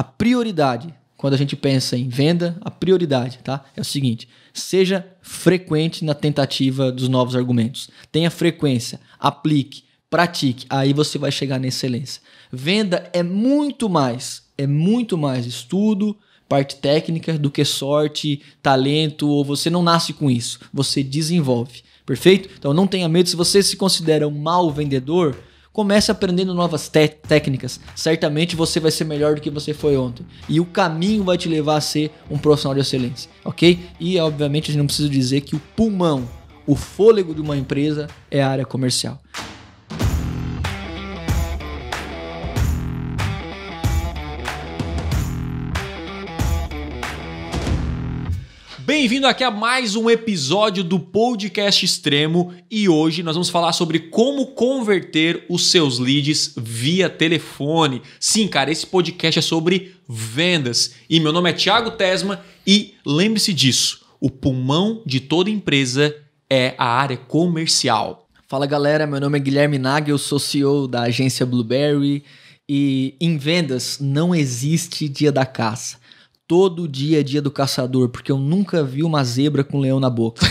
A prioridade, quando a gente pensa em venda, a prioridade, tá? É o seguinte: seja frequente na tentativa dos novos argumentos. Tenha frequência, aplique, pratique. Aí você vai chegar na excelência. Venda é muito mais, é muito mais estudo, parte técnica do que sorte, talento, ou você não nasce com isso, você desenvolve. Perfeito? Então não tenha medo, se você se considera um mau vendedor, Comece aprendendo novas técnicas. Certamente você vai ser melhor do que você foi ontem. E o caminho vai te levar a ser um profissional de excelência, ok? E obviamente a gente não precisa dizer que o pulmão, o fôlego de uma empresa é a área comercial. Bem-vindo aqui a mais um episódio do Podcast Extremo e hoje nós vamos falar sobre como converter os seus leads via telefone. Sim, cara, esse podcast é sobre vendas e meu nome é Thiago Tesma e lembre-se disso, o pulmão de toda empresa é a área comercial. Fala galera, meu nome é Guilherme Nagel, sou CEO da agência Blueberry e em vendas não existe dia da caça todo dia é dia do caçador, porque eu nunca vi uma zebra com um leão na boca.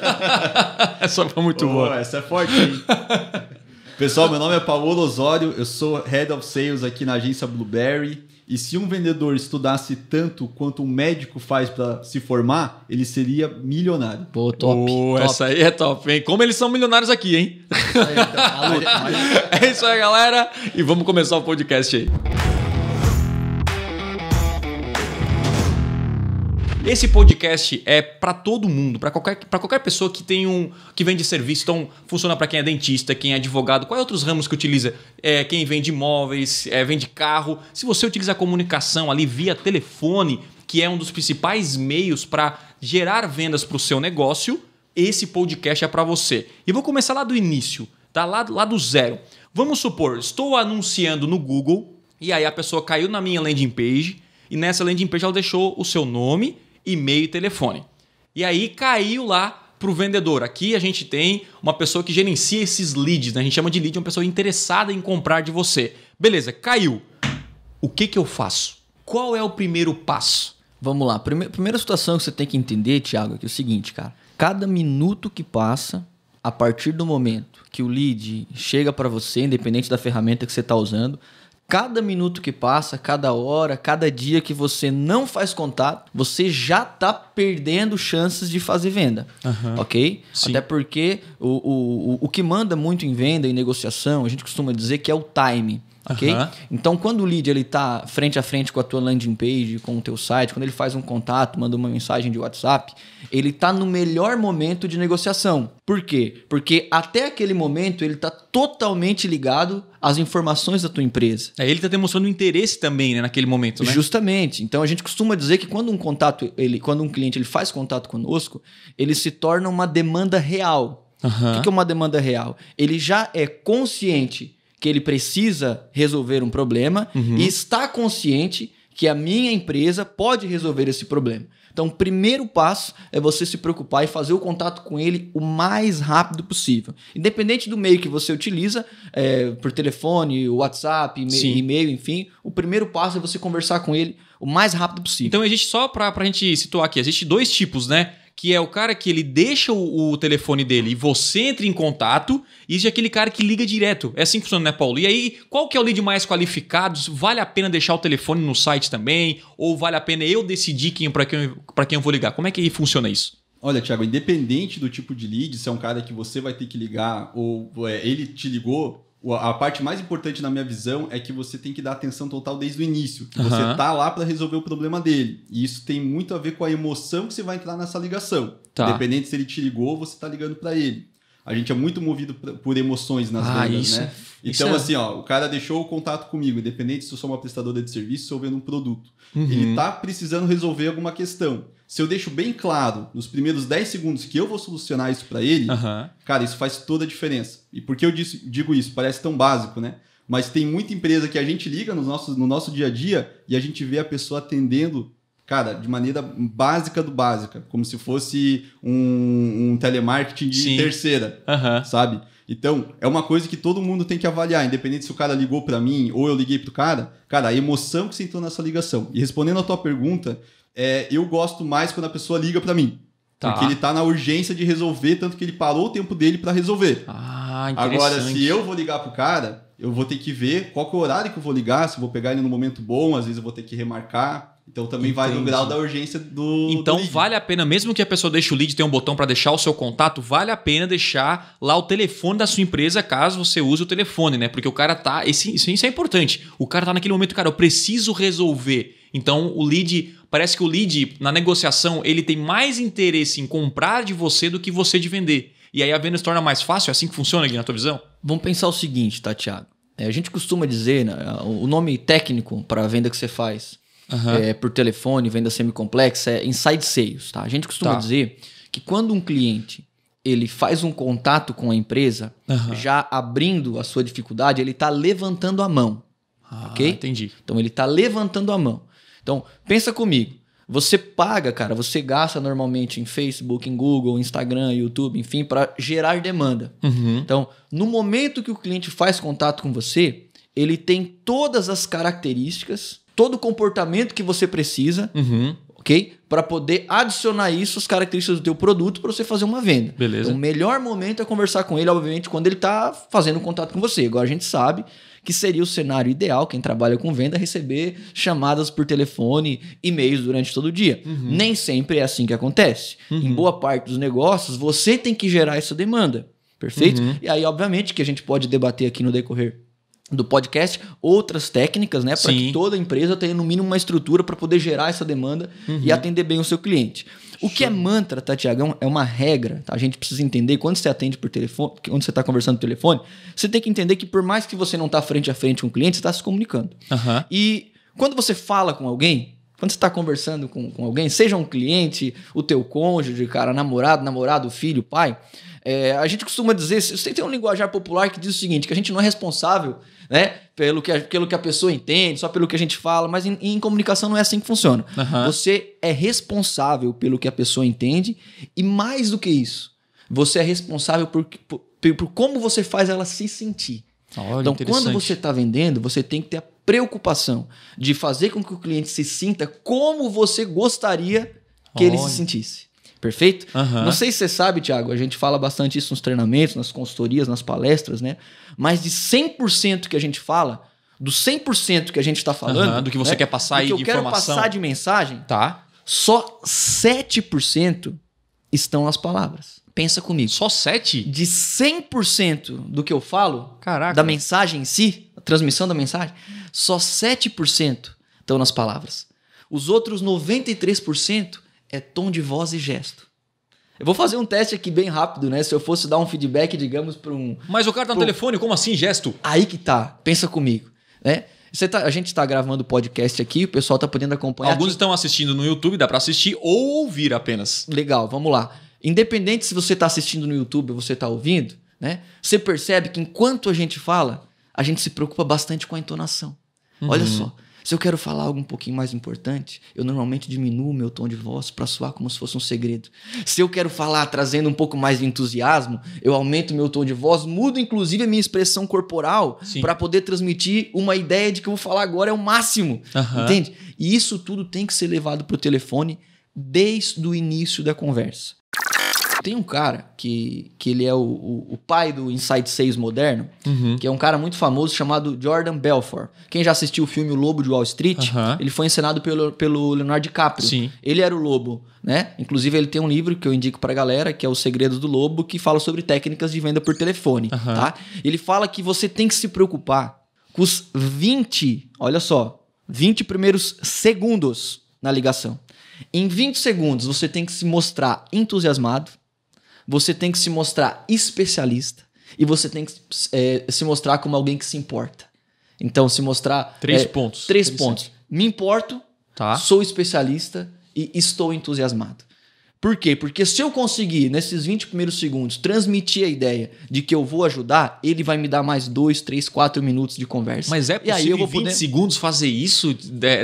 essa foi muito oh, boa. Essa é forte, hein? Pessoal, meu nome é Paulo Osório, eu sou Head of Sales aqui na agência Blueberry. E se um vendedor estudasse tanto quanto um médico faz para se formar, ele seria milionário. Pô, top, oh, top, Essa aí é top, hein? Como eles são milionários aqui, hein? Isso aí, tá é isso aí, galera. E vamos começar o podcast aí. Esse podcast é para todo mundo, para qualquer, qualquer pessoa que tem um que vende serviço. Então, funciona para quem é dentista, quem é advogado, quais outros ramos que utiliza? É, quem vende imóveis, é, vende carro. Se você utiliza a comunicação ali via telefone, que é um dos principais meios para gerar vendas para o seu negócio, esse podcast é para você. E vou começar lá do início, tá? Lá, lá do zero. Vamos supor, estou anunciando no Google e aí a pessoa caiu na minha landing page e nessa landing page ela deixou o seu nome e-mail e telefone. E aí caiu lá para o vendedor. Aqui a gente tem uma pessoa que gerencia esses leads, né? a gente chama de lead, uma pessoa interessada em comprar de você. Beleza, caiu. O que, que eu faço? Qual é o primeiro passo? Vamos lá. Primeira, primeira situação que você tem que entender, Thiago, é, que é o seguinte, cara. Cada minuto que passa, a partir do momento que o lead chega para você, independente da ferramenta que você está usando, Cada minuto que passa, cada hora, cada dia que você não faz contato, você já está perdendo chances de fazer venda. Uhum. Ok? Sim. Até porque o, o, o que manda muito em venda e negociação, a gente costuma dizer que é o time ok? Uhum. Então, quando o lead ele está frente a frente com a tua landing page, com o teu site, quando ele faz um contato, manda uma mensagem de WhatsApp, ele está no melhor momento de negociação. Por quê? Porque até aquele momento ele está totalmente ligado às informações da tua empresa. É, ele está demonstrando interesse também né, naquele momento, né? Justamente. Então a gente costuma dizer que quando um contato, ele, quando um cliente ele faz contato conosco, ele se torna uma demanda real. Uhum. O que é uma demanda real? Ele já é consciente que ele precisa resolver um problema uhum. e está consciente que a minha empresa pode resolver esse problema. Então, o primeiro passo é você se preocupar e fazer o contato com ele o mais rápido possível. Independente do meio que você utiliza, é, por telefone, WhatsApp, e-mail, enfim, o primeiro passo é você conversar com ele o mais rápido possível. Então, existe só para a gente situar aqui, existe dois tipos, né? que é o cara que ele deixa o, o, telefone dele e você entra em contato, e é aquele cara que liga direto. É assim que funciona, né, Paulo? E aí, qual que é o lead mais qualificado? Vale a pena deixar o telefone no site também? Ou vale a pena eu decidir quem, para quem, quem eu vou ligar? Como é que funciona isso? Olha, Thiago, independente do tipo de lead, se é um cara que você vai ter que ligar ou é, ele te ligou, a parte mais importante na minha visão é que você tem que dar atenção total desde o início. Que uhum. Você tá lá para resolver o problema dele. E isso tem muito a ver com a emoção que você vai entrar nessa ligação. Tá. Independente se ele te ligou, você tá ligando para ele. A gente é muito movido por emoções nas ah, vendas, isso, né? É então, isso é... assim, ó, o cara deixou o contato comigo, independente se eu sou uma prestadora de serviço ou vendo um produto. Uhum. Ele tá precisando resolver alguma questão se eu deixo bem claro nos primeiros 10 segundos que eu vou solucionar isso para ele, uhum. cara, isso faz toda a diferença. E por que eu digo isso? Parece tão básico, né? Mas tem muita empresa que a gente liga no nosso, no nosso dia a dia e a gente vê a pessoa atendendo, cara, de maneira básica do básica, como se fosse um, um telemarketing de Sim. terceira, uhum. sabe? Então, é uma coisa que todo mundo tem que avaliar, independente se o cara ligou para mim ou eu liguei para o cara, cara, a emoção que sentou nessa ligação. E respondendo a tua pergunta, é, eu gosto mais quando a pessoa liga para mim. Tá. Porque ele tá na urgência de resolver, tanto que ele parou o tempo dele para resolver. Ah, interessante. Agora, se eu vou ligar pro cara, eu vou ter que ver qual que é o horário que eu vou ligar, se eu vou pegar ele no momento bom, às vezes eu vou ter que remarcar. Então também Entendi. vai no grau da urgência do. Então do vale a pena, mesmo que a pessoa deixe o lead tem um botão para deixar o seu contato, vale a pena deixar lá o telefone da sua empresa, caso você use o telefone, né? Porque o cara tá. Esse, isso é importante. O cara tá naquele momento, cara, eu preciso resolver. Então, o lead, parece que o lead na negociação, ele tem mais interesse em comprar de você do que você de vender. E aí a venda se torna mais fácil, é assim que funciona, aqui na tua visão? Vamos pensar o seguinte, Tatiago. Tá, é, a gente costuma dizer, né, o nome técnico para a venda que você faz uhum. é, por telefone, venda semi-complexa, é inside sales. Tá? A gente costuma tá. dizer que quando um cliente ele faz um contato com a empresa, uhum. já abrindo a sua dificuldade, ele está levantando a mão. Ah, ok? Entendi. Então ele está levantando a mão. Então, pensa comigo. Você paga, cara, você gasta normalmente em Facebook, em Google, Instagram, YouTube, enfim, para gerar demanda. Uhum. Então, no momento que o cliente faz contato com você, ele tem todas as características, todo o comportamento que você precisa, uhum. ok? Para poder adicionar isso às características do teu produto para você fazer uma venda. Beleza. Então, o melhor momento é conversar com ele, obviamente, quando ele está fazendo contato com você. Agora a gente sabe que seria o cenário ideal, quem trabalha com venda, é receber chamadas por telefone, e-mails durante todo o dia. Uhum. Nem sempre é assim que acontece. Uhum. Em boa parte dos negócios, você tem que gerar essa demanda. Perfeito? Uhum. E aí, obviamente, que a gente pode debater aqui no decorrer do podcast outras técnicas, né? Para que toda empresa tenha, no mínimo, uma estrutura para poder gerar essa demanda e uhum. atender bem o seu cliente. O que é mantra, tá, Tiagão? É uma regra. Tá? A gente precisa entender quando você atende por telefone, quando você está conversando por telefone, você tem que entender que por mais que você não está frente a frente com o cliente, você está se comunicando. Uhum. E quando você fala com alguém, quando você está conversando com, com alguém, seja um cliente, o teu cônjuge, cara, namorado, namorado, filho, pai, é, a gente costuma dizer, você tem um linguajar popular que diz o seguinte, que a gente não é responsável né? Pelo que, a, pelo que a pessoa entende, só pelo que a gente fala, mas em, em comunicação não é assim que funciona. Uhum. Você é responsável pelo que a pessoa entende e mais do que isso, você é responsável por, por, por como você faz ela se sentir. Olha, então, quando você está vendendo, você tem que ter a preocupação de fazer com que o cliente se sinta como você gostaria que Olha. ele se sentisse. Perfeito? Uhum. Não sei se você sabe, Tiago, a gente fala bastante isso nos treinamentos, nas consultorias, nas palestras, né? mas de 100% que a gente fala, do 100% que a gente está falando, uhum, do que você né? quer passar do que eu quero passar de mensagem, tá? Só 7% estão nas palavras. Pensa comigo. Só 7? De 100% do que eu falo, Caraca. da mensagem em si, a transmissão da mensagem, só 7% estão nas palavras. Os outros 93% é tom de voz e gesto. Eu vou fazer um teste aqui bem rápido, né? Se eu fosse dar um feedback, digamos, para um. Mas o cara tá no pro... telefone, como assim, gesto? Aí que tá. Pensa comigo, né? Tá, a gente está gravando o podcast aqui, o pessoal está podendo acompanhar. Alguns estão assistindo no YouTube, dá para assistir ou ouvir apenas. Legal, vamos lá. Independente se você está assistindo no YouTube ou você está ouvindo, né? Você percebe que enquanto a gente fala, a gente se preocupa bastante com a entonação. Uhum. Olha só, se eu quero falar algo um pouquinho mais importante, eu normalmente diminuo meu tom de voz para soar como se fosse um segredo. Se eu quero falar trazendo um pouco mais de entusiasmo, eu aumento meu tom de voz, mudo inclusive a minha expressão corporal para poder transmitir uma ideia de que eu vou falar agora é o máximo. Uhum. Entende? E isso tudo tem que ser levado para o telefone desde o início da conversa tem um cara que, que ele é o, o, o pai do Inside 6 moderno, uhum. que é um cara muito famoso chamado Jordan Belfort. Quem já assistiu o filme O Lobo de Wall Street, uhum. ele foi encenado pelo, pelo Leonardo DiCaprio. Sim. Ele era o lobo, né? Inclusive, ele tem um livro que eu indico pra galera, que é O Segredo do Lobo, que fala sobre técnicas de venda por telefone, uhum. tá? Ele fala que você tem que se preocupar com os 20, olha só, 20 primeiros segundos na ligação. Em 20 segundos, você tem que se mostrar entusiasmado, você tem que se mostrar especialista e você tem que é, se mostrar como alguém que se importa. Então, se mostrar. Três é, pontos. Três pontos. Me importo, tá. sou especialista e estou entusiasmado. Por quê? Porque se eu conseguir, nesses 20 primeiros segundos, transmitir a ideia de que eu vou ajudar, ele vai me dar mais 2, 3, 4 minutos de conversa. Mas é possível e aí eu vou em 20 poder... segundos fazer isso,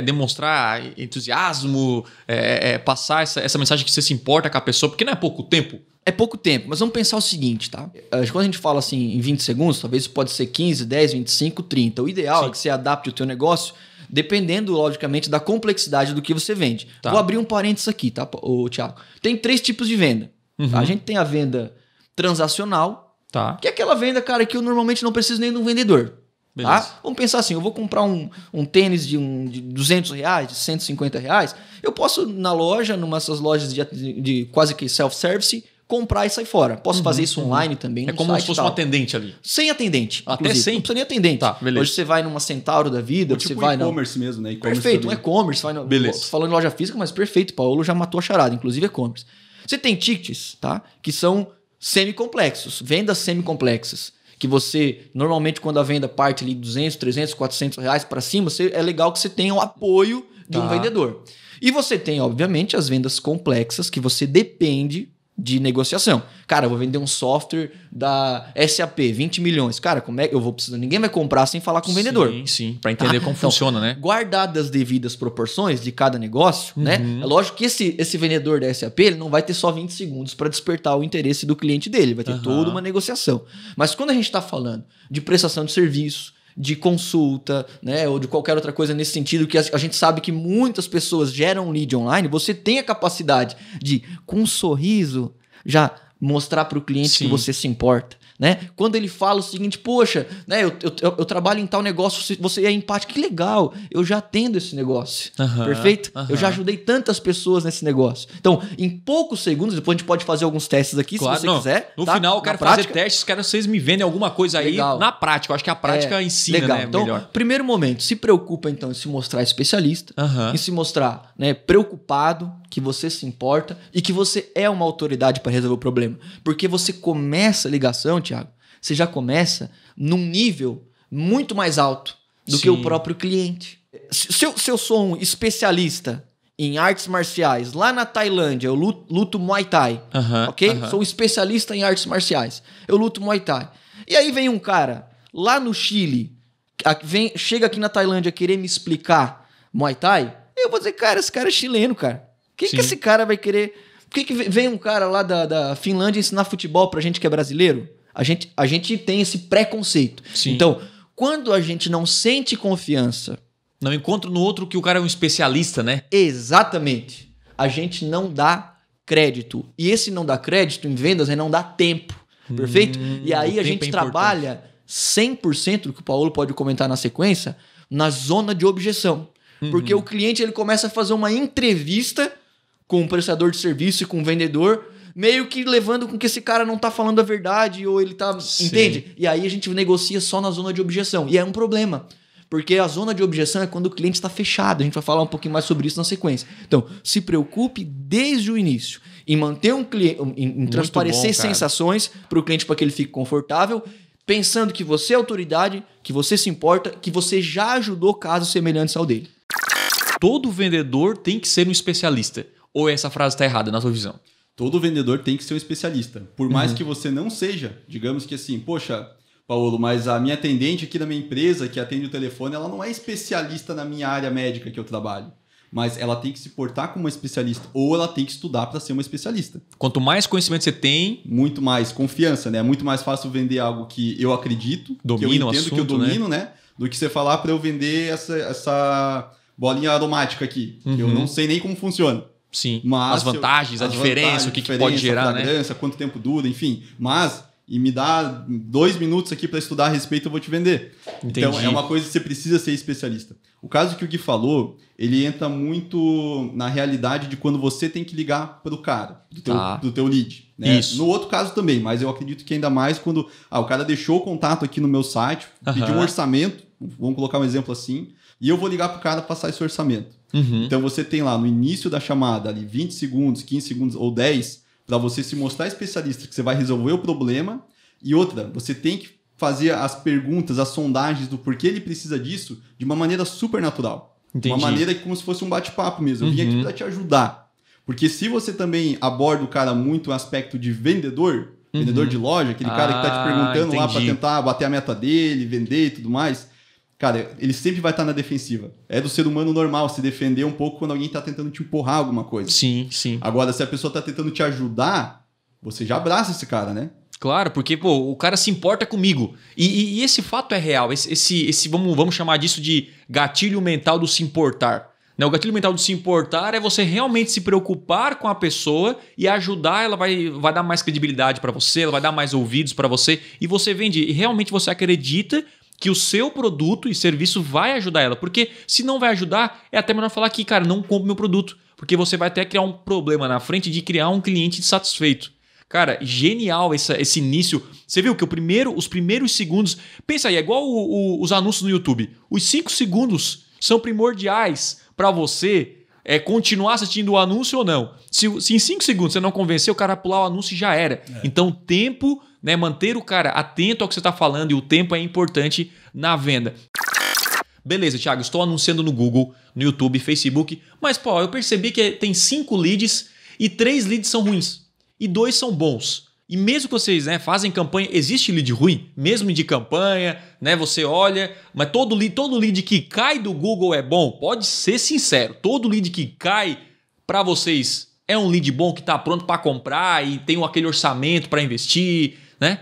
demonstrar entusiasmo, é, é, passar essa, essa mensagem que você se importa com a pessoa, porque não é pouco tempo é pouco tempo, mas vamos pensar o seguinte, tá? Eh, quando a gente fala assim em 20 segundos, talvez pode ser 15, 10, 25, 30. O ideal é Sim. é que você adapte o teu negócio dependendo, logicamente, da complexidade do que você vende. Tá. Vou abrir um parênteses aqui, tá, o Tiago? Tem três tipos de venda. Uhum. Tá? A gente tem a venda transacional, tá. que é aquela venda, cara, que eu normalmente não preciso nem de um vendedor. Tá? Vamos pensar assim, eu vou comprar um, um tênis de, um, de 200 reais, de 150 reais. Eu posso, na loja, numa dessas lojas de, de quase que self-service comprar e sair fora. Posso uhum, fazer isso uhum. online também. É como se fosse um atendente ali. Sem atendente. Até inclusive. sem? Não precisa nem atendente. Tá, Hoje você vai numa Centauro da vida, Ou tipo você tipo vai... e-commerce na... mesmo, né? perfeito, um e-commerce. no... Beleza. Estou falando em loja física, mas perfeito. Paulo já matou a charada, inclusive e-commerce. Você tem tickets, tá? Que são semi-complexos, vendas semi-complexas. Que você, normalmente, quando a venda parte ali 200, 300, 400 reais para cima, você, é legal que você tenha o apoio de tá. um vendedor. E você tem, obviamente, as vendas complexas, que você depende de negociação. Cara, eu vou vender um software da SAP, 20 milhões. Cara, como é que eu vou precisar? Ninguém vai comprar sem falar com o vendedor. Sim, sim, para tá? entender como então, funciona, né? Guardadas as devidas proporções de cada negócio, né? uhum. né? É lógico que esse, esse vendedor da SAP, ele não vai ter só 20 segundos para despertar o interesse do cliente dele, vai ter uhum. toda uma negociação. Mas quando a gente está falando de prestação de serviço, de consulta, né, ou de qualquer outra coisa nesse sentido, que a gente sabe que muitas pessoas geram lead online, você tem a capacidade de, com um sorriso, já mostrar para o cliente Sim. que você se importa né? Quando ele fala o seguinte, poxa, né, eu, eu, eu trabalho em tal negócio, você é empático, que legal, eu já atendo esse negócio, perfeito? Eu já ajudei tantas pessoas nesse negócio. Então, em poucos segundos, depois a gente pode fazer alguns testes aqui, claro, se você não. quiser. No tá? final, eu quero fazer testes, quero vocês me vendem alguma coisa legal. aí na prática. Eu acho que a prática é, ensina, legal. Né? Então, melhor. primeiro momento, se preocupa então em se mostrar especialista, uhum. em se mostrar né, preocupado, que você se importa e que você é uma autoridade para resolver o problema. Porque você começa a ligação, Tiago, você já começa num nível muito mais alto do Sim. que o próprio cliente. Se eu, se eu sou um especialista em artes marciais lá na Tailândia, eu luto, luto Muay Thai, uh -huh, ok? Uh -huh. Sou um especialista em artes marciais, eu luto Muay Thai. E aí vem um cara lá no Chile, vem, chega aqui na Tailândia querer me explicar Muay Thai, eu vou dizer, cara, esse cara é chileno, cara o que esse cara vai querer? Por que, que vem um cara lá da, da Finlândia ensinar futebol pra gente que é brasileiro? A gente, a gente tem esse preconceito. Sim. Então, quando a gente não sente confiança. Não encontra no outro que o cara é um especialista, né? Exatamente. A gente não dá crédito. E esse não dá crédito em vendas é não dá tempo. Hum, perfeito? E aí a é gente é trabalha 100% do que o Paulo pode comentar na sequência na zona de objeção. Uhum. Porque o cliente ele começa a fazer uma entrevista com o prestador de serviço e com o vendedor, meio que levando com que esse cara não tá falando a verdade ou ele tá. Sim. Entende? E aí a gente negocia só na zona de objeção. E é um problema. Porque a zona de objeção é quando o cliente está fechado. A gente vai falar um pouquinho mais sobre isso na sequência. Então, se preocupe desde o início em manter um cliente, em, em transparecer bom, sensações para o cliente para que ele fique confortável, pensando que você é autoridade, que você se importa, que você já ajudou casos semelhantes ao dele. Todo vendedor tem que ser um especialista. Ou essa frase está errada na sua visão? Todo vendedor tem que ser um especialista. Por mais uhum. que você não seja, digamos que assim, poxa, Paulo, mas a minha atendente aqui da minha empresa, que atende o telefone, ela não é especialista na minha área médica que eu trabalho. Mas ela tem que se portar como uma especialista, ou ela tem que estudar para ser uma especialista. Quanto mais conhecimento você tem. Muito mais confiança, né? É muito mais fácil vender algo que eu acredito, domino que eu entendo, assunto, que eu né? domino, né? né? Do que você falar para eu vender essa, essa bolinha aromática aqui. Uhum. Que eu uhum. não sei nem como funciona. Sim. Mas as vantagens, eu, a as diferença, vantagens, o que, que pode gerar, né? Quanto tempo dura, enfim. Mas e me dá dois minutos aqui para estudar a respeito, eu vou te vender. Entendi. Então é uma coisa que você precisa ser especialista. O caso que o Gui falou, ele entra muito na realidade de quando você tem que ligar para o cara, do teu, tá. do teu lead. Né? Isso. No outro caso também, mas eu acredito que ainda mais quando ah, o cara deixou o contato aqui no meu site, pediu um orçamento, vamos colocar um exemplo assim, e eu vou ligar para o cara passar esse orçamento. Uhum. Então você tem lá no início da chamada ali 20 segundos, 15 segundos ou 10 para você se mostrar especialista que você vai resolver o problema. E outra, você tem que fazer as perguntas, as sondagens do porquê ele precisa disso de uma maneira super natural. Entendi. Uma maneira que, como se fosse um bate-papo mesmo. Eu vim uhum. aqui para te ajudar. Porque se você também aborda o cara muito o aspecto de vendedor, uhum. vendedor de loja, aquele ah, cara que está te ah, perguntando entendi. lá para tentar bater a meta dele, vender e tudo mais, cara, ele sempre vai estar na defensiva. É do ser humano normal se defender um pouco quando alguém está tentando te empurrar alguma coisa. Sim, sim. Agora, se a pessoa está tentando te ajudar, você já abraça esse cara, né? Claro, porque pô, o cara se importa comigo. E, e, e esse fato é real. Esse, esse, esse, vamos, vamos chamar disso de gatilho mental do se importar. Né? O gatilho mental do se importar é você realmente se preocupar com a pessoa e ajudar. Ela vai, vai dar mais credibilidade para você, ela vai dar mais ouvidos para você. E você vende. E realmente você acredita que o seu produto e serviço vai ajudar ela. Porque se não vai ajudar, é até melhor falar aqui, cara, não compre meu produto. Porque você vai até criar um problema na frente de criar um cliente insatisfeito. Cara, genial esse esse início. Você viu que o primeiro, os primeiros segundos. Pensa aí, é igual o, o, os anúncios no YouTube. Os cinco segundos são primordiais para você é, continuar assistindo o anúncio ou não. Se, se em cinco segundos você não convencer, o cara pular o anúncio já era. É. Então, tempo né? Manter o cara atento ao que você está falando e o tempo é importante na venda. Beleza, Thiago, estou anunciando no Google, no YouTube, Facebook, mas pô, eu percebi que tem cinco leads e três leads são ruins e dois são bons. E mesmo que vocês né, fazem campanha, existe lead ruim, mesmo de campanha, né? Você olha, mas todo lead, todo lead que cai do Google é bom. Pode ser sincero, todo lead que cai para vocês é um lead bom que está pronto para comprar e tem aquele orçamento para investir, né?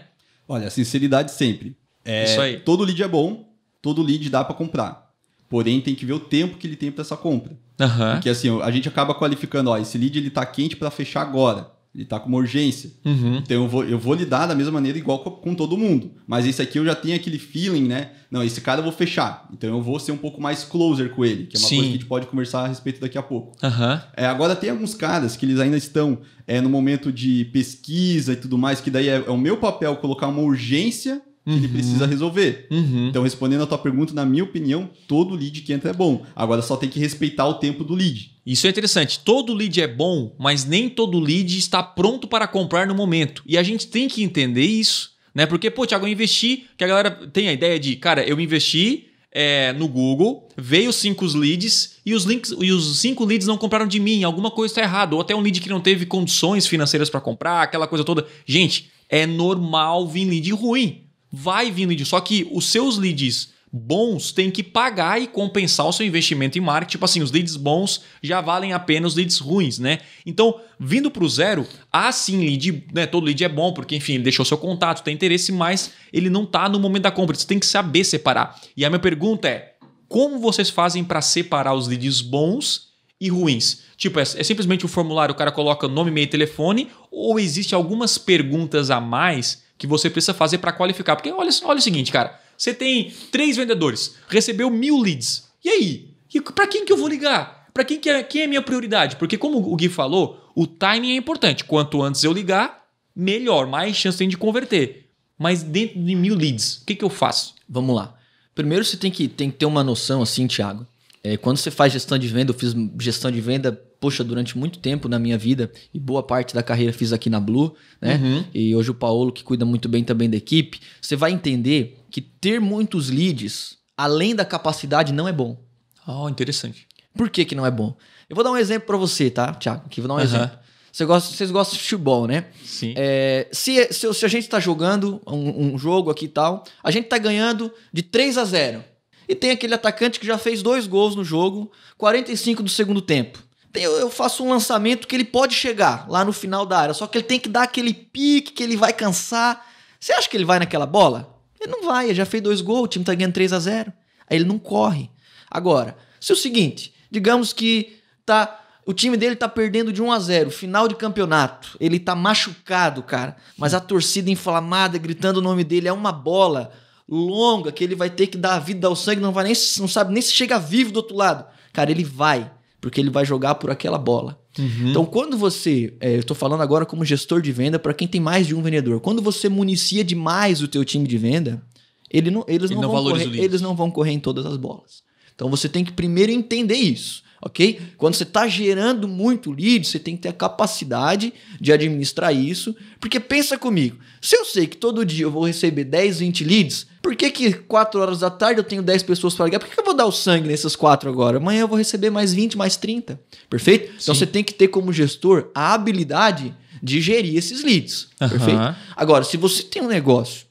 Olha, sinceridade sempre. É, Isso aí. Todo lead é bom, todo lead dá para comprar. Porém, tem que ver o tempo que ele tem para essa compra. Uhum. Porque assim, a gente acaba qualificando, ó, esse lead ele tá quente para fechar agora ele tá com uma urgência. Uhum. Então eu vou, eu vou lidar da mesma maneira igual com, com, todo mundo. Mas esse aqui eu já tenho aquele feeling, né? Não, esse cara eu vou fechar. Então eu vou ser um pouco mais closer com ele, que é uma Sim. coisa que a gente pode conversar a respeito daqui a pouco. Uhum. É, agora tem alguns caras que eles ainda estão é, no momento de pesquisa e tudo mais, que daí é, é o meu papel colocar uma urgência que uhum. ele precisa uhum. resolver. Uhum. Então, respondendo a tua pergunta, na minha opinião, todo lead que entra é bom. Agora só tem que respeitar o tempo do lead. Isso é interessante. Todo lead é bom, mas nem todo lead está pronto para comprar no momento. E a gente tem que entender isso, né? Porque, pô, Thiago, eu investi, que a galera tem a ideia de, cara, eu investi é, no Google, veio cinco leads e os, links, e os cinco leads não compraram de mim, alguma coisa está errada, ou até um lead que não teve condições financeiras para comprar, aquela coisa toda. Gente, é normal vir lead ruim vai vindo lead. Só que os seus leads bons têm que pagar e compensar o seu investimento em marketing. Tipo assim, os leads bons já valem a pena os leads ruins, né? Então, vindo para o zero, há sim lead, né? Todo lead é bom, porque enfim, ele deixou seu contato, tem interesse, mas ele não está no momento da compra. Você tem que saber separar. E a minha pergunta é: como vocês fazem para separar os leads bons e ruins. Tipo, é, é simplesmente o um formulário, o cara coloca nome, e-mail e telefone, ou existe algumas perguntas a mais que você precisa fazer para qualificar? Porque olha, olha o seguinte, cara, você tem três vendedores, recebeu mil leads. E aí? E para quem que eu vou ligar? Para quem que é, quem é a minha prioridade? Porque como o Gui falou, o timing é importante. Quanto antes eu ligar, melhor, mais chance tem de converter. Mas dentro de mil leads, o que, que eu faço? Vamos lá. Primeiro você tem que, tem que ter uma noção assim, Thiago, é, quando você faz gestão de venda, eu fiz gestão de venda, poxa, durante muito tempo na minha vida e boa parte da carreira fiz aqui na Blue, né? Uhum. E hoje o Paulo, que cuida muito bem também da equipe, você vai entender que ter muitos leads, além da capacidade, não é bom. Ah, oh, interessante. Por que, que não é bom? Eu vou dar um exemplo para você, tá, Tiago? Aqui vou dar um uhum. exemplo. Você gosta, vocês gostam de futebol, né? Sim. É, se, se, se, a gente está jogando um, um, jogo aqui e tal, a gente está ganhando de 3 a 0 e tem aquele atacante que já fez dois gols no jogo, 45 do segundo tempo. Eu faço um lançamento que ele pode chegar lá no final da área, só que ele tem que dar aquele pique que ele vai cansar. Você acha que ele vai naquela bola? Ele não vai, ele já fez dois gols, o time tá ganhando 3 a 0 Aí ele não corre. Agora, se é o seguinte, digamos que tá o time dele tá perdendo de 1 a 0, final de campeonato. Ele tá machucado, cara, mas a torcida inflamada gritando o nome dele é uma bola longa que ele vai ter que dar a vida ao sangue, não vai nem não sabe nem se chega vivo do outro lado. Cara, ele vai, porque ele vai jogar por aquela bola. Uhum. Então, quando você, é, eu estou falando agora como gestor de venda para quem tem mais de um vendedor, quando você municia demais o teu time de venda, ele não, eles, ele não, não vão correr, eles não vão correr em todas as bolas. Então, você tem que primeiro entender isso ok? Quando você está gerando muito lead, você tem que ter a capacidade de administrar isso, porque pensa comigo, se eu sei que todo dia eu vou receber 10, 20 leads, por que que 4 horas da tarde eu tenho 10 pessoas para ligar? Por que, que eu vou dar o sangue nessas 4 agora? Amanhã eu vou receber mais 20, mais 30, perfeito? Então Sim. Então você tem que ter como gestor a habilidade de gerir esses leads, uhum. perfeito? Agora, se você tem um negócio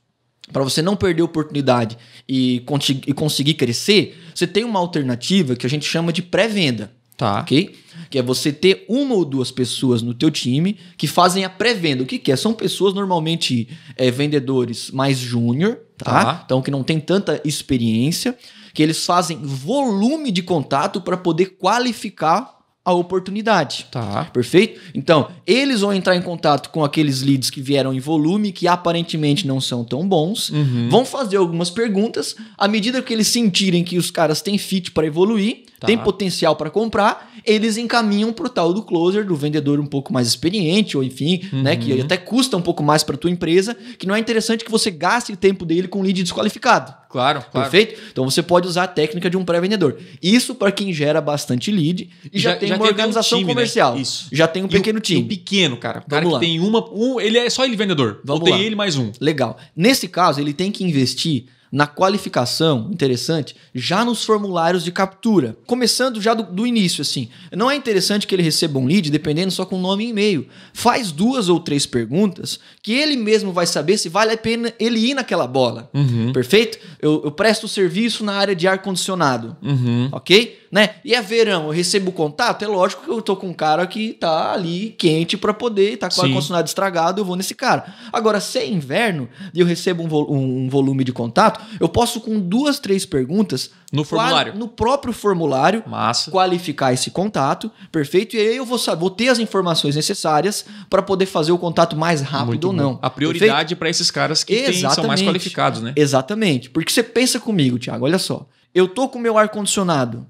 para você não perder a oportunidade e, e conseguir crescer, você tem uma alternativa que a gente chama de pré-venda. Tá. Ok? Que é você ter uma ou duas pessoas no teu time que fazem a pré-venda. O que, que é? São pessoas normalmente é, vendedores mais júnior, tá? tá? Então que não tem tanta experiência, que eles fazem volume de contato para poder qualificar a oportunidade. Tá. Perfeito? Então, eles vão entrar em contato com aqueles leads que vieram em volume, que aparentemente não são tão bons, uhum. vão fazer algumas perguntas. À medida que eles sentirem que os caras têm fit para evoluir, tá. têm potencial para comprar, eles encaminham para o tal do closer, do vendedor um pouco mais experiente, ou enfim, uhum. né, que uhum. até custa um pouco mais para tua empresa, que não é interessante que você gaste o tempo dele com lead desqualificado. Claro, claro. Perfeito? Então você pode usar a técnica de um pré-vendedor. Isso para quem gera bastante lead e já, já tem já uma tem organização um time, né? comercial. Né? Isso. Já tem um pequeno e o, time. E o pequeno, cara. Vamos cara Vamos que lá. tem uma. Um, ele é só ele vendedor. Vamos Ou tem lá. ele mais um. Legal. Nesse caso, ele tem que investir na qualificação, interessante, já nos formulários de captura. Começando já do, do início, assim. Não é interessante que ele receba um lead dependendo só com nome e e-mail. Faz duas ou três perguntas que ele mesmo vai saber se vale a pena ele ir naquela bola. Uhum. Perfeito? Eu, eu presto serviço na área de ar-condicionado. Uhum. Ok? né? E é verão, eu recebo o contato, é lógico que eu tô com um cara que tá ali quente para poder, tá com o ar-condicionado estragado, eu vou nesse cara. Agora, se é inverno e eu recebo um, vo um, volume de contato, eu posso com duas, três perguntas no formulário, no próprio formulário, Massa. qualificar esse contato, perfeito? E aí eu vou, vou ter as informações necessárias para poder fazer o contato mais rápido Muito ou não. Bom. A prioridade para esses caras que são mais qualificados, né? Exatamente. Porque você pensa comigo, Thiago, olha só. Eu tô com meu ar condicionado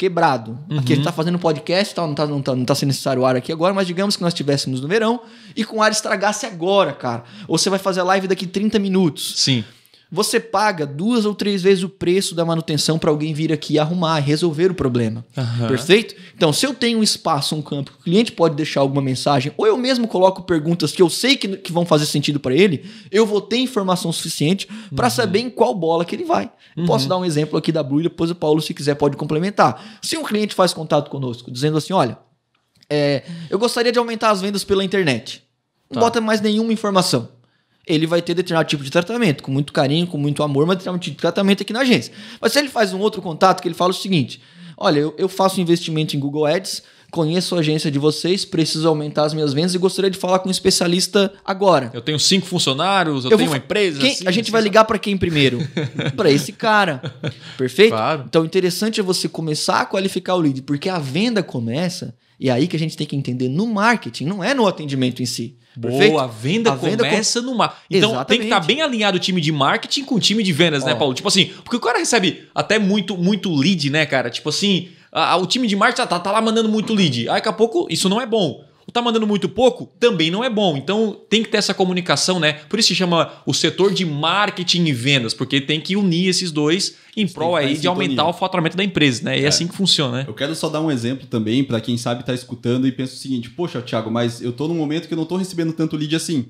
quebrado. Uhum. Aqui ele uhum. tá fazendo podcast, tal, não tá não tá, não tá sendo necessário o ar aqui agora, mas digamos que nós estivéssemos no verão e com o ar estragasse agora, cara. Ou você vai fazer a live daqui 30 minutos. Sim. Você paga duas ou três vezes o preço da manutenção para alguém vir aqui arrumar, resolver o problema. Uhum. Perfeito? Então, se eu tenho um espaço, um campo, o cliente pode deixar alguma mensagem, ou eu mesmo coloco perguntas que eu sei que, que vão fazer sentido para ele, eu vou ter informação suficiente para uhum. saber em qual bola que ele vai. Uhum. Posso dar um exemplo aqui da Brulha, depois o Paulo, se quiser, pode complementar. Se um cliente faz contato conosco dizendo assim: olha, é, eu gostaria de aumentar as vendas pela internet. Não tá. bota mais nenhuma informação ele vai ter determinado tipo de tratamento, com muito carinho, com muito amor, mas determinado tipo de tratamento aqui na agência. Mas se ele faz um outro contato que ele fala o seguinte: olha, eu, eu faço investimento em Google Ads, conheço a agência de vocês, preciso aumentar as minhas vendas e gostaria de falar com um especialista agora. Eu tenho cinco funcionários, eu, eu tenho vou... uma empresa. Quem... Assim, a gente assim, vai assim. ligar para quem primeiro? para esse cara. Perfeito? Claro. Então, interessante é você começar a qualificar o lead, porque a venda começa e é aí que a gente tem que entender no marketing, não é no atendimento em si. Boa, Perfeito? a venda a começa venda no mar. Então Exatamente. tem que tá estar bem alinhado o time de marketing com o time de vendas, né, Ó. né, Paulo? Tipo assim, porque o cara recebe até muito, muito lead, né, cara? Tipo assim, a, a, o time de marketing ah, tá, tá lá mandando muito lead. Aí daqui a pouco isso não é bom tá mandando muito pouco, também não é bom. Então tem que ter essa comunicação, né? Por isso se chama o setor de marketing e vendas, porque tem que unir esses dois em prol aí de aumentar o faturamento da empresa, né? É, é, assim que funciona, né? Eu quero só dar um exemplo também para quem sabe tá escutando e pensa o seguinte: "Poxa, Thiago, mas eu tô num momento que eu não tô recebendo tanto lead assim.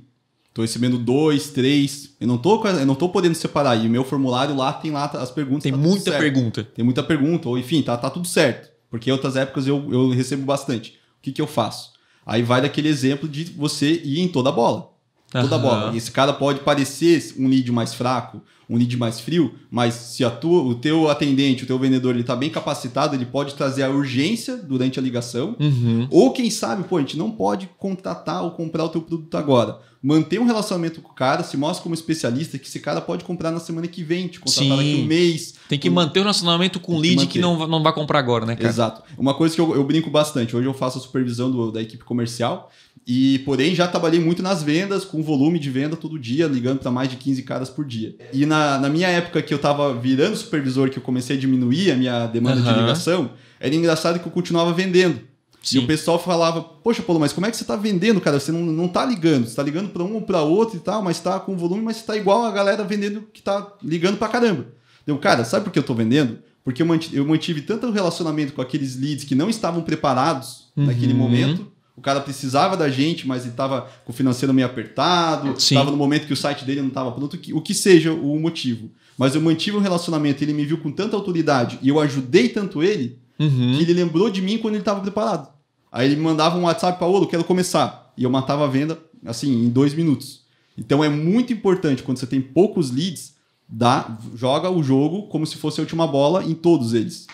Tô recebendo dois, três. Eu não tô, eu não tô podendo separar. E o meu formulário lá tem lá as perguntas. Tem tá muita pergunta. Tem muita pergunta. Ou enfim, tá, tá tudo certo. Porque outras épocas eu, eu recebo bastante. O que, que eu faço? Aí vai daquele exemplo de você ir em toda a bola toda bola. E esse cara pode parecer um lead mais fraco, um lead mais frio, mas se a tua, o teu atendente, o teu vendedor, ele tá bem capacitado, ele pode trazer a urgência durante a ligação. Uhum. Ou quem sabe, pô, a gente não pode contratar ou comprar o teu produto agora. Manter um relacionamento com o cara, se mostra como especialista que esse cara pode comprar na semana que vem, te contratar Sim. daqui um mês. Tem que um... manter o um relacionamento com o lead que, que, não, não vai comprar agora, né, cara? Exato. Uma coisa que eu, eu brinco bastante, hoje eu faço a supervisão do, da equipe comercial e, porém, já trabalhei muito nas vendas, com volume de venda todo dia, ligando para mais de 15 caras por dia. E na, na minha época que eu estava virando supervisor, que eu comecei a diminuir a minha demanda uhum. de ligação, era engraçado que eu continuava vendendo. Sim. E o pessoal falava, poxa, Paulo, mas como é que você está vendendo, cara? Você não, não tá ligando. Você está ligando para um ou para outro e tal, mas está com volume, mas está igual a galera vendendo que está ligando para caramba. Deu, cara, sabe por que eu estou vendendo? Porque eu mantive, eu mantive tanto o relacionamento com aqueles leads que não estavam preparados uhum. naquele momento o cara precisava da gente, mas ele estava com o financeiro meio apertado, estava no momento que o site dele não estava pronto, o que seja o motivo. Mas eu mantive um relacionamento, ele me viu com tanta autoridade e eu ajudei tanto ele, uhum. que ele lembrou de mim quando ele estava preparado. Aí ele me mandava um WhatsApp para Paulo, quero começar. E eu matava a venda, assim, em dois minutos. Então é muito importante, quando você tem poucos leads, dá, joga o jogo como se fosse a última bola em todos eles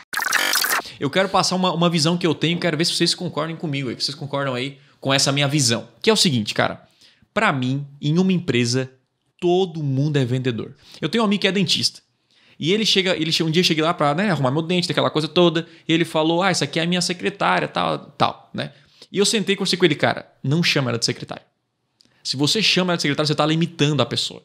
eu quero passar uma, uma visão que eu tenho, quero ver se vocês concordam comigo aí, vocês concordam aí com essa minha visão. Que é o seguinte, cara. Para mim, em uma empresa, todo mundo é vendedor. Eu tenho um amigo que é dentista. E ele chega, ele um dia eu cheguei lá para né, arrumar meu dente, daquela coisa toda, e ele falou: "Ah, isso aqui é a minha secretária, tal, tal", né? E eu sentei e conversei com ele, cara, não chama ela de secretária. Se você chama ela de secretária, você está limitando a pessoa.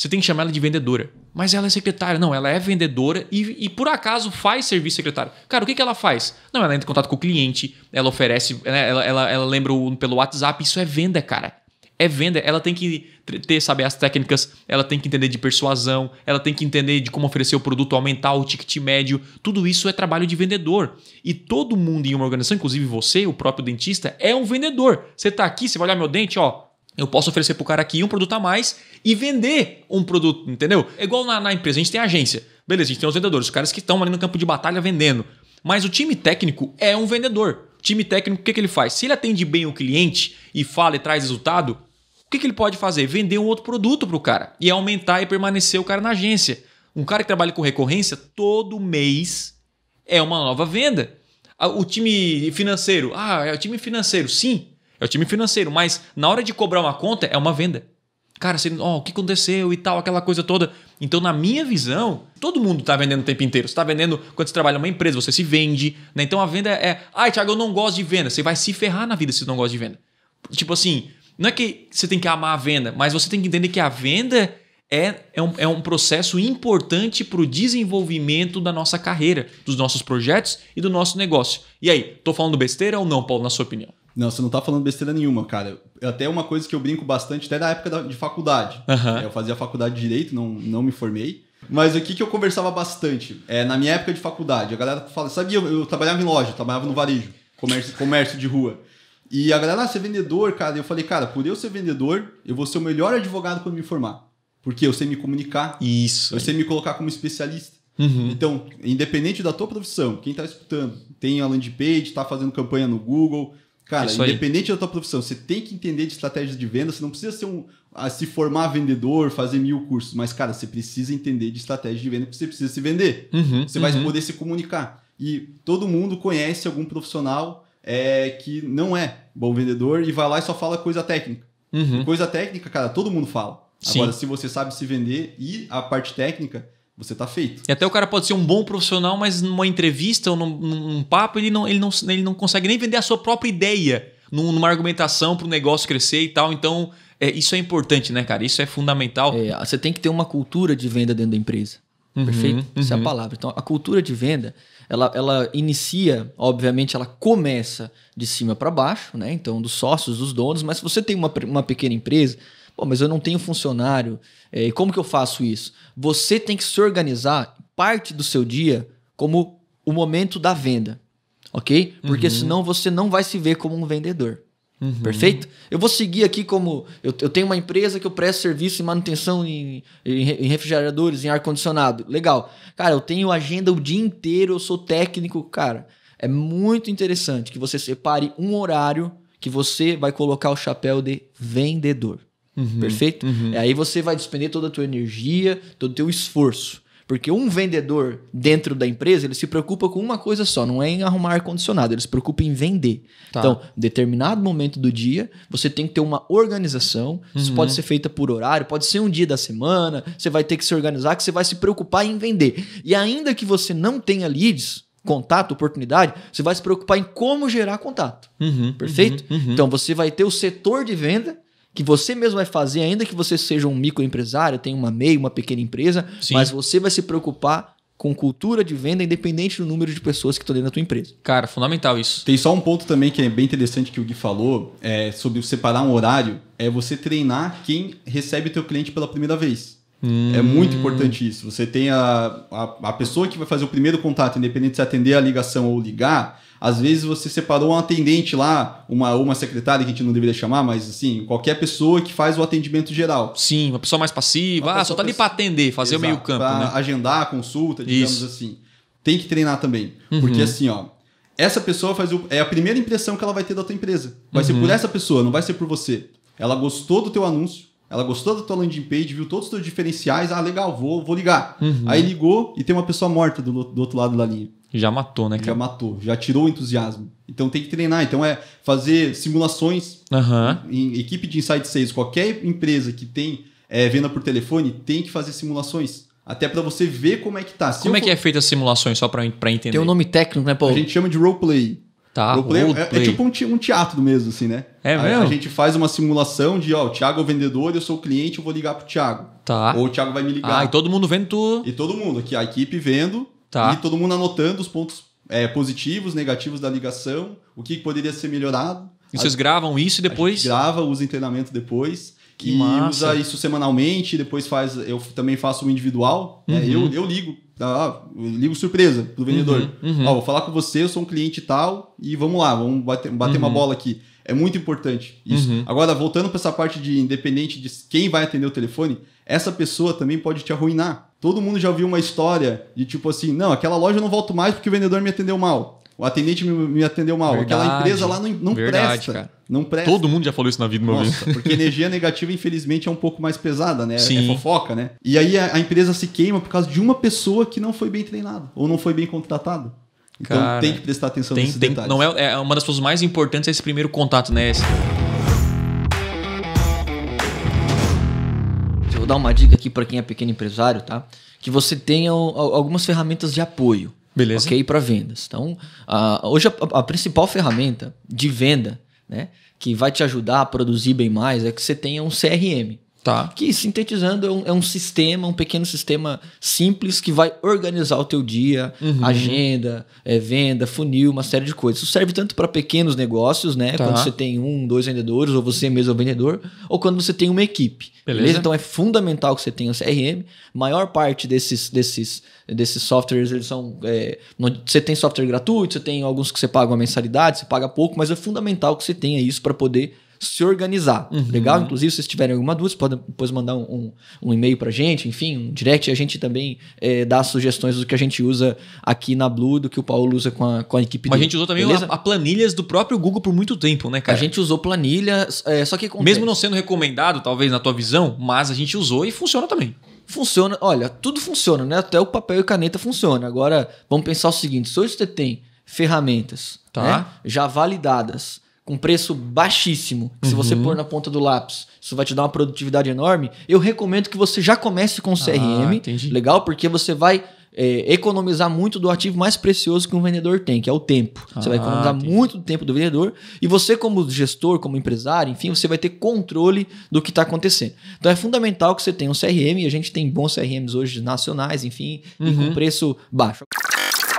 Você tem que chamar ela de vendedora. Mas ela é secretária. Não, ela é vendedora e, e por acaso faz serviço secretário. Cara, o que, que ela faz? Não, ela entra em contato com o cliente, ela oferece, né, ela, ela, ela lembra pelo WhatsApp. Isso é venda, cara. É venda. Ela tem que ter, saber as técnicas, ela tem que entender de persuasão, ela tem que entender de como oferecer o produto, aumentar o ticket médio. Tudo isso é trabalho de vendedor. E todo mundo em uma organização, inclusive você, o próprio dentista, é um vendedor. Você tá aqui, você vai olhar meu dente, ó eu posso oferecer para o cara aqui um produto a mais e vender um produto, entendeu? É igual na, na empresa, a gente tem agência. Beleza, a gente tem os vendedores, os caras que estão ali no campo de batalha vendendo. Mas o time técnico é um vendedor. O time técnico, o que, que ele faz? Se ele atende bem o cliente e fala e traz resultado, o que, que ele pode fazer? Vender um outro produto para o cara e aumentar e permanecer o cara na agência. Um cara que trabalha com recorrência, todo mês é uma nova venda. Ah, o time financeiro, ah, é o time financeiro, sim, é o time financeiro, mas na hora de cobrar uma conta, é uma venda. Cara, você, oh, o que aconteceu e tal, aquela coisa toda. Então, na minha visão, todo mundo está vendendo o tempo inteiro. Você está vendendo quando você trabalha numa empresa, você se vende. Né? Então, a venda é. Ai, Thiago, eu não gosto de venda. Você vai se ferrar na vida se você não gosta de venda. Tipo assim, não é que você tem que amar a venda, mas você tem que entender que a venda é, é, um, é um processo importante para o desenvolvimento da nossa carreira, dos nossos projetos e do nosso negócio. E aí, estou falando besteira ou não, Paulo, na sua opinião? Não, você não tá falando besteira nenhuma, cara. É até uma coisa que eu brinco bastante, até da época de faculdade. Uhum. Eu fazia faculdade de Direito, não, não me formei. Mas o que, eu conversava bastante? É, na minha época de faculdade, a galera fala, sabia, eu, eu trabalhava em loja, trabalhava no varejo, comércio, comércio de rua. E a galera, ah, ser é vendedor, cara, eu falei, cara, por eu ser vendedor, eu vou ser o melhor advogado quando me formar. Porque eu sei me comunicar. Isso. Eu sei me colocar como especialista. Uhum. Então, independente da tua profissão, quem está escutando, tem a landing page, está fazendo campanha no Google, Cara, Isso independente aí. da tua profissão, você tem que entender de estratégias de venda, você não precisa ser um a se formar vendedor, fazer mil cursos, mas cara, você precisa entender de estratégia de venda, porque você precisa se vender. Uhum, você uhum. vai poder se comunicar. E todo mundo conhece algum profissional é, que não é bom vendedor e vai lá e só fala coisa técnica. Uhum. Coisa técnica, cara, todo mundo fala. Sim. Agora, se você sabe se vender e a parte técnica, você tá feito. E até o cara pode ser um bom profissional, mas numa entrevista ou num, num papo, ele não, ele, não, ele não consegue nem vender a sua própria ideia numa argumentação para o negócio crescer e tal. Então, é, isso é importante, né, cara? Isso é fundamental. É, você tem que ter uma cultura de venda dentro da empresa. Uhum, perfeito? Uhum. Essa é a uhum. palavra. Então, a cultura de venda, ela, ela inicia, obviamente, ela começa de cima para baixo, né? Então, dos sócios, dos donos, mas se você tem uma, uma pequena empresa, Pô, mas eu não tenho funcionário. É, e como que eu faço isso? Você tem que se organizar parte do seu dia como o momento da venda, ok? Porque uhum. senão você não vai se ver como um vendedor. Uhum. Perfeito? Eu vou seguir aqui como. Eu, eu, tenho uma empresa que eu presto serviço em manutenção em, em, em refrigeradores, em ar-condicionado. Legal. Cara, eu tenho agenda o dia inteiro, eu sou técnico. Cara, é muito interessante que você separe um horário que você vai colocar o chapéu de vendedor. Uhum, perfeito? Uhum. Aí você vai despender toda a tua energia, todo o teu esforço. Porque um vendedor dentro da empresa, ele se preocupa com uma coisa só, não é em arrumar ar-condicionado, ele se preocupa em vender. Tá. Então, em determinado momento do dia, você tem que ter uma organização, uhum. isso pode ser feita por horário, pode ser um dia da semana, você vai ter que se organizar, que você vai se preocupar em vender. E ainda que você não tenha leads, contato, oportunidade, você vai se preocupar em como gerar contato. Uhum, perfeito? Uhum, uhum. Então você vai ter o setor de venda que você mesmo vai fazer, ainda que você seja um microempresário, tenha uma MEI, uma pequena empresa, Sim. mas você vai se preocupar com cultura de venda, independente do número de pessoas que estão dentro da tua empresa. Cara, fundamental isso. Tem só um ponto também que é bem interessante que o Gui falou, é sobre separar um horário, é você treinar quem recebe o teu cliente pela primeira vez. Hum. É muito importante isso. Você tem a, a, a pessoa que vai fazer o primeiro contato, independente se atender a ligação ou ligar, às vezes você separou um atendente lá, uma, uma secretária que a gente não deveria chamar, mas assim, qualquer pessoa que faz o atendimento geral. Sim, uma pessoa mais passiva, ah, só tá ali para atender, fazer Exato, o meio campo. Né? agendar a consulta, digamos Isso. assim. Tem que treinar também. Uhum. Porque assim, ó, essa pessoa faz o, é a primeira impressão que ela vai ter da tua empresa. Vai uhum. ser por uhum. essa pessoa, não vai ser por você. Ela gostou do teu anúncio, ela gostou da tua landing page, viu todos os teus diferenciais. Ah, legal, vou, vou ligar. Uhum. Aí ligou e tem uma pessoa morta do, do outro lado da linha. Já matou, né? Cara? Já matou, já tirou o entusiasmo. Então tem que treinar. Então é fazer simulações uhum. em equipe de Inside Sales. Qualquer empresa que tem é, venda por telefone tem que fazer simulações. Até para você ver como é que tá. Se como é for... que é feita as simulações, só para entender? Tem um nome técnico, né, Paulo? A gente chama de roleplay. Tá, roleplay é, é, tipo um, um, teatro mesmo, assim, né? É mesmo? A gente faz uma simulação de, ó, o Thiago é o vendedor, eu sou o cliente, eu vou ligar pro Thiago. Tá. Ou o Thiago vai me ligar. Ah, e todo mundo vendo tu... E todo mundo, aqui a equipe vendo. Tá. E todo mundo anotando os pontos é, positivos, negativos da ligação, o que poderia ser melhorado. E vocês a, gravam isso e depois? A gente grava, usa treinamento depois. Que e massa. usa isso semanalmente, depois faz... Eu também faço um individual, né? uhum. eu, eu ligo ah, ligo surpresa pro vendedor. Uhum, uhum. Ah, vou falar com você, eu sou um cliente tal, e vamos lá, vamos bater, bater uhum. uma bola aqui. É muito importante isso. Uhum. Agora, voltando para essa parte de independente de quem vai atender o telefone, essa pessoa também pode te arruinar. Todo mundo já ouviu uma história de tipo assim: não, aquela loja eu não volto mais porque o vendedor me atendeu mal o atendente me, me atendeu mal. Verdade, Aquela empresa lá não, não verdade, presta. Cara. Não presta. Todo mundo já falou isso na vida, meu Nossa, amigo. Porque energia negativa, infelizmente, é um pouco mais pesada, né? É Sim. É fofoca, né? E aí a, a empresa se queima por causa de uma pessoa que não foi bem treinada ou não foi bem contratada. Então cara, tem que prestar atenção tem, nesses tem, detalhes. Não é, é uma das coisas mais importantes é esse primeiro contato, né? Esse... Eu vou dar uma dica aqui para quem é pequeno empresário, tá? Que você tenha algumas ferramentas de apoio. Beleza. Ok? Para vendas. Então, hoje a, a, principal ferramenta de venda né, que vai te ajudar a produzir bem mais é que você tenha um CRM. Tá. Que sintetizando é um, é um, sistema, um pequeno sistema simples que vai organizar o teu dia, uhum. agenda, é, venda, funil, uma série de coisas. Isso serve tanto para pequenos negócios, né? Tá. Quando você tem um, dois vendedores, ou você mesmo é o vendedor, ou quando você tem uma equipe. Beleza? beleza? Então é fundamental que você tenha o CRM. Maior parte desses, desses, desses softwares, eles são. É, você tem software gratuito, você tem alguns que você paga uma mensalidade, você paga pouco, mas é fundamental que você tenha isso para poder se organizar. Tá uhum. Legal? Inclusive, se vocês tiverem alguma dúvida, podem depois mandar um, um, um e-mail para gente, enfim, um direct. A gente também é, dá sugestões do que a gente usa aqui na Blue, do que o Paulo usa com a, com a equipe Mas a gente usou também a, a, planilhas do próprio Google por muito tempo, né, cara? A gente usou planilha, é, só que. Acontece. Mesmo não sendo recomendado, talvez, na tua visão, mas a gente usou e funciona também funciona. Olha, tudo funciona, né? Até o papel e caneta funciona. Agora, vamos pensar o seguinte: se hoje você tem ferramentas tá. né, já validadas com preço baixíssimo, que uhum. se você uhum. pôr na ponta do lápis, isso vai te dar uma produtividade enorme. Eu recomendo que você já comece com o CRM. Ah, legal, porque você vai é, economizar muito do ativo mais precioso que um vendedor tem, que é o tempo. Você ah, vai economizar entendi. muito do tempo do vendedor e você, como gestor, como empresário, enfim, você vai ter controle do que está acontecendo. Então é fundamental que você tenha um CRM e a gente tem bons CRMs hoje nacionais, enfim, uhum. e com uhum. preço baixo.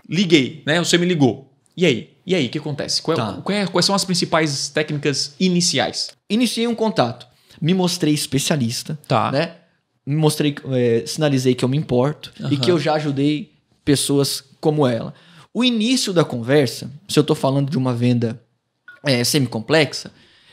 Liguei, né? Você me ligou. E aí? E aí, o que acontece? Qual, é tá. qual é, quais são as principais técnicas iniciais? Iniciei um contato. Me mostrei especialista. Tá. Né? Me mostrei, é, sinalizei que eu me importo uhum. e que eu já ajudei pessoas como ela. O início da conversa, se eu estou falando de uma venda é, semi-complexa,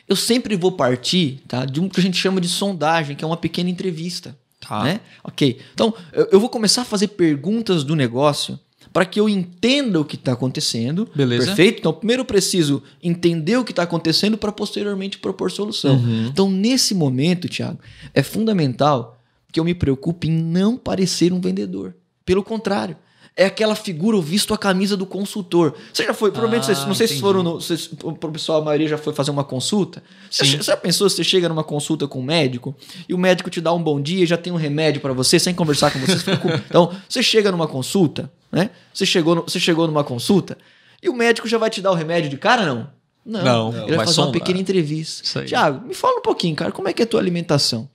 eu sempre vou partir tá, de um que a gente chama de sondagem, que é uma pequena entrevista. Tá. Né? Ok. Então, eu, eu vou começar a fazer perguntas do negócio para que eu entenda o que está acontecendo. Beleza. Perfeito? Então, primeiro eu preciso entender o que está acontecendo para posteriormente propor solução. Uhum. Então, nesse momento, Thiago, é fundamental que eu me preocupe em não parecer um vendedor. Pelo contrário, é aquela figura, o visto a camisa do consultor. Você já foi, provavelmente, ah, vocês, não sei se foram, no, o pessoal, a maioria já foi fazer uma consulta. Sim. Você, já pensou, você chega numa consulta com um médico e o médico te dá um bom dia e já tem um remédio para você, sem conversar com você. você com... Então, você chega numa consulta, né? Você chegou, no, você chegou numa consulta e o médico já vai te dar o remédio de cara, não? Não. não ele vai, vai fazer uma pequena entrevista. Tiago, me fala um pouquinho, cara, como é que é a tua alimentação?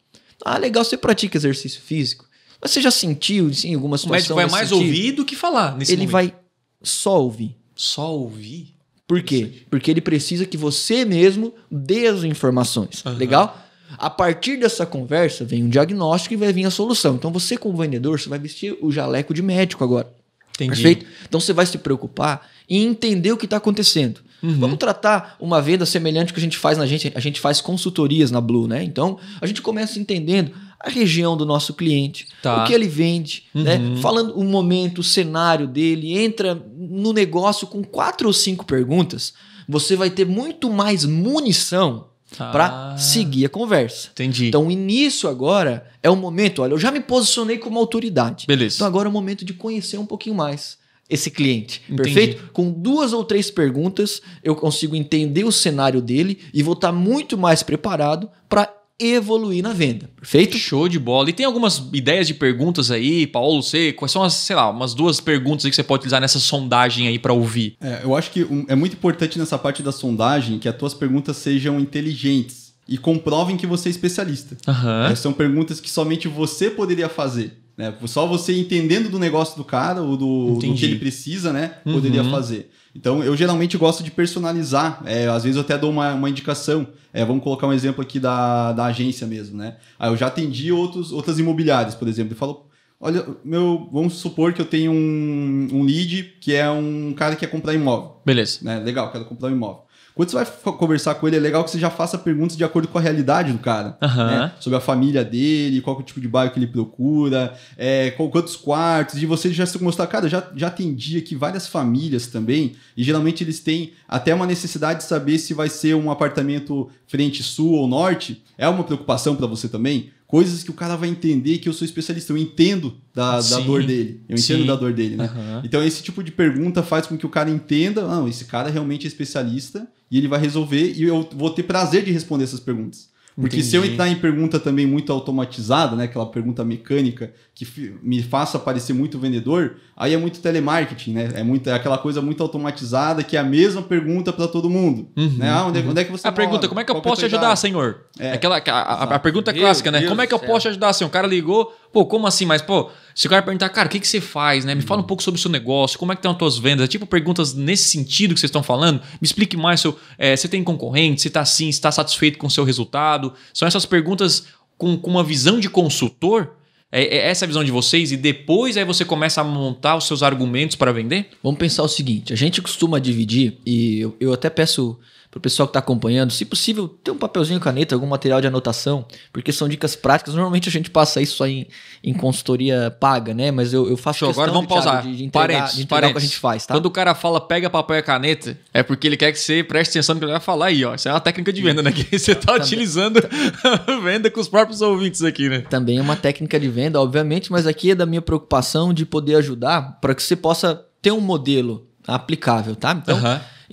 Ah, legal, você pratica exercício físico. Mas você já sentiu, em alguma situação... O médico vai mais sentido? ouvir do que falar nesse Ele momento. vai só ouvir. Só ouvir? Por quê? Porque ele precisa que você mesmo dê as informações. Uhum. Legal? A partir dessa conversa vem um diagnóstico e vai vir a solução. Então você, como vendedor, você vai vestir o jaleco de médico agora. Entendi. Perfeito? Então você vai se preocupar em entender o que está acontecendo. Uhum. Vamos tratar uma venda semelhante que a gente faz na gente, a gente faz consultorias na Blue, né? Então a gente começa entendendo a região do nosso cliente, tá. o que ele vende, né? uhum. né? Falando o momento, o cenário dele, entra no negócio com quatro ou cinco perguntas, você vai ter muito mais munição ah, para seguir a conversa. Entendi. Então, o início agora é o momento, olha, eu já me posicionei como autoridade. Beleza. Então, agora é o momento de conhecer um pouquinho mais esse cliente. Entendi. Perfeito? Com duas ou três perguntas, eu consigo entender o cenário dele e vou estar muito mais preparado para evoluir na venda, perfeito? Show de bola. E tem algumas ideias de perguntas aí, Paulo, você, quais são as, sei lá, umas duas perguntas que você pode utilizar nessa sondagem aí para ouvir? É, eu acho que é muito importante nessa parte da sondagem que as tuas perguntas sejam inteligentes e comprovem que você é especialista. Uhum. É, são perguntas que somente você poderia fazer. Né? Só você entendendo do negócio do cara ou do, do que ele precisa, né? Uhum. Poderia uhum. fazer. Então, eu geralmente gosto de personalizar. É, às vezes eu até dou uma, uma indicação. É, vamos colocar um exemplo aqui da, da agência mesmo, né? Aí ah, eu já atendi outros, outras imobiliárias, por exemplo. Eu falo, olha, meu, vamos supor que eu tenho um, um lead que é um cara que quer comprar imóvel. Beleza. Né? Legal, quero comprar um imóvel. Quando você vai conversar com ele, é legal que você já faça perguntas de acordo com a realidade do cara. Uhum. Né? Sobre a família dele, qual é o tipo de bairro que ele procura, é, quantos quartos, e você já se mostrar, cara, já, já atendi aqui várias famílias também, e geralmente eles têm até uma necessidade de saber se vai ser um apartamento frente sul ou norte. É uma preocupação para você também? coisas que o cara vai entender que eu sou especialista. Eu entendo da, da dor dele. Eu sim. entendo da dor dele, né? Uhum. Então, esse tipo de pergunta faz com que o cara entenda: ah, não, esse cara realmente é especialista e ele vai resolver e eu vou ter prazer de responder essas perguntas. Porque Entendi. se eu entrar em pergunta também muito automatizada, né, aquela pergunta mecânica que me faça parecer muito vendedor, aí é muito telemarketing, né? É, muito, é aquela coisa muito automatizada que é a mesma pergunta para todo mundo. Uhum, né? Ah, onde, é, uhum. onde, é que você A mora? pergunta, como é que eu Qual é posso te ajudar, senhor? É. Aquela, a, a, a pergunta clássica, né? Deus como é que eu céu. posso te ajudar, senhor? O cara ligou, pô, como assim? Mas, pô, se o cara perguntar, cara, o que, que você faz, né? Me fala um uhum. pouco sobre o seu negócio, como é que estão as tuas vendas? É tipo perguntas nesse sentido que vocês estão falando. Me explique mais, seu, é, você tem concorrente, você está assim, está satisfeito com o seu resultado? São essas perguntas com, com uma visão de consultor é, é essa a visão de vocês e depois aí você começa a montar os seus argumentos para vender? Vamos pensar o seguinte: a gente costuma dividir, e eu, eu até peço para o pessoal que está acompanhando, se possível, ter um papelzinho, caneta, algum material de anotação, porque são dicas práticas. Normalmente a gente passa isso aí em, em consultoria paga, né? Mas eu, eu faço Show, questão, agora vamos Ricardo, pausar. de, de entregar, parentes, de entregar parentes. o que a gente faz, tá? Quando o cara fala pega papel e caneta, é porque ele quer que você preste atenção no que ele vai falar aí, ó. Isso é uma técnica de venda, né? Que você está utilizando venda com os próprios ouvintes aqui, né? Também é uma técnica de venda, obviamente, mas aqui é da minha preocupação de poder ajudar para que você possa ter um modelo aplicável, tá? Então,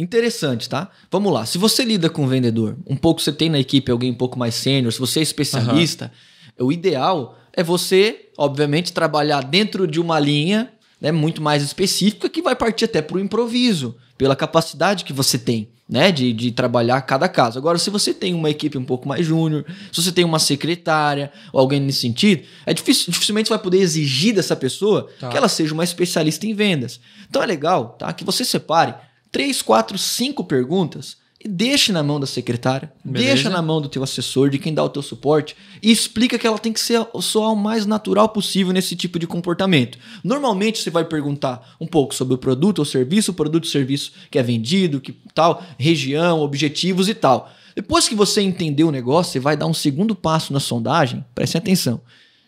Interessante, tá? Vamos lá. Se você lida com vendedor, um pouco você tem na equipe alguém um pouco mais sênior, se você é especialista, uhum. o ideal é você, obviamente, trabalhar dentro de uma linha né, muito mais específica que vai partir até para o improviso, pela capacidade que você tem né, de, de trabalhar cada caso. Agora, se você tem uma equipe um pouco mais júnior, se você tem uma secretária ou alguém nesse sentido, é difícil, dificilmente você vai poder exigir dessa pessoa tá. que ela seja uma especialista em vendas. Então é legal tá, que você separe três, quatro, cinco perguntas e deixe na mão da secretária, Beleza. deixa na mão do teu assessor, de quem dá o teu suporte, e explica que ela tem que ser soar o mais natural possível nesse tipo de comportamento. Normalmente você vai perguntar um pouco sobre o produto ou serviço, o produto ou serviço que é vendido, que tal, região, objetivos e tal. Depois que você entender o negócio, você vai dar um segundo passo na sondagem, preste atenção,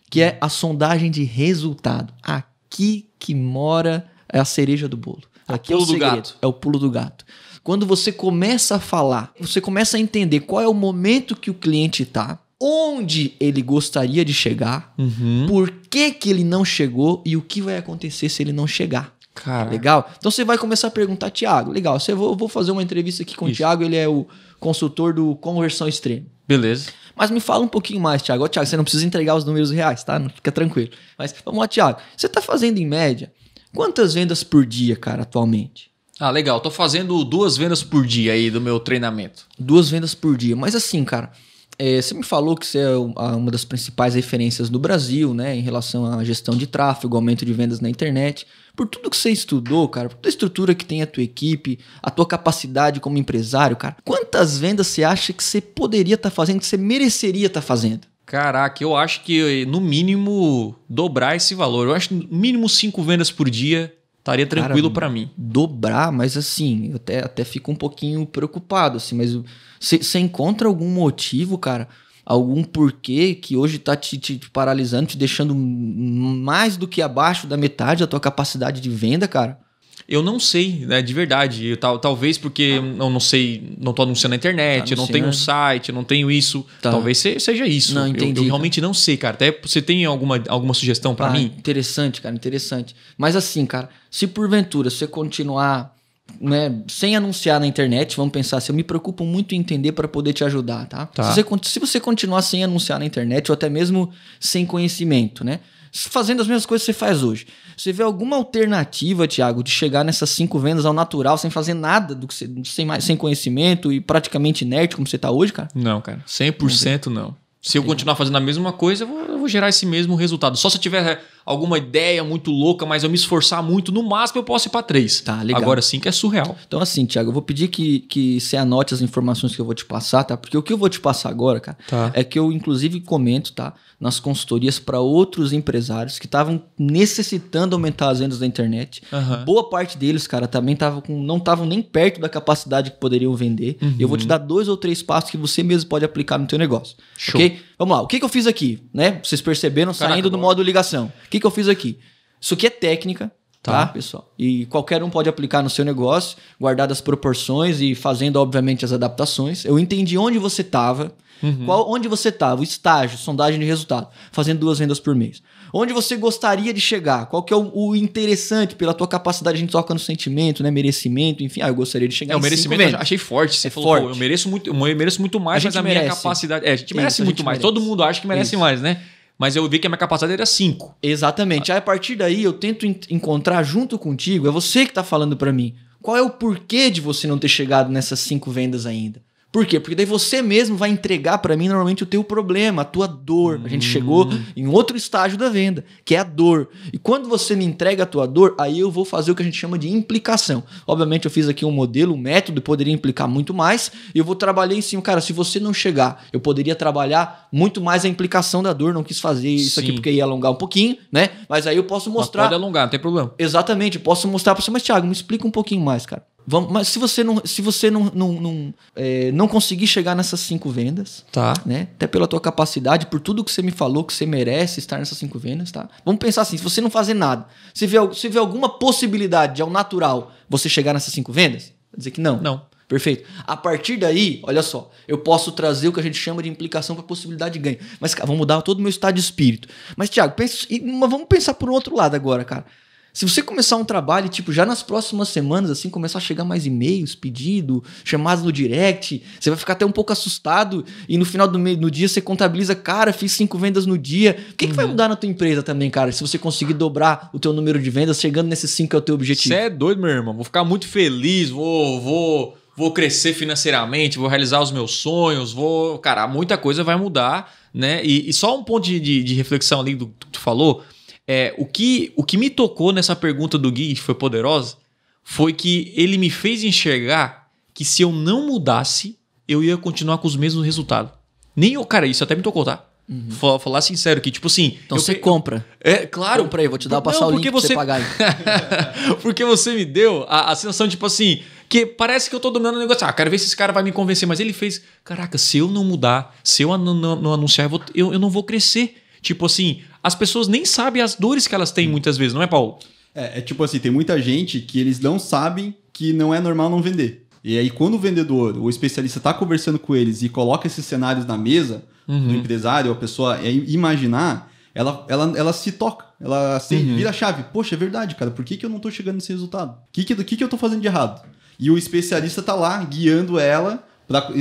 que é a sondagem de resultado. Aqui que mora a cereja do bolo. É aqui é o pulo segredo, do gato. É o pulo do gato. Quando você começa a falar, você começa a entender qual é o momento que o cliente está, onde ele gostaria de chegar, uhum. por que, que ele não chegou e o que vai acontecer se ele não chegar. Cara. Legal? Então você vai começar a perguntar, Tiago, legal, você, eu vou fazer uma entrevista aqui com Isso. o Tiago, ele é o consultor do Conversão Extremo. Beleza. Mas me fala um pouquinho mais, Tiago. Tiago, você não precisa entregar os números reais, tá? fica tranquilo. Mas vamos lá, Tiago. Você está fazendo em média Quantas vendas por dia, cara, atualmente? Ah, legal. Tô fazendo duas vendas por dia aí do meu treinamento. Duas vendas por dia. Mas assim, cara, é, você me falou que você é uma das principais referências do Brasil, né, em relação à gestão de tráfego, aumento de vendas na internet. Por tudo que você estudou, cara, por toda a estrutura que tem a tua equipe, a tua capacidade como empresário, cara, quantas vendas você acha que você poderia estar tá fazendo, que você mereceria estar tá fazendo? Caraca, eu acho que no mínimo dobrar esse valor. Eu acho que no mínimo cinco vendas por dia estaria tranquilo para mim. Dobrar, mas assim, eu até, até fico um pouquinho preocupado, assim, mas você encontra algum motivo, cara, algum porquê que hoje tá te, te, te, paralisando, te deixando mais do que abaixo da metade da tua capacidade de venda, cara? Eu não sei, né, de verdade. Eu, tal, talvez porque ah. eu não sei, não tô anunciando na internet, tá não tenho um site, não tenho isso. Tá. Talvez seja isso. Não, entendi. Eu, eu realmente tá. não sei, cara. Até você tem alguma, alguma sugestão para ah, mim? Interessante, cara, interessante. Mas assim, cara, se porventura você continuar né, sem anunciar na internet, vamos pensar assim, eu me preocupo muito em entender para poder te ajudar, tá? tá. Se, você, se, você, continuar sem anunciar na internet ou até mesmo sem conhecimento, né? fazendo as mesmas coisas que você faz hoje. Você vê alguma alternativa, Tiago, de chegar nessas cinco vendas ao natural, sem fazer nada, do que você, sem, mais, sem conhecimento e praticamente inerte como você está hoje, cara? Não, cara. 100% não. não. Se eu continuar fazendo a mesma coisa, eu vou, eu vou gerar esse mesmo resultado. Só se eu tiver alguma ideia muito louca, mas eu me esforçar muito, no máximo eu posso ir para três. Tá, legal. Agora sim que é surreal. Então, assim, Thiago, eu vou pedir que, que você anote as informações que eu vou te passar, tá? Porque o que eu vou te passar agora, cara, tá. é que eu, inclusive, comento, tá? Nas consultorias para outros empresários que estavam necessitando aumentar as vendas da internet. Uhum. Boa parte deles, cara, também tava com, não estavam nem perto da capacidade que poderiam vender. Uhum. Eu vou te uhum. dar dois ou três passos que você mesmo pode aplicar no teu negócio. Show. Ok? Vamos lá, o que, que eu fiz aqui? Né? Vocês perceberam Caraca, saindo do modo ligação. O que, que eu fiz aqui? Isso aqui é técnica, tá, tá, pessoal? E qualquer um pode aplicar no seu negócio, guardando as proporções e fazendo, obviamente, as adaptações. Eu entendi onde você estava, uhum. qual onde você estava, o estágio, sondagem de resultado, fazendo duas vendas por mês. Onde você gostaria de chegar? Qual que é o, o interessante pela tua capacidade? A gente toca no sentimento, né? Merecimento, enfim. Ah, eu gostaria de chegar. É, o merecimento achei forte. Você é falou, forte. eu mereço muito, eu mereço muito mais, mas a merece. minha capacidade. É, a gente Isso, merece gente muito merece. mais. Todo mundo acha que merece Isso. mais, né? mas eu vi que a minha capacidade era 5. Exatamente. Ah. Aí a partir daí eu tento encontrar junto contigo, é você que está falando para mim, qual é o porquê de você não ter chegado nessas 5 vendas ainda? Por quê? Porque daí você mesmo vai entregar para mim normalmente o teu problema, a tua dor. A gente chegou hum. em outro estágio da venda, que é a dor. E quando você me entrega a tua dor, aí eu vou fazer o que a gente chama de implicação. Obviamente eu fiz aqui um modelo, um método, poderia implicar muito mais. E eu vou trabalhar em cima, cara, se você não chegar, eu poderia trabalhar muito mais a implicação da dor, não quis fazer isso Sim. aqui porque ia alongar um pouquinho, né? Mas aí eu posso mostrar. Mas pode alongar, não tem problema. Exatamente, posso mostrar para você, mas Thiago, me explica um pouquinho mais, cara. Vamos, mas se você não, se você não, não, não, é, não conseguir chegar nessas cinco vendas, tá. né? Até pela tua capacidade, por tudo que você me falou, que você merece estar nessas cinco vendas, tá? Vamos pensar assim, se você não fazer nada, se vê, se vê alguma possibilidade de ao natural você chegar nessas cinco vendas, dizer que não. Não. Perfeito. A partir daí, olha só, eu posso trazer o que a gente chama de implicação para possibilidade de ganho. Mas, cara, vamos mudar todo o meu estado de espírito. Mas, Tiago, mas vamos pensar por outro lado agora, cara. Se você começar um trabalho, tipo, já nas próximas semanas, assim, começar a chegar mais e-mails, pedido, chamadas no direct, você vai ficar até um pouco assustado e no final do, meio, no dia você contabiliza, cara, fiz cinco vendas no dia. O que, uhum. que vai uhum. mudar na tua empresa também, cara, se você conseguir dobrar o teu número de vendas, chegando nesses cinco que é o teu objetivo? Você é doido, meu irmão. Vou ficar muito feliz, vou, vou, vou crescer financeiramente, vou realizar os meus sonhos, vou. Cara, muita coisa vai mudar, né? E, e só um ponto de, de, de reflexão ali do que tu falou é, o, que, o que me tocou nessa pergunta do Gui, que foi poderosa, foi que ele me fez enxergar que se eu não mudasse, eu ia continuar com os mesmos resultados. Nem o cara, isso até me tocou, tá? Uhum. Falar, sincero, que tipo assim. Então você pe... compra. É, claro. Compra aí, vou te dar não, passar o link você... pra você pagar aí. porque você me deu a, a sensação, tipo assim, que parece que eu tô dominando o negócio. Ah, quero ver se esse cara vai me convencer. Mas ele fez. Caraca, se eu não mudar, se eu não, não, não anunciar, eu, vou, eu, eu não vou crescer. Tipo assim, as pessoas nem sabem as dores que elas têm muitas vezes, não é, Paulo? É, é tipo assim, tem muita gente que eles não sabem que não é normal não vender. E aí, quando o vendedor o especialista está conversando com eles e coloca esses cenários na mesa uhum. do empresário, a pessoa é imaginar, ela, ela, ela se toca, ela uhum. vira a chave. Poxa, é verdade, cara, por que, que eu não estou chegando nesse resultado? O que, que, que, que eu estou fazendo de errado? E o especialista está lá guiando ela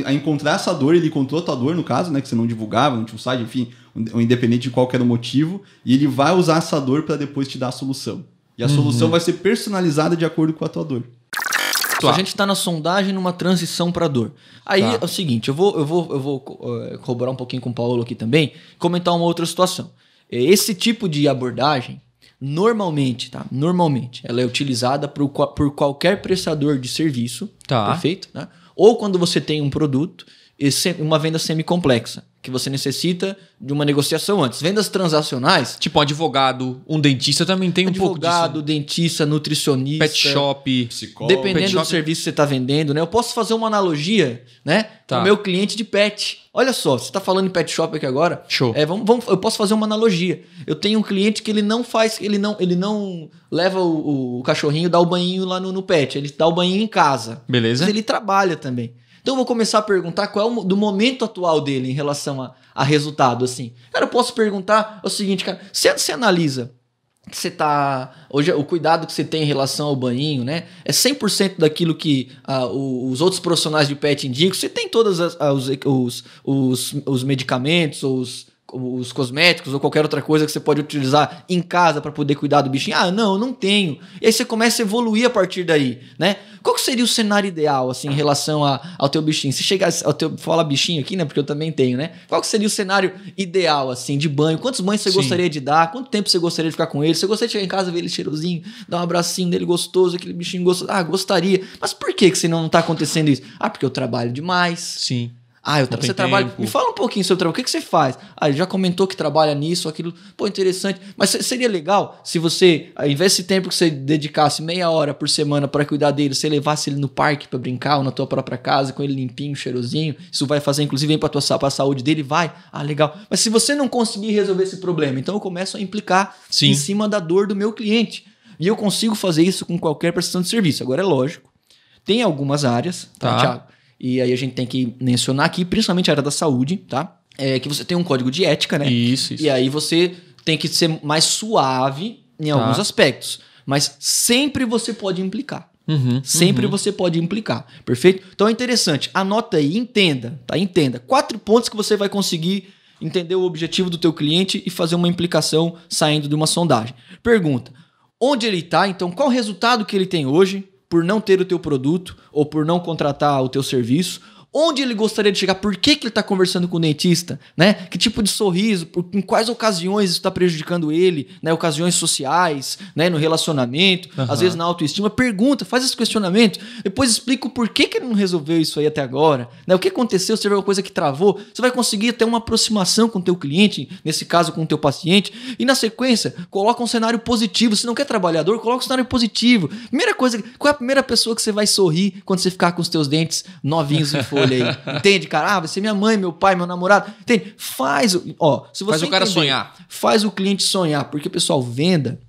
a encontrar essa dor, ele encontrou a tua dor, no caso, né? Que você não divulgava, não tinha um site, enfim, um, independente de qualquer motivo, e ele vai usar essa dor para depois te dar a solução. E a uhum. solução vai ser personalizada de acordo com a tua dor. Tá. A gente está na sondagem numa transição para dor. Aí tá. é o seguinte, eu vou, eu vou, eu vou uh, corroborar um pouquinho com o Paulo aqui também, comentar uma outra situação. É, esse tipo de abordagem, normalmente, tá? Normalmente, ela é utilizada por, por qualquer prestador de serviço, tá. perfeito, né? ou quando você tem um produto, uma venda semi-complexa que você necessita de uma negociação antes. Vendas transacionais. Tipo um advogado, um dentista também tem um pouco disso. Advogado, dentista, nutricionista. Pet shop, psicólogo. Dependendo do serviço que você está vendendo, né? Eu posso fazer uma analogia, né? Tá. o meu cliente de pet. Olha só, você está falando em pet shop aqui agora. Show. É, vamos, vamos, eu posso fazer uma analogia. Eu tenho um cliente que ele não faz, ele não, ele não leva o, o cachorrinho, dá o banho lá no, no pet. Ele dá o banho em casa. Beleza. Mas ele trabalha também. Então eu vou começar a perguntar qual é o do momento atual dele em relação a, a resultado, assim. Cara, eu posso perguntar o seguinte, cara, você, você analisa que você tá. Hoje, é, o cuidado que você tem em relação ao banho, né? É 100% daquilo que os outros profissionais de pet indicam. Você tem todos os, os, os, os medicamentos, os, os cosméticos ou qualquer outra coisa que você pode utilizar em casa para poder cuidar do bichinho. Ah, não, eu não tenho. E aí você começa a evoluir a partir daí, né? Qual seria o cenário ideal, assim, em relação a, ao teu bichinho? Se chegar ao teu... Fala bichinho aqui, né? Porque eu também tenho, né? Qual seria o cenário ideal, assim, de banho? Quantos banhos você Sim. gostaria de dar? Quanto tempo você gostaria de ficar com ele? Você gostaria de chegar em casa, ver ele cheirosinho, dar um abracinho dele gostoso, aquele bichinho gostoso? Ah, gostaria. Mas por que que senão não está acontecendo isso? Ah, porque eu trabalho demais. Sim ah, eu tra você tempo. trabalha. Me fala um pouquinho sobre o trabalho. O que, que você faz? Ah, ele já comentou que trabalha nisso, aquilo. Pô, interessante. Mas seria legal se você, ao invés desse tempo que você dedicasse meia hora por semana para cuidar dele, você levasse ele no parque para brincar ou na tua própria casa, com ele limpinho, cheirosinho. Isso vai fazer, inclusive, bem para tua pra saúde dele, vai. Ah, legal. Mas se você não conseguir resolver esse problema, então eu começo a implicar Sim. em cima da dor do meu cliente. E eu consigo fazer isso com qualquer prestação de serviço. Agora é lógico. Tem algumas áreas, tá, tá. Thiago? E aí a gente tem que mencionar aqui, principalmente a área da saúde, tá? É que você tem um código de ética, né? Isso, isso. E aí você tem que ser mais suave em tá. alguns aspectos. Mas sempre você pode implicar. Uhum, uhum. sempre uhum. você pode implicar, perfeito? Então é interessante, anota aí, entenda, tá? Entenda. Quatro pontos que você vai conseguir entender o objetivo do teu cliente e fazer uma implicação saindo de uma sondagem. Pergunta: onde ele está? Então, qual o resultado que ele tem hoje? por não ter o teu produto ou por não contratar o teu serviço onde ele gostaria de chegar, por que, que ele está conversando com o dentista, né? Que tipo de sorriso, por, em quais ocasiões isso está prejudicando ele, né? Ocasiões sociais, né? No relacionamento, uhum. às vezes na autoestima. Pergunta, faz esse questionamento, depois explica o porquê que ele não resolveu isso aí até agora, né? O que aconteceu, se teve alguma coisa que travou, você vai conseguir ter uma aproximação com o teu cliente, nesse caso com o teu paciente, e na sequência, coloca um cenário positivo, se não quer trabalhador, coloca um cenário positivo. Primeira coisa, qual é a primeira pessoa que você vai sorrir quando você ficar com os teus dentes novinhos e fogo? olhei. Entende, cara? Ah, vai ser é minha mãe, meu pai, meu namorado. Entende? Faz, ó, se você faz o cara sonhar. Faz o cliente sonhar, porque pessoal, venda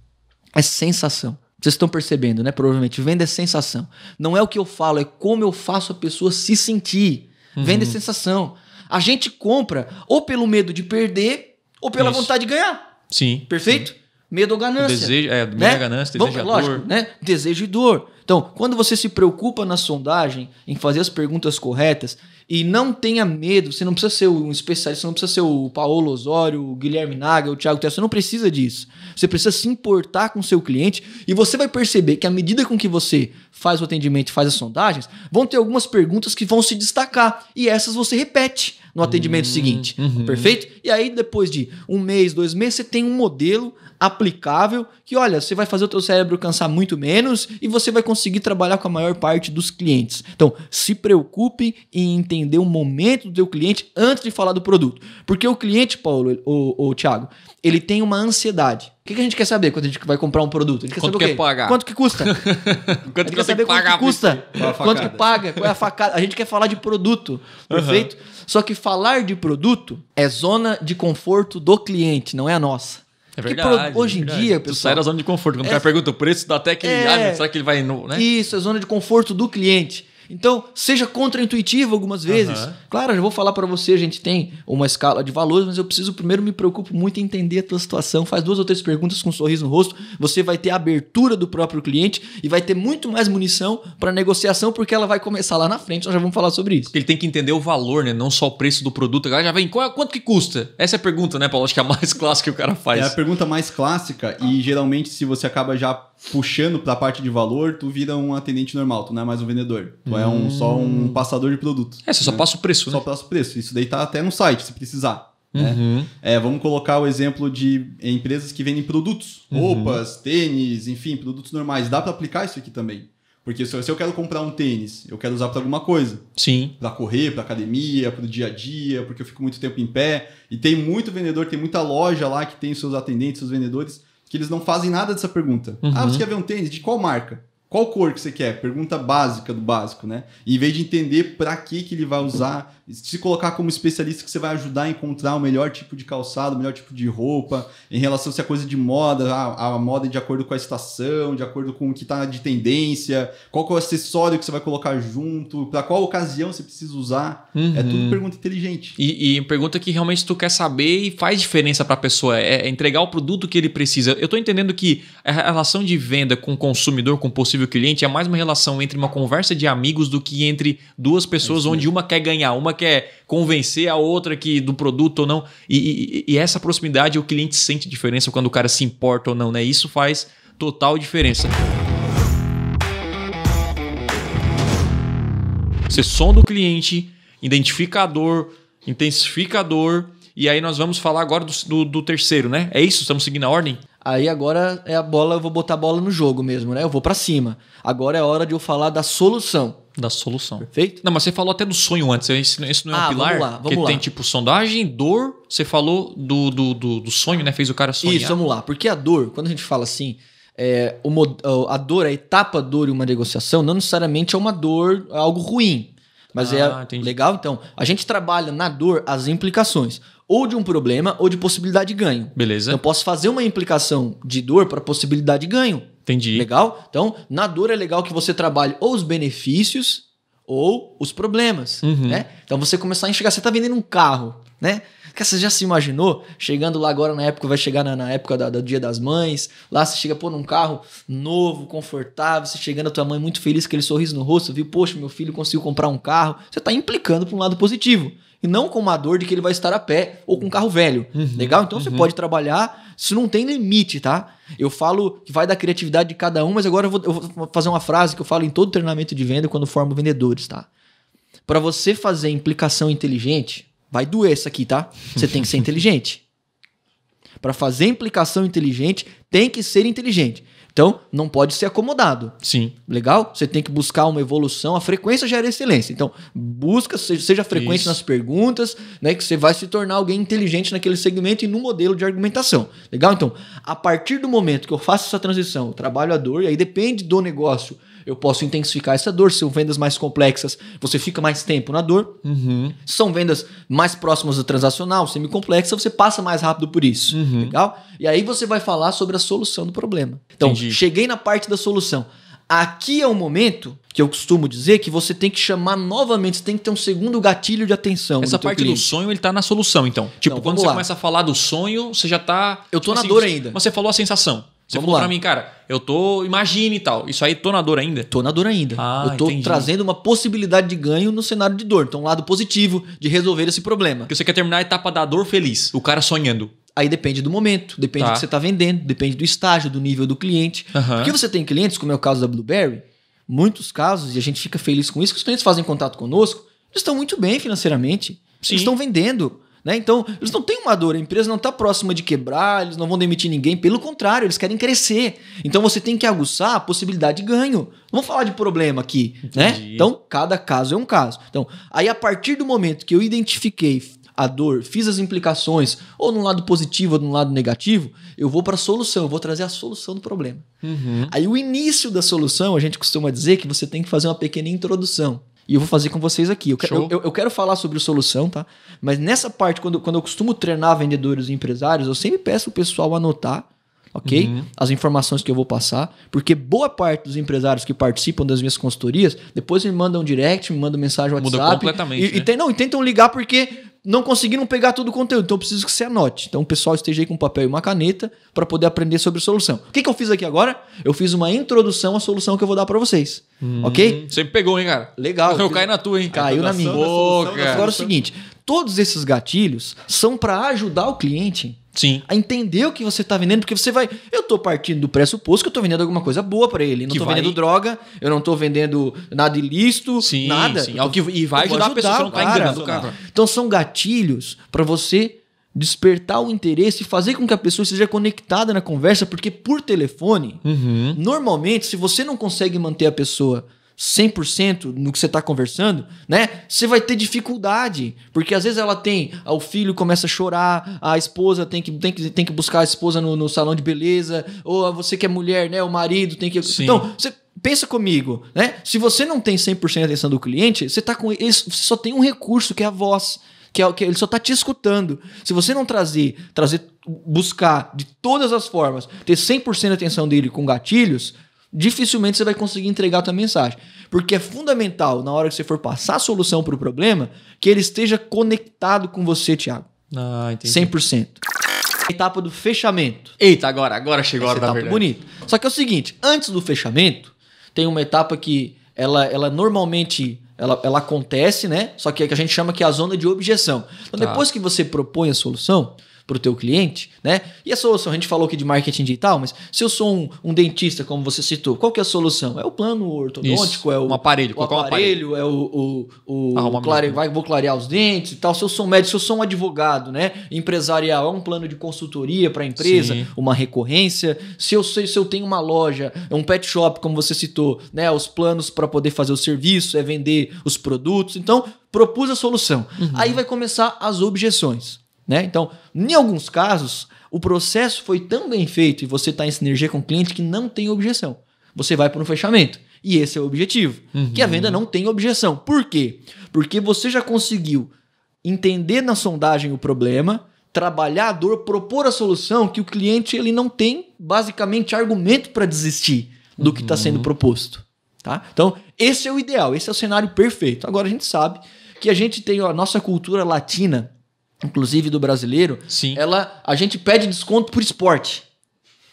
é sensação. Vocês estão percebendo, né? Provavelmente venda é sensação. Não é o que eu falo, é como eu faço a pessoa se sentir. Uhum. Venda uhum. é sensação. A gente compra ou pelo medo de perder ou pela Isso. vontade de ganhar. Sim. Perfeito? Sim. Medo ou ganância. Desejo, é, medo né? ganância, desejo dor. Né? Desejo e dor. Então, quando você se preocupa na sondagem, em fazer as perguntas corretas, e não tenha medo, você não precisa ser um especialista, você não precisa ser o Paulo Osório, o Guilherme Naga, o Thiago Tess, você não precisa disso. Você precisa se importar com o seu cliente e você vai perceber que à medida com que você faz o atendimento e faz as sondagens, vão ter algumas perguntas que vão se destacar e essas você repete no atendimento uhum, seguinte, uhum. perfeito? E aí depois de um mês, dois meses, você tem um modelo aplicável, que olha, você vai fazer o teu cérebro cansar muito menos e você vai conseguir trabalhar com a maior parte dos clientes. Então, se preocupe em entender o momento do teu cliente antes de falar do produto. Porque o cliente, Paulo ou, Thiago, ele tem uma ansiedade. O que, que, a gente quer saber quando a gente vai comprar um produto? quer Quanto saber quer pagar? Quanto que custa? quanto que quer saber quanto que custa? Quanto que paga? Qual é a facada? A gente quer falar de produto, perfeito? Uhum. Só que falar de produto é zona de conforto do cliente, não é a nossa. É verdade. Pro, hoje é verdade. em dia, pessoal. Tu sai da zona de conforto. Quando o é, cara pergunta o preço, dá até que É, ah, será que ele vai no. Né? Isso, a zona de conforto do cliente. Então, seja contraintuitivo algumas vezes. Uhum. Claro, eu já vou falar para você, a gente tem uma escala de valores, mas eu preciso primeiro me preocupo muito em entender a tua situação. Faz duas ou três perguntas com um sorriso no rosto, você vai ter a abertura do próprio cliente e vai ter muito mais munição para negociação, porque ela vai começar lá na frente. Nós já vamos falar sobre isso. Porque ele tem que entender o valor, né? Não só o preço do produto. Agora já vem, qual, é, quanto que custa? Essa é a pergunta, né, Paulo? Acho que é a mais clássica que o cara faz. É a pergunta mais clássica e geralmente se você acaba já puxando para a parte de valor, tu vira um atendente normal, tu não é mais um vendedor. Tu hum. é um, só um hum. passador de produto. É, você né? só passa o preço. Só né? passa o preço. Isso daí tá até no site, se precisar. Né? Uhum. É, vamos colocar o exemplo de empresas que vendem produtos, uhum. roupas, uhum. tênis, enfim, produtos normais. Dá para aplicar isso aqui também. Porque se eu quero comprar um tênis, eu quero usar para alguma coisa. Sim. Para correr, para academia, para o dia a dia, porque eu fico muito tempo em pé. E tem muito vendedor, tem muita loja lá que tem seus atendentes, seus vendedores que eles não fazem nada dessa pergunta. Uhum. Ah, você uhum. quer ver um tênis? De qual marca? Qual cor que você quer? Pergunta básica do básico, né? em vez de entender para que, que ele vai usar, se colocar como especialista que você vai ajudar a encontrar o melhor tipo de calçado, o melhor tipo de roupa, em relação se é coisa de moda, a, a moda é de acordo com a estação, de acordo com o que está de tendência, qual é o acessório que você vai colocar junto, para qual ocasião você precisa usar. É uhum. É tudo pergunta inteligente. E, e, pergunta que realmente tu quer saber e faz diferença para a pessoa. É, é entregar o produto que ele precisa. Eu estou entendendo que a relação de venda com o consumidor, com o possível possível cliente é mais uma relação entre uma conversa de amigos do que entre duas pessoas, é onde uma quer ganhar, uma quer convencer a outra que do produto ou não. E, e, e essa proximidade é o cliente sente diferença quando o cara se importa ou não, né? Isso faz total diferença. Você sonda o cliente, identificador, intensificador, e aí nós vamos falar agora do, do, do terceiro, né? É isso? Estamos seguindo a ordem? Aí agora é a bola, eu vou botar a bola no jogo mesmo, né? Eu vou para cima. Agora é hora de eu falar da solução. Da solução. Perfeito? Não, mas você falou até do sonho antes. Esse não é ah, um pilar? Vamos lá, vamos porque lá. tem tipo sondagem, dor. Você falou do, do, do, do, sonho, né? Fez o cara sonhar. Isso, vamos lá. Porque a dor, quando a gente fala assim, é, a dor, a etapa dor em uma negociação, não necessariamente é uma dor, é algo ruim. Mas ah, é entendi. legal, então. A gente trabalha na dor as implicações ou de um problema ou de possibilidade de ganho. Beleza. Então, eu posso fazer uma implicação de dor para possibilidade de ganho. Entendi. Legal? Então, na dor é legal que você trabalhe ou os benefícios ou os problemas, uhum. né? Então, você começar a enxergar, você está vendendo um carro, né? Que você já se imaginou chegando lá agora na época, vai chegar na, na época da, do Dia das Mães, lá você chega, pô, num carro novo, confortável, você chegando, a tua mãe muito feliz, aquele sorriso no rosto, viu, poxa, meu filho conseguiu comprar um carro. Você está implicando para um lado positivo e não com uma dor de que ele vai estar a pé ou com um carro velho. Uhum, Legal? Então uhum. você pode trabalhar, isso não tem limite, tá? Eu falo que vai da criatividade de cada um, mas agora eu vou, eu vou fazer uma frase que eu falo em todo treinamento de venda quando formo vendedores, tá? Para você fazer implicação inteligente, vai doer isso aqui, tá? Você tem que ser inteligente. Para fazer implicação inteligente, tem que ser inteligente. Então, não pode ser acomodado. Sim. Legal? Você tem que buscar uma evolução. A frequência gera excelência. Então, busca, seja frequente Isso. nas perguntas, né? Que você vai se tornar alguém inteligente naquele segmento e no modelo de argumentação. Legal? Então, a partir do momento que eu faço essa transição, trabalho a dor, e aí depende do negócio eu posso intensificar essa dor. Se são vendas mais complexas, você fica mais tempo na dor. Uhum. Se são vendas mais próximas do transacional, semi-complexa, você passa mais rápido por isso. Uhum. Legal? E aí você vai falar sobre a solução do problema. Então, Entendi. cheguei na parte da solução. Aqui é o momento que eu costumo dizer que você tem que chamar novamente, você tem que ter um segundo gatilho de atenção. Essa parte cliente. do sonho, ele tá na solução, então. Tipo, quando você lá. começa a falar do sonho, você já tá. Eu tô tipo assim, na dor ainda. Mas você falou a sensação. Você Vamos falou lá. pra mim, cara, eu tô, imagine e tal. Isso aí tô na dor ainda? Tô na dor ainda. Ah, eu tô entendi. trazendo uma possibilidade de ganho no cenário de dor. Então, um lado positivo de resolver esse problema. Porque você quer terminar a etapa da dor feliz, o cara sonhando. Aí depende do momento, depende tá. do que você tá vendendo, depende do estágio, do nível do cliente. Porque você tem clientes, como é o caso da Blueberry, muitos casos, e a gente fica feliz com isso, que os clientes fazem contato conosco, eles estão muito bem financeiramente. Sim. Eles estão vendendo. Né? Então, eles não têm uma dor, a empresa não está próxima de quebrar, eles não vão demitir ninguém, pelo contrário, eles querem crescer. Então você tem que aguçar a possibilidade de ganho. Vamos falar de problema aqui, né? Então, cada caso é um caso. Então, aí a partir do momento que eu identifiquei a dor, fiz as implicações, ou num lado positivo ou num lado negativo, eu vou para a solução, eu vou trazer a solução do problema. Uhum. Aí o início da solução, a gente costuma dizer que você tem que fazer uma pequena introdução. E eu vou fazer com vocês aqui. Eu, quero, eu, eu quero falar sobre solução, tá? Mas nessa parte, quando, quando eu costumo treinar vendedores e empresários, eu sempre peço o pessoal anotar, ok? Uhum. As informações que eu vou passar, porque boa parte dos empresários que participam das minhas consultorias, depois me mandam direct, me mandam mensagem WhatsApp. Muda completamente. E, né? e, tem, não, e tentam ligar porque não conseguiram pegar todo o conteúdo, então eu preciso que você anote. Então o pessoal esteja aí com um papel e uma caneta para poder aprender sobre solução. O que, que eu fiz aqui agora? Eu fiz uma introdução à solução que eu vou dar para vocês. Hum, ok? Você pegou, hein, cara? Legal. Eu caí na tua, hein? Caiu na minha. boca. agora é o né? seguinte: todos esses gatilhos são para ajudar o cliente Sim. A entender o que você está vendendo, porque você vai. Eu estou partindo do pressuposto que eu estou vendendo alguma coisa boa para ele. Não estou vendendo droga, eu não estou vendendo nada ilícito, sim, nada. Sim. Tô... E vai ajudar, ajudar, a pessoa que não tá enganando o cara. Então são gatilhos para você despertar o interesse e fazer com que a pessoa seja conectada na conversa, porque por telefone, uhum. normalmente, se você não consegue manter a pessoa 100% no que você está conversando, né? Você vai ter dificuldade, porque às vezes ela tem, ah, o filho começa a chorar, a esposa tem que, tem que, tem que buscar a esposa no, no salão de beleza, ou ah, você que é mulher, né? O marido tem que. Sim. Então, você pensa comigo, né? Se você não tem 100% atenção do cliente, você tá com você só tem um recurso que é a voz, que é que ele só tá te escutando. Se você não trazer, trazer buscar de todas as formas, ter 100% atenção dele com gatilhos, dificilmente você vai conseguir entregar a tua mensagem. Porque é fundamental, na hora que você for passar a solução para o problema, que ele esteja conectado com você, Thiago. Ah, entendi. 100%. Etapa do fechamento. Eita, agora, agora chegou a hora da verdade. Só que é o seguinte, antes do fechamento, tem uma etapa que ela, ela normalmente ela, ela acontece, né? Só que é que a gente chama que é a zona de objeção. Então, tá. depois que você propõe a solução, para o teu cliente, né? E a solução, a gente falou aqui de marketing digital, mas se eu sou um, um dentista, como você citou, qual que é a solução? É o plano ortodôntico, Isso. é o um aparelho, o aparelho, o aparelho, é o, o, clare, vai, vou clarear os dentes e tal. Se eu sou um médico, se eu sou um advogado, né? Empresarial, é um plano de consultoria para a empresa, Sim. uma recorrência. Se eu, se eu tenho uma loja, é um pet shop, como você citou, né? Os planos para poder fazer o serviço, é vender os produtos. Então, propus a solução. Uhum. Aí vai começar as objeções. Né? Então, em alguns casos, o processo foi tão bem feito e você está em sinergia com o cliente que não tem objeção. Você vai para um fechamento. E esse é o objetivo. Uhum. Que a venda uhum. não tem objeção. Por quê? Porque você já conseguiu entender na sondagem o problema, trabalhar a dor, propor a solução que o cliente ele não tem basicamente argumento para desistir do tá uhum. que está sendo proposto. Tá? Então, esse é o ideal, esse é o cenário perfeito. Agora a gente sabe que a gente tem a nossa cultura latina inclusive do brasileiro, Sim. ela a gente pede desconto por esporte.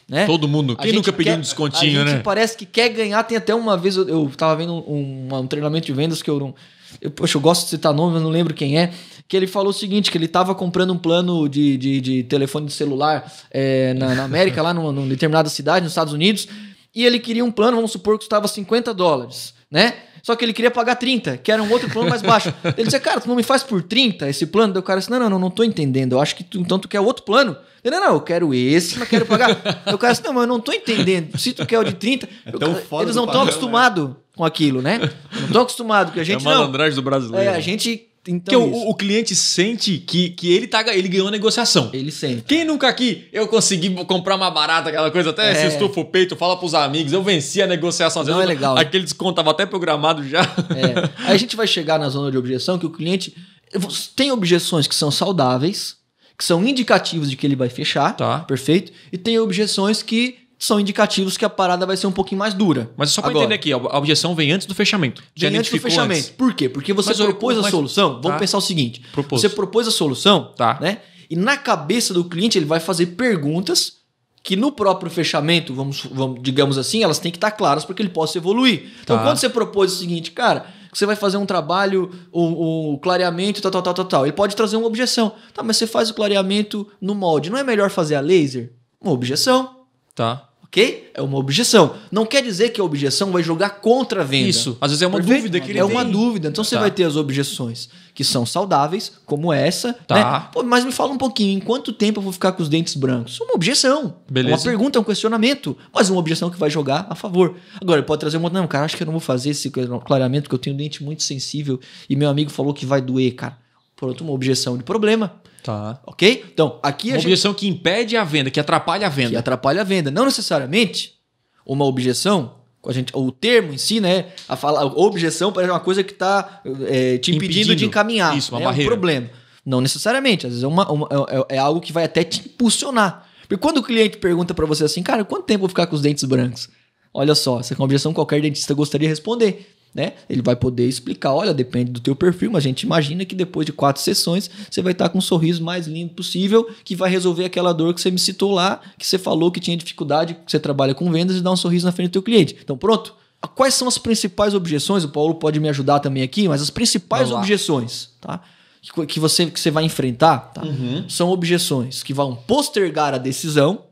Né? Todo mundo. Quem nunca pediu um descontinho, a gente né? parece que quer ganhar. Tem até uma vez, eu, eu tava vendo um, um, um treinamento de vendas que eu não. Eu, poxa, eu gosto de citar nome, mas não lembro quem é. Que ele falou o seguinte: que ele tava comprando um plano de, de, de telefone de celular é, na, na, América, lá numa, numa determinada cidade, nos Estados Unidos. E ele queria um plano, vamos supor que custava 50 dólares, né? Só que ele queria pagar 30, que era um outro plano mais baixo. Ele disse, cara, tu não me faz por 30 esse plano? Daí o cara disse, não, não, não, não tô entendendo. Eu acho que tu, então tu quer outro plano. Ele, não, não, eu quero esse, mas quero pagar. Daí o cara disse, não, mas eu não tô entendendo. Se tu quer o de 30, é cara, eles não estão acostumados né? com aquilo, né? Não estão acostumados. que a é gente é a malandragem não, do brasileiro. É, a gente então, que o, o, cliente sente que, que ele, tá, ele ganhou a negociação. Ele sente. Quem nunca aqui eu consegui comprar uma barata, aquela coisa, até é. se estufa o peito, fala pros amigos, eu venci a negociação. Não é legal. Aquele desconto tava até programado já. É. Aí a gente vai chegar na zona de objeção que o cliente tem objeções que são saudáveis, que são indicativos de que ele vai fechar, tá. perfeito? E tem objeções que são indicativos que a parada vai ser um pouquinho mais dura. Mas só para entender aqui, a objeção vem antes do fechamento. Vem antes do fechamento. Antes. Por quê? Porque você mas, propôs a solução. Tá. Vamos pensar o seguinte: propôs. você propôs a solução, tá. né? E na cabeça do cliente ele vai fazer perguntas que no próprio fechamento, vamos, vamos digamos assim, elas têm que estar claras para que ele possa evoluir. Então, tá. quando você propôs o seguinte, cara, você vai fazer um trabalho, o, o clareamento, tal, tal, tal, tal, tal, ele pode trazer uma objeção. Tá, mas você faz o clareamento no molde, não é melhor fazer a laser? Uma objeção. Tá. Ok? É uma objeção. Não quer dizer que a objeção vai jogar contra a venda. Isso. Às vezes é uma Perfeito? dúvida que ele É tem. uma dúvida. Então você tá. vai ter as objeções que são saudáveis, como essa. Tá. Né? Pô, mas me fala um pouquinho, em quanto tempo eu vou ficar com os dentes brancos? Uma objeção. É Beleza. Uma pergunta, é um questionamento. Mas uma objeção que vai jogar a favor. Agora, pode trazer uma. Não, cara, acho que eu não vou fazer esse clareamento, porque eu tenho um dente muito sensível e meu amigo falou que vai doer, cara. Pronto, uma objeção de problema. Tá. Ok? Então, aqui uma a Uma objeção gente... que impede a venda, que atrapalha a venda. Que atrapalha a venda. Não necessariamente uma objeção a gente, o termo em si, né? A, falar objeção parece uma coisa que está é, te impedindo, impedindo, de encaminhar. Isso, uma né? barreira. É um problema. Não necessariamente, às vezes é, uma, uma, é, é, é, algo que vai até te impulsionar. Porque quando o cliente pergunta para você assim, cara, quanto tempo eu vou ficar com os dentes brancos? Olha só, essa é uma objeção qualquer dentista gostaria de responder né? Ele vai poder explicar, olha, depende do teu perfil, mas a gente imagina que depois de quatro sessões você vai estar com um sorriso mais lindo possível, que vai resolver aquela dor que você me citou lá, que você falou que tinha dificuldade, que você trabalha com vendas e dá um sorriso na frente do teu cliente. Então, pronto. Quais são as principais objeções? O Paulo pode me ajudar também aqui, mas as principais objeções, tá? Que, que, você, que você vai enfrentar, tá? Uhum. São objeções que vão postergar a decisão,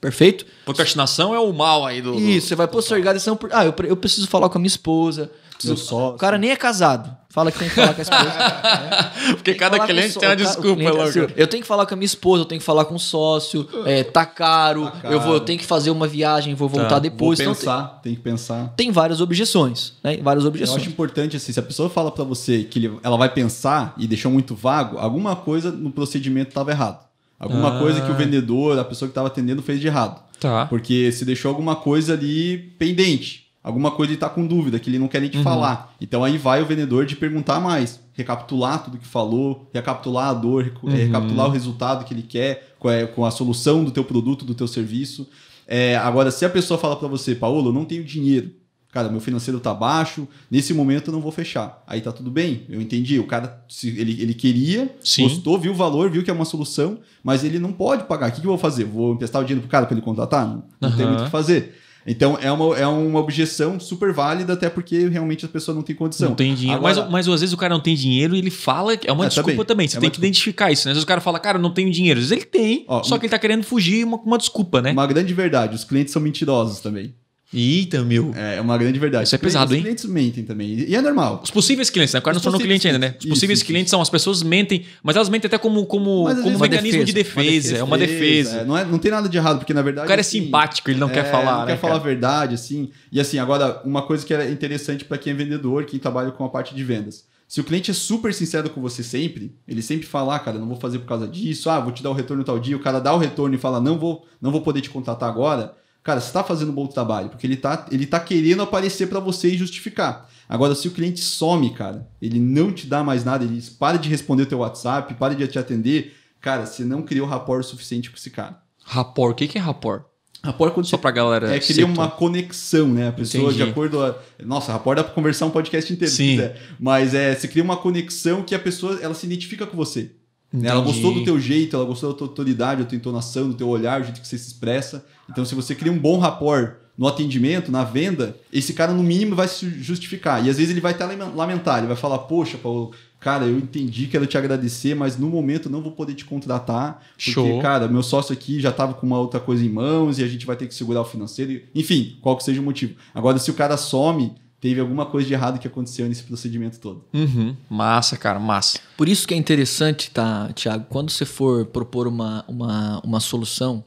Perfeito? Procrastinação é o mal aí do. Isso, você vai postergar decisão por. Ah, eu, eu preciso falar com a minha esposa. Preciso... Sócio. O cara nem é casado. Fala que tem que falar com a esposa. né? Porque cada cliente tem uma desculpa, é assim, Eu tenho que falar com a minha esposa, eu tenho que falar com o sócio, é, tá, caro, tá caro. eu, vou, eu tenho que fazer uma viagem, vou tá. voltar tá, depois. Vou então, pensar, então, tem, tem, que pensar. Tem várias objeções, né? Várias objeções. Eu acho importante, assim, se a pessoa fala para você que ele, ela vai pensar e deixou muito vago, alguma coisa no procedimento estava errado. Alguma ah. coisa que o ah. vendedor, a pessoa que estava atendendo, fez de errado. Tá. Porque se deixou alguma coisa ali pendente. Alguma coisa ele está com dúvida, que ele não quer nem te uhum. falar. Então aí vai o vendedor de perguntar mais, recapitular tudo que falou, recapitular a dor, eh, uhum. recapitular o resultado que ele quer, é, com a solução do teu produto, do teu serviço. É, agora, se a pessoa fala para você, Paulo, eu não tenho dinheiro, cara, meu financeiro tá baixo, nesse momento eu não vou fechar. Aí tá tudo bem, eu entendi. O cara, ele, ele queria, Sim. gostou, viu o valor, viu que é uma solução, mas ele não pode pagar. O que, que eu vou fazer? Vou emprestar o dinheiro pro cara para ele contratar? Não, não tem muito o que fazer. Então é uma, é uma objeção super válida, até porque realmente a pessoa não tem condição. Não tem dinheiro. Agora, mas, mas às vezes o cara não tem dinheiro e ele fala. É uma é, tá desculpa também. também. Você é tem que identificar isso. Né? Às vezes o cara fala, cara, eu não tenho dinheiro. Às vezes ele tem, Ó, só um, que ele tá querendo fugir uma, uma desculpa, né? Uma grande verdade. Os clientes são mentirosos também. Eita, meu. É, é uma grande verdade. Isso é pesado, hein? Os clientes mentem também. E é normal. Os possíveis clientes, né? O cara não se tornou cliente ainda, né? Os possíveis isso, clientes isso. são as pessoas mentem, mas elas mentem até como, como, como um mecanismo defesa, de defesa. É uma defesa. É, não, é, não tem nada de errado, porque na verdade. O cara é assim, é simpático, ele não é, quer falar. Não né, quer falar a verdade, assim. E assim, agora, uma coisa que é interessante para quem é vendedor, quem trabalha com a parte de vendas. Se o cliente é super sincero com você sempre, ele sempre fala, ah, cara, não vou fazer por causa disso, ah, vou te dar o retorno tal dia, o cara dá o retorno e fala, não vou, não vou poder te contratar agora cara, você tá fazendo um bom trabalho, porque ele tá, ele tá querendo aparecer para você e justificar. Agora, se o cliente some, cara, ele não te dá mais nada, ele para de responder o teu WhatsApp, para de te atender, cara, você não criou rapport suficiente com esse cara. Rapport, o que, que é rapport? Rapport é quando Só pra galera. É criar uma conexão, né? A pessoa, Entendi. de acordo a. Nossa, rapport dá pra conversar um podcast inteiro Sim. se quiser. Mas é, você cria uma conexão que a pessoa ela se identifica com você. Entendi. Né? Ela gostou do teu jeito, ela gostou da tua autoridade, da tua entonação, do teu olhar, do jeito que você se expressa. Então, se você cria um bom rapport no atendimento, na venda, esse cara, no mínimo, vai se justificar. E às vezes ele vai até lamentar, ele vai falar, poxa, Paulo, cara, eu entendi, quero te agradecer, mas no momento não vou poder te contratar, porque, Show. cara, meu sócio aqui já estava com uma outra coisa em mãos e a gente vai ter que segurar o financeiro, enfim, qual que seja o motivo. Agora, se o cara some, teve alguma coisa de errado que aconteceu nesse procedimento todo. Uhum. Massa, cara, massa. Por isso que é interessante, tá, Tiago, quando você for propor uma, uma, uma solução,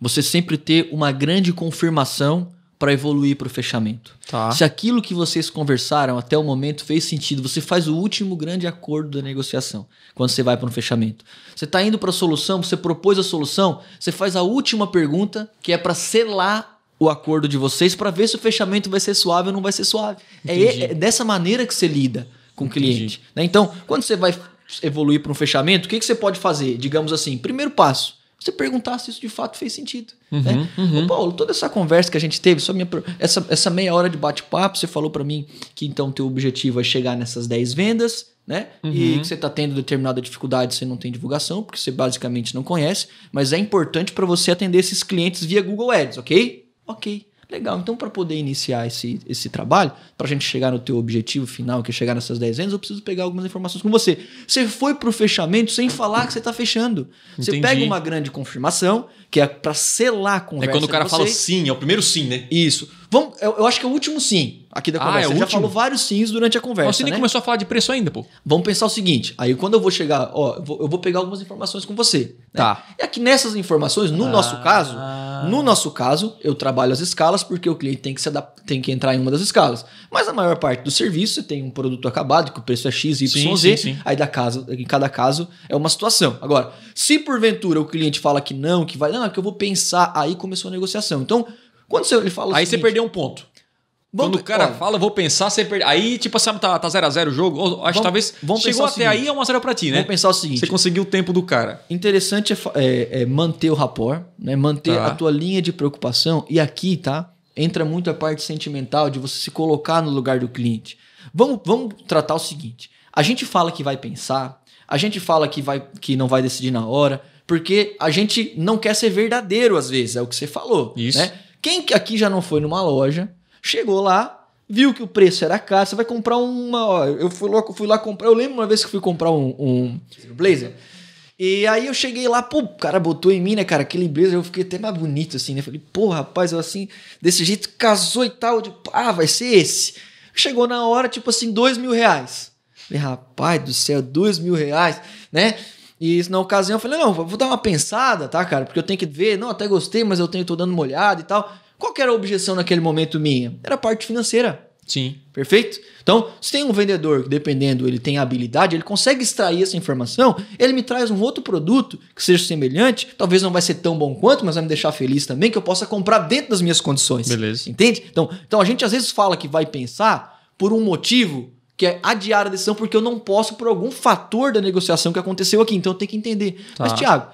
você sempre ter uma grande confirmação para evoluir para o fechamento. Tá. Se aquilo que vocês conversaram até o momento fez sentido, você faz o último grande acordo da negociação quando você vai para um fechamento. Você está indo para a solução, você propôs a solução, você faz a última pergunta que é para selar o acordo de vocês para ver se o fechamento vai ser suave ou não vai ser suave. É, é, dessa maneira que você lida com o cliente. Né? Então, quando você vai evoluir para um fechamento, o que, que você pode fazer? Digamos assim, primeiro passo, você perguntar se isso de fato fez sentido. Uhum, né? Uhum. Ô, Paulo, toda essa conversa que a gente teve, minha, essa, essa meia hora de bate-papo, você falou para mim que então teu objetivo é chegar nessas 10 vendas, né? Uhum. E que você está tendo determinada dificuldade, você não tem divulgação, porque você basicamente não conhece, mas é importante para você atender esses clientes via Google Ads, ok? Ok, legal. Então, para poder iniciar esse, esse trabalho, para a gente chegar no teu objetivo final, que é chegar nessas 10 vendas, eu preciso pegar algumas informações com você. Você foi para o fechamento sem falar que você está fechando. Você pega uma grande confirmação, que é para selar a conversa. É quando o cara fala sim, é o primeiro sim, né? Isso. Vamos, eu, eu acho que é o último sim aqui da ah, conversa. É já falou vários sims durante a conversa. Você nem né? começou a falar de preço ainda, pô. Vamos pensar o seguinte: aí quando eu vou chegar, ó, eu vou, pegar algumas informações com você. Né? Tá. É e aqui nessas informações, no ah. nosso caso, no nosso caso, eu trabalho as escalas porque o cliente tem que, se tem que entrar em uma das escalas. Mas a maior parte do serviço, você tem um produto acabado, que o preço é X, Y, sim, Z. Sim, sim. Aí da casa, em cada caso é uma situação. Agora, se porventura o cliente fala que não, que vai, não, é que eu vou pensar, aí começou a negociação. Então, quando você, ele fala. Aí seguinte, você perdeu um ponto. Quando o cara olha, fala, vou pensar você perde. Aí, tipo assim, tá 0x0 tá zero o jogo. Acho vamos, que talvez. Vamos chegou até aí, é 1x0 pra ti, né? Vamos pensar o seguinte: você conseguiu o tempo do cara. Interessante é, é, é manter o rapport, né? Manter tá. a tua linha de preocupação. E aqui, tá? Entra muito a parte sentimental de você se colocar no lugar do cliente. Vamos, vamos tratar o seguinte: a gente fala que vai pensar, a gente fala que, vai, que não vai decidir na hora, porque a gente não quer ser verdadeiro às vezes, é o que você falou. Isso. Né? Quem aqui já não foi numa loja? Chegou lá, viu que o preço era caro, você vai comprar uma. Ó, eu fui lá, fui lá comprar. Eu lembro uma vez que fui comprar um, um blazer. E aí eu cheguei lá, pô, o cara botou em mim, né, cara, aquele blazer, eu fiquei até mais bonito, assim, né? Falei, pô, rapaz, eu assim, desse jeito casou e tal, de ah, vai ser esse. Chegou na hora, tipo assim, dois mil reais. Falei, rapaz do céu, dois mil reais, né? E na ocasião eu falei, não, vou dar uma pensada, tá, cara? Porque eu tenho que ver, não, até gostei, mas eu tenho, tô dando uma olhada e tal. Qual que era a objeção naquele momento minha? Era a parte financeira. Sim. Perfeito? Então, se tem um vendedor que, dependendo, ele tem habilidade, ele consegue extrair essa informação, ele me traz um outro produto que seja semelhante, talvez não vai ser tão bom quanto, mas vai me deixar feliz também, que eu possa comprar dentro das minhas condições. Beleza. Entende? Então, então a gente às vezes fala que vai pensar por um motivo que é adiar a decisão porque eu não posso por algum fator da negociação que aconteceu aqui. Então, eu tenho que entender. Tá. Mas, Tiago,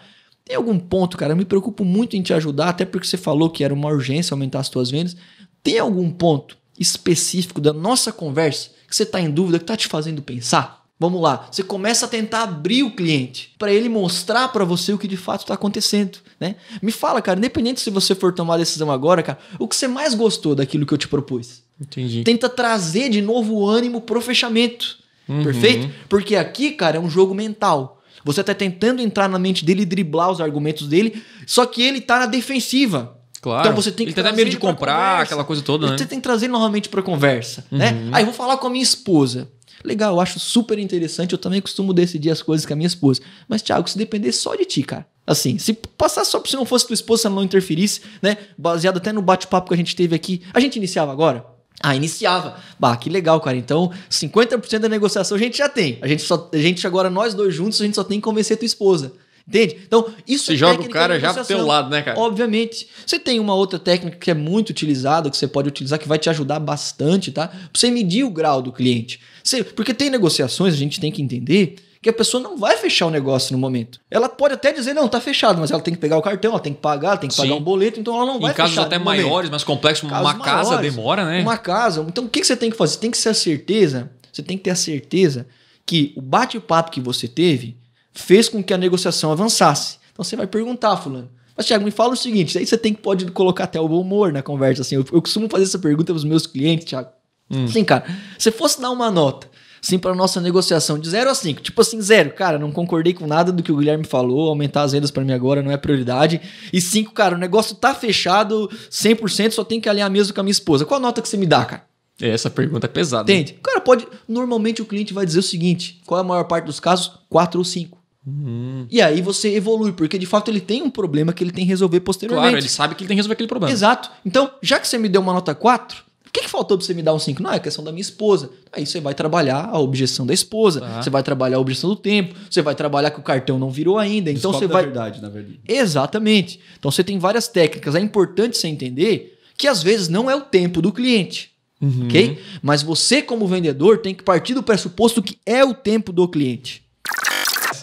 tem algum ponto, cara? Eu me preocupo muito em te ajudar, até porque você falou que era uma urgência aumentar as tuas vendas. Tem algum ponto específico da nossa conversa que você está em dúvida, que está te fazendo pensar? Vamos lá, você começa a tentar abrir o cliente para ele mostrar para você o que de fato está acontecendo, né? Me fala, cara, independente se você for tomar a decisão agora, cara, o que você mais gostou daquilo que eu te propus? Entendi. Tenta trazer de novo o ânimo pro fechamento. Uhum. Perfeito? Porque aqui, cara, é um jogo mental. Você tá tentando entrar na mente dele e driblar os argumentos dele, só que ele tá na defensiva. Claro. Então você tem que tá ele medo de comprar, aquela coisa toda, né? Você tem que trazer novamente para conversa, né? uhum. né? Aí ah, vou falar com a minha esposa. Legal, eu acho super interessante, eu também costumo decidir as coisas com a minha esposa. Mas Thiago, se depender só de ti, cara. Assim, se passar só se não fosse tua esposa, se ela não interferisse, né? Baseado até no bate-papo que a gente teve aqui. A gente iniciava agora? Ah, iniciava. Bah, que legal, cara. Então, 50% da negociação a gente já tem. A gente só a gente agora nós dois juntos, a gente só tem que convencer tua esposa. Entende? Então, isso Você é joga o cara já pelo lado, né, cara? Obviamente. Você tem uma outra técnica que é muito utilizada, que você pode utilizar, que vai te ajudar bastante, tá? Pra você medir o grau do cliente. Você, porque tem negociações, a gente tem que entender, que a pessoa não vai fechar o negócio no momento. Ela pode até dizer, não, tá fechado, mas ela tem que pegar o cartão, ela tem que pagar, ela tem que Sim. pagar um boleto, então ela não em vai fechar. Em casos até maiores, momento. mais complexos, uma maiores, casa demora, né? Uma casa. Então o que você tem que fazer? Você tem que ter a certeza, você tem que ter a certeza que o bate-papo que você teve fez com que a negociação avançasse. Então você vai perguntar, fulano, mas, Thiago, me fala o seguinte: aí você tem que pode colocar até o bom humor na conversa. Assim, eu, eu costumo fazer essa pergunta para os meus clientes, Thiago. Hum. Assim, cara, se fosse dar uma nota, sim para nossa negociação de 0 a 5. Tipo assim, zero, cara, não concordei com nada do que o Guilherme falou, aumentar as vendas para mim agora não é prioridade. E 5, cara, o negócio tá fechado 100%, só tem que alinhar mesmo com a minha esposa. Qual a nota que você me dá, cara? É, essa pergunta é pesada. Entende? Né? Cara, pode, normalmente o cliente vai dizer o seguinte, qual é a maior parte dos casos? 4 ou 5. Uhum. E aí você evolui, porque de fato ele tem um problema que ele tem que resolver posteriormente. Claro, ele sabe que ele tem que resolver aquele problema. Exato. Então, já que você me deu uma nota 4, que, que faltou pra você me dar um 5? Não, é questão da minha esposa. Aí você vai trabalhar a objeção da esposa, uhum. você vai trabalhar a objeção do tempo, você vai trabalhar que o cartão não virou ainda. Então Descobre você vai. verdade, na verdade. Exatamente. Então você tem várias técnicas. É importante você entender que às vezes não é o tempo do cliente. Uhum. Ok? Mas você, como vendedor, tem que partir do pressuposto que é o tempo do cliente.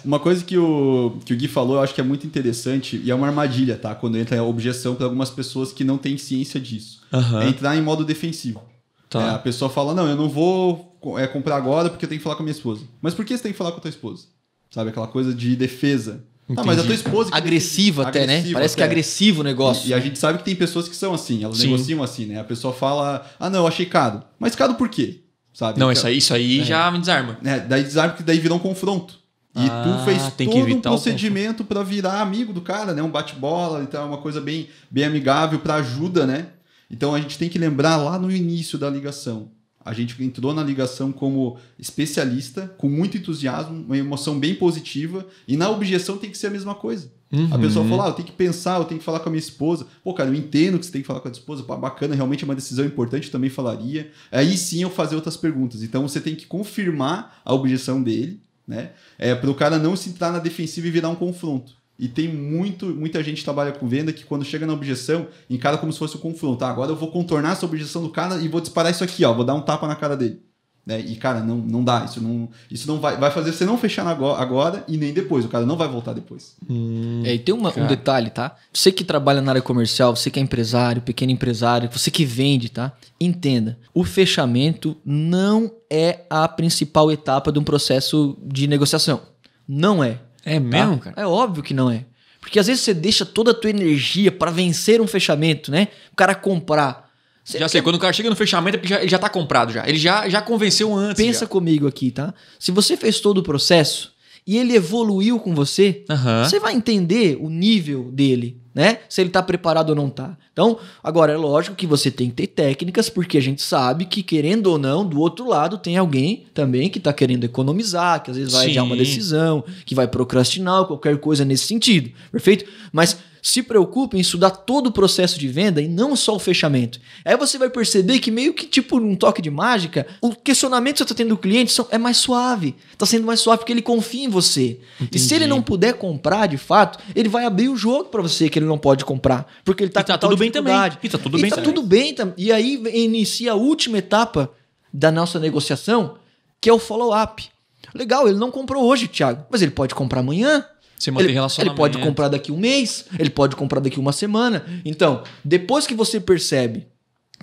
Uma coisa que o, que o Gui falou, eu acho que é muito interessante e é uma armadilha, tá? Quando entra a objeção para algumas pessoas que não têm ciência disso uhum. é entrar em modo defensivo. Tá. É, a pessoa fala, não, eu não vou é, comprar agora porque eu tenho que falar com a minha esposa. Mas por que você tem que falar com a tua esposa? Sabe, aquela coisa de defesa. Entendi. Tá, mas a tua esposa... Agressivo até, né? agressivo né? Parece até. que é agressivo o negócio. E, e, a gente sabe que tem pessoas que são assim, elas Sim. negociam assim, né? A pessoa fala, ah, não, achei caro. Mas caro por quê? Sabe? Não, então isso aí, isso aí é. já me desarma. É, daí desarma porque daí virou um confronto. E ah, tu fez todo um procedimento para virar amigo do cara, né? Um bate-bola, então é uma coisa bem, bem amigável para ajuda, né? Então a gente tem que lembrar lá no início da ligação. A gente entrou na ligação como especialista, com muito entusiasmo, uma emoção bem positiva, e na objeção tem que ser a mesma coisa. Uhum. A pessoa uhum. fala, ah, eu tenho que pensar, eu tenho que falar com a minha esposa. Pô, cara, eu entendo que você tem que falar com a esposa, pá, bacana, realmente é uma decisão importante, eu também falaria. Aí sim eu fazer outras perguntas. Então você tem que confirmar a objeção dele, né? É, para o cara não se entrar na defensiva e virar um confronto. E tem muito, muita gente que trabalha com venda que quando chega na objeção, encara como se fosse um confronto. Tá, agora eu vou contornar essa objeção do cara e vou disparar isso aqui, ó. Vou dar um tapa na cara dele. Né? E, cara, não, não dá. Isso não, isso não vai, vai fazer você não fechar agora, agora e nem depois. O cara não vai voltar depois. Hum, é, e tem uma, um detalhe, tá? Você que trabalha na área comercial, você que é empresário, pequeno empresário, você que vende, tá? Entenda, o fechamento não é a principal etapa de um processo de negociação. Não é. É tá? mesmo? Tá? É óbvio que não é. Porque às vezes você deixa toda a tua energia para vencer um fechamento, né? O cara comprar. Você já sei, quando o cara chega no fechamento é porque já, ele já tá comprado já. Ele já, já convenceu antes. Pensa já. comigo aqui, tá? Se você fez todo o processo e ele evoluiu com você, você vai entender o nível dele né? Se ele tá preparado ou não tá. Então, agora é lógico que você tem que ter técnicas, porque a gente sabe que, querendo ou não, do outro lado tem alguém também que tá querendo economizar, que às vezes vai Sim. adiar uma decisão, que vai procrastinar, qualquer coisa nesse sentido, perfeito? Mas se preocupe em estudar todo o processo de venda e não só o fechamento. Aí você vai perceber que meio que tipo um toque de mágica, o questionamento que você está tendo do cliente é mais suave. Está sendo mais suave porque ele confia em você. Entendi. E se ele não puder comprar de fato, ele vai abrir o jogo para você que ele não pode comprar. Porque ele está tá, tá, tá tudo bem tá também. E tudo bem tá tudo bem. E aí inicia a última etapa da nossa negociação, que é o follow-up. Legal, ele não comprou hoje, Thiago, mas ele pode comprar amanhã. Se manter ele, relacionamento. Ele pode comprar daqui um mês, ele pode comprar daqui uma semana. Então, depois que você percebe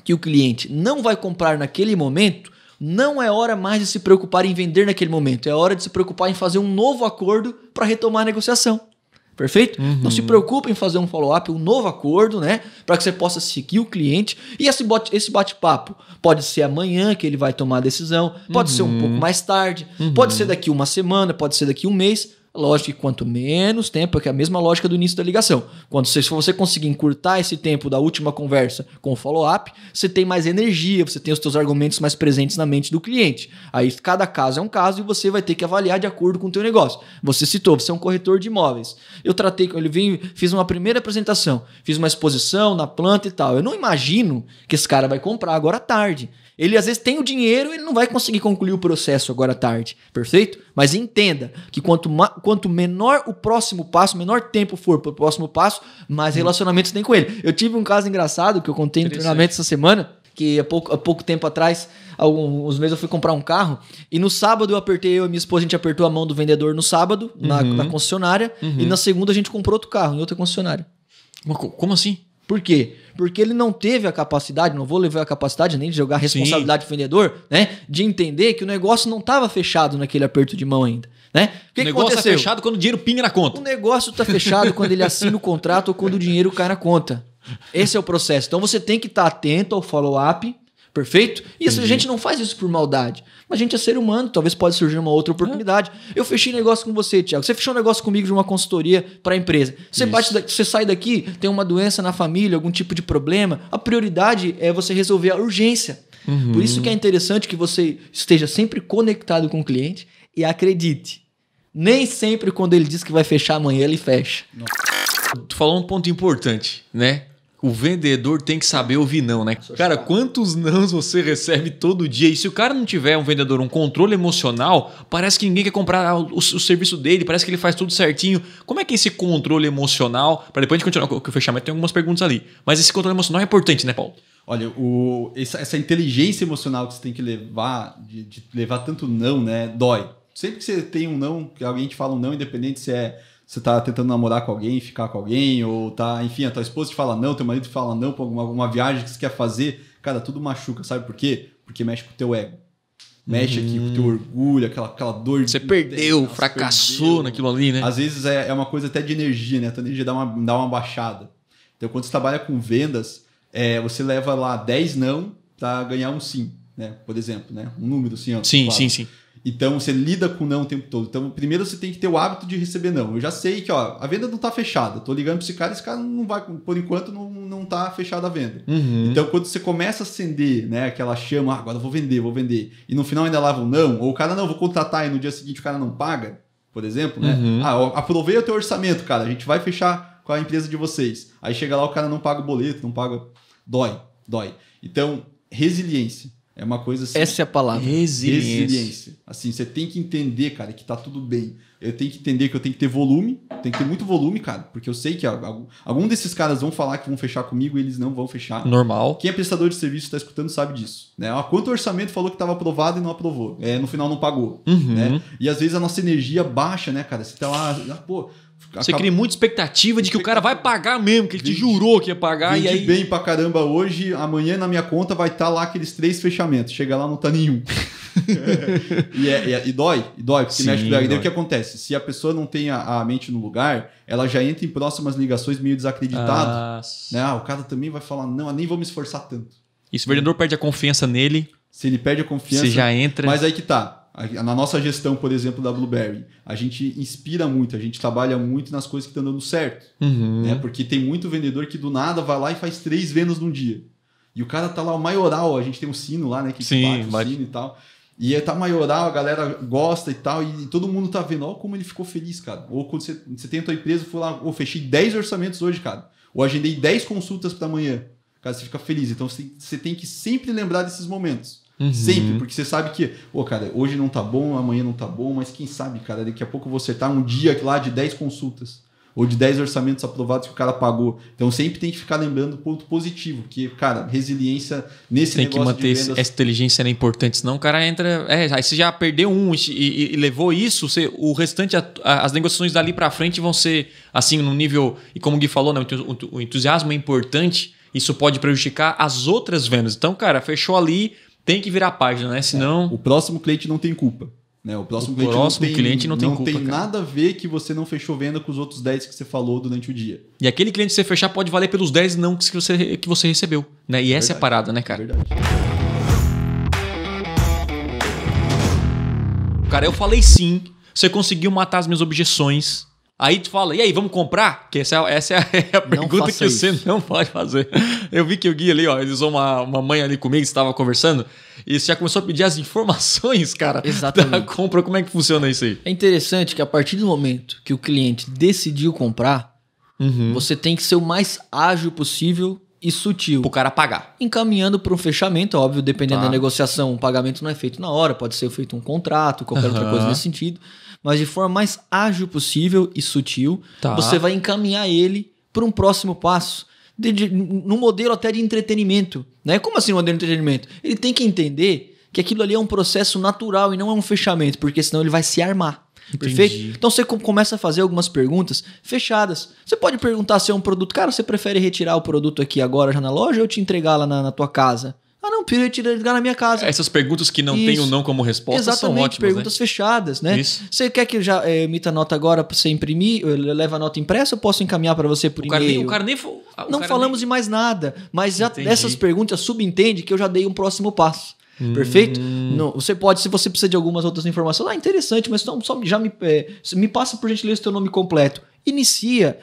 que o cliente não vai comprar naquele momento, não é hora mais de se preocupar em vender naquele momento. É hora de se preocupar em fazer um novo acordo para retomar a negociação. Perfeito? Então, uhum. Não se preocupe em fazer um follow-up, um novo acordo, né? Para que você possa seguir o cliente. E esse bate-papo pode ser amanhã que ele vai tomar a decisão, pode uhum. ser um pouco uhum. mais tarde, uhum. pode ser daqui uma semana, pode ser daqui um mês. Lógico que quanto menos tempo, é que é a mesma lógica do início da ligação. Quando você, se você conseguir encurtar esse tempo da última conversa com o follow-up, você tem mais energia, você tem os seus argumentos mais presentes na mente do cliente. Aí cada caso é um caso e você vai ter que avaliar de acordo com o teu negócio. Você citou, você é um corretor de imóveis. Eu tratei com ele, vim, fiz uma primeira apresentação, fiz uma exposição na planta e tal. Eu não imagino que esse cara vai comprar agora à tarde. Ele às vezes tem o dinheiro, ele não vai conseguir concluir o processo agora à tarde, perfeito? Mas entenda que quanto, quanto menor o próximo passo, menor tempo for para o próximo passo, mais hum. relacionamentos tem com ele. Eu tive um caso engraçado que eu contei no treinamento essa semana que há pouco, há pouco tempo atrás, alguns meses eu fui comprar um carro e no sábado eu apertei, eu e minha esposa, a gente apertou a mão do vendedor no sábado, uhum. na, na, concessionária, uhum. e na uhum. segunda a gente comprou outro carro, em outra concessionária. Como assim? Por quê? Porque ele não teve a capacidade, não vou levar a capacidade nem de jogar responsabilidade Sim. do vendedor, né? De entender que o negócio não estava fechado naquele aperto de mão ainda. Né? O, que o negócio está fechado quando o dinheiro pinga na conta. O negócio está fechado quando ele assina o contrato ou quando o dinheiro cai na conta. Esse é o processo. Então você tem que estar tá atento ao follow-up, Perfeito? E Entendi. a uhum. gente não faz isso por maldade. Mas a gente é ser humano, talvez pode surgir uma outra oportunidade. É. Eu fechei negócio com você, Tiago. Você fechou um negócio comigo de uma consultoria para a empresa. Você, bate você sai daqui, tem uma doença na família, algum tipo de problema. A prioridade é você resolver a urgência. Uhum. Por isso que é interessante que você esteja sempre conectado com o cliente e acredite. Nem sempre quando ele diz que vai fechar amanhã, ele fecha. Não. Tu falou um ponto importante, né? o vendedor tem que saber ouvir não, né? Cara, quantos nãos você recebe todo dia? E se o cara não tiver um vendedor, um controle emocional, parece que ninguém quer comprar o, o, o serviço dele, parece que ele faz tudo certinho. Como é que esse controle emocional, para depois a gente continuar com o fechamento, tem algumas perguntas ali. Mas esse controle emocional é importante, né, Paulo? Olha, o, essa, essa, inteligência emocional que você tem que levar, de, de levar tanto não, né, dói. Sempre que você tem um não, que alguém te fala um não, independente se é você tá tentando namorar com alguém, ficar com alguém, ou tá, enfim, a tua esposa te fala não, teu marido te fala não pra alguma, alguma viagem que você quer fazer, cara, tudo machuca, sabe por quê? Porque mexe com o teu ego. Mexe uhum. aqui com o teu uhum. orgulho, aquela, aquela dor. Você perdeu, nossa, fracassou perdeu. naquilo ali, né? Às vezes é, é uma coisa até de energia, né? A tua energia dá uma, dá uma baixada. Então, quando você trabalha com vendas, é, você leva lá 10 não para ganhar um sim, né? Por exemplo, né? Um número assim, sim. Tipo, sim, claro. Ah, sim, sim. Então você lida com não o tempo todo. Então, primeiro você tem que ter o hábito de receber não. Eu já sei que ó, a venda não está fechada. Estou ligando para esse cara, esse cara não vai, por enquanto, não, não tá fechada a venda. Uhum. Então, quando você começa a acender né, aquela chama, ah, agora eu vou vender, vou vender, e no final ainda o não, ou o cara não, vou contratar e no dia seguinte o cara não paga, por exemplo, né? Uhum. Ah, aprovei o teu orçamento, cara. A gente vai fechar com a empresa de vocês. Aí chega lá, o cara não paga o boleto, não paga. Dói, dói. Então, resiliência é uma coisa assim. Essa é a palavra. Resiliência. resiliência. Assim, você tem que entender, cara, que tá tudo bem. Eu tenho que entender que eu tenho que ter volume, tem que ter muito volume, cara, porque eu sei que algum, algum desses caras vão falar que vão fechar comigo e eles não vão fechar. Normal. Quem é prestador de serviço está escutando sabe disso, né? O quanto orçamento falou que estava aprovado e não aprovou, é, no final não pagou, uhum. né? E às vezes a nossa energia baixa, né, cara? Você tá lá, ah, pô, você acaba... cria muita expectativa de que o cara vai pagar mesmo, que ele vende, te jurou que ia pagar. Vende e aí... bem pra caramba hoje, amanhã na minha conta vai estar tá lá aqueles três fechamentos. Chega lá, não tá nenhum. e, é, é, e, dói, e dói, porque Sim, mexe com o daí o que acontece? Se a pessoa não tem a, a, mente no lugar, ela já entra em próximas ligações meio desacreditada. Ah, né? Ah, o cara também vai falar, não, eu nem vou me esforçar tanto. E se o vendedor perde a confiança nele. Se ele perde a confiança. Você já entra. Mas aí que tá na nossa gestão, por exemplo, da Blueberry, a gente inspira muito, a gente trabalha muito nas coisas que estão dando certo. Uhum. Né? Porque tem muito vendedor que do nada vai lá e faz três vendas num dia. E o cara tá lá, o maioral, a gente tem um sino lá, né? Que Sim, bate o sino e tal. E tá maioral, a galera gosta e tal, e todo mundo tá vendo, ó, como ele ficou feliz, cara. Ou quando você, você tem a tua empresa, foi lá, ou fechei 10 orçamentos hoje, cara. Ou agendei 10 consultas para amanhã. Cara, você fica feliz. Então você você tem que sempre lembrar desses momentos. Uhum. Sempre, porque você sabe que, ô, oh, cara, hoje não tá bom, amanhã não tá bom, mas quem sabe, cara, daqui a pouco você tá um dia lá de 10 consultas ou de 10 orçamentos aprovados que o cara pagou. Então sempre tem que ficar lembrando o ponto positivo, que, cara, resiliência nesse tem negócio Tem que manter vendas... essa inteligência é importante, senão o cara entra. É, aí você já perdeu um e, e, e levou isso, você, o restante, a, a, as negociações dali para frente vão ser, assim, num nível. E como o Gui falou, né, o entusiasmo é importante, isso pode prejudicar as outras vendas. Então, cara, fechou ali tem que virar a página, né? Senão. É. O próximo cliente não tem culpa. Né? O próximo, o cliente, próximo não tem, cliente, não tem, não culpa, tem cara. nada a ver que você não fechou venda com os outros 10 que você falou durante o dia. E aquele cliente que você fechar pode valer pelos 10 não que você, que você recebeu. Né? E essa é a parada, né, cara? Verdade. Cara, eu falei sim. Você conseguiu matar as minhas objeções. Aí tu fala, e aí, vamos comprar? Que essa, é, essa é a, é pergunta que isso. você não pode fazer. Eu vi que o Gui ali, ó, ele usou uma, uma mãe ali comigo, estava conversando, e você já começou a pedir as informações, cara, Exatamente. da compra. Como é que funciona isso aí? É interessante que a partir do momento que o cliente decidiu comprar, uhum. você tem que ser o mais ágil possível e sutil. O cara pagar. Encaminhando para um fechamento, óbvio, dependendo tá. da negociação, o pagamento não é feito na hora, pode ser feito um contrato, qualquer uhum. outra coisa nesse sentido mas de forma mais ágil possível e sutil, tá. você vai encaminhar ele para um próximo passo. De, de, num modelo até de entretenimento. Né? Como assim um modelo de entretenimento? Ele tem que entender que aquilo ali é um processo natural e não é um fechamento, porque senão ele vai se armar. Entendi. Perfeito? Então você começa a fazer algumas perguntas fechadas. Você pode perguntar se é um produto. Cara, você prefere retirar o produto aqui agora já na loja ou te entregar lá na, na tua casa? Ah, não, filho, tira ligar na minha casa. Essas perguntas que não Isso. tem o um não como resposta Exatamente, são ótimas. Né? perguntas né? fechadas, né? Isso. Você quer que eu já é, emita a nota agora para você imprimir? Leva a nota impressa ou posso encaminhar para você por e-mail? o cara nem. Ah, não falamos nem... de mais nada, mas já essas perguntas subentende que eu já dei um próximo passo. Hum. Perfeito? Não, você pode, se você precisa de algumas outras informações, ah, interessante, mas então só já me, é, me passa por gentileza o teu nome completo. Inicia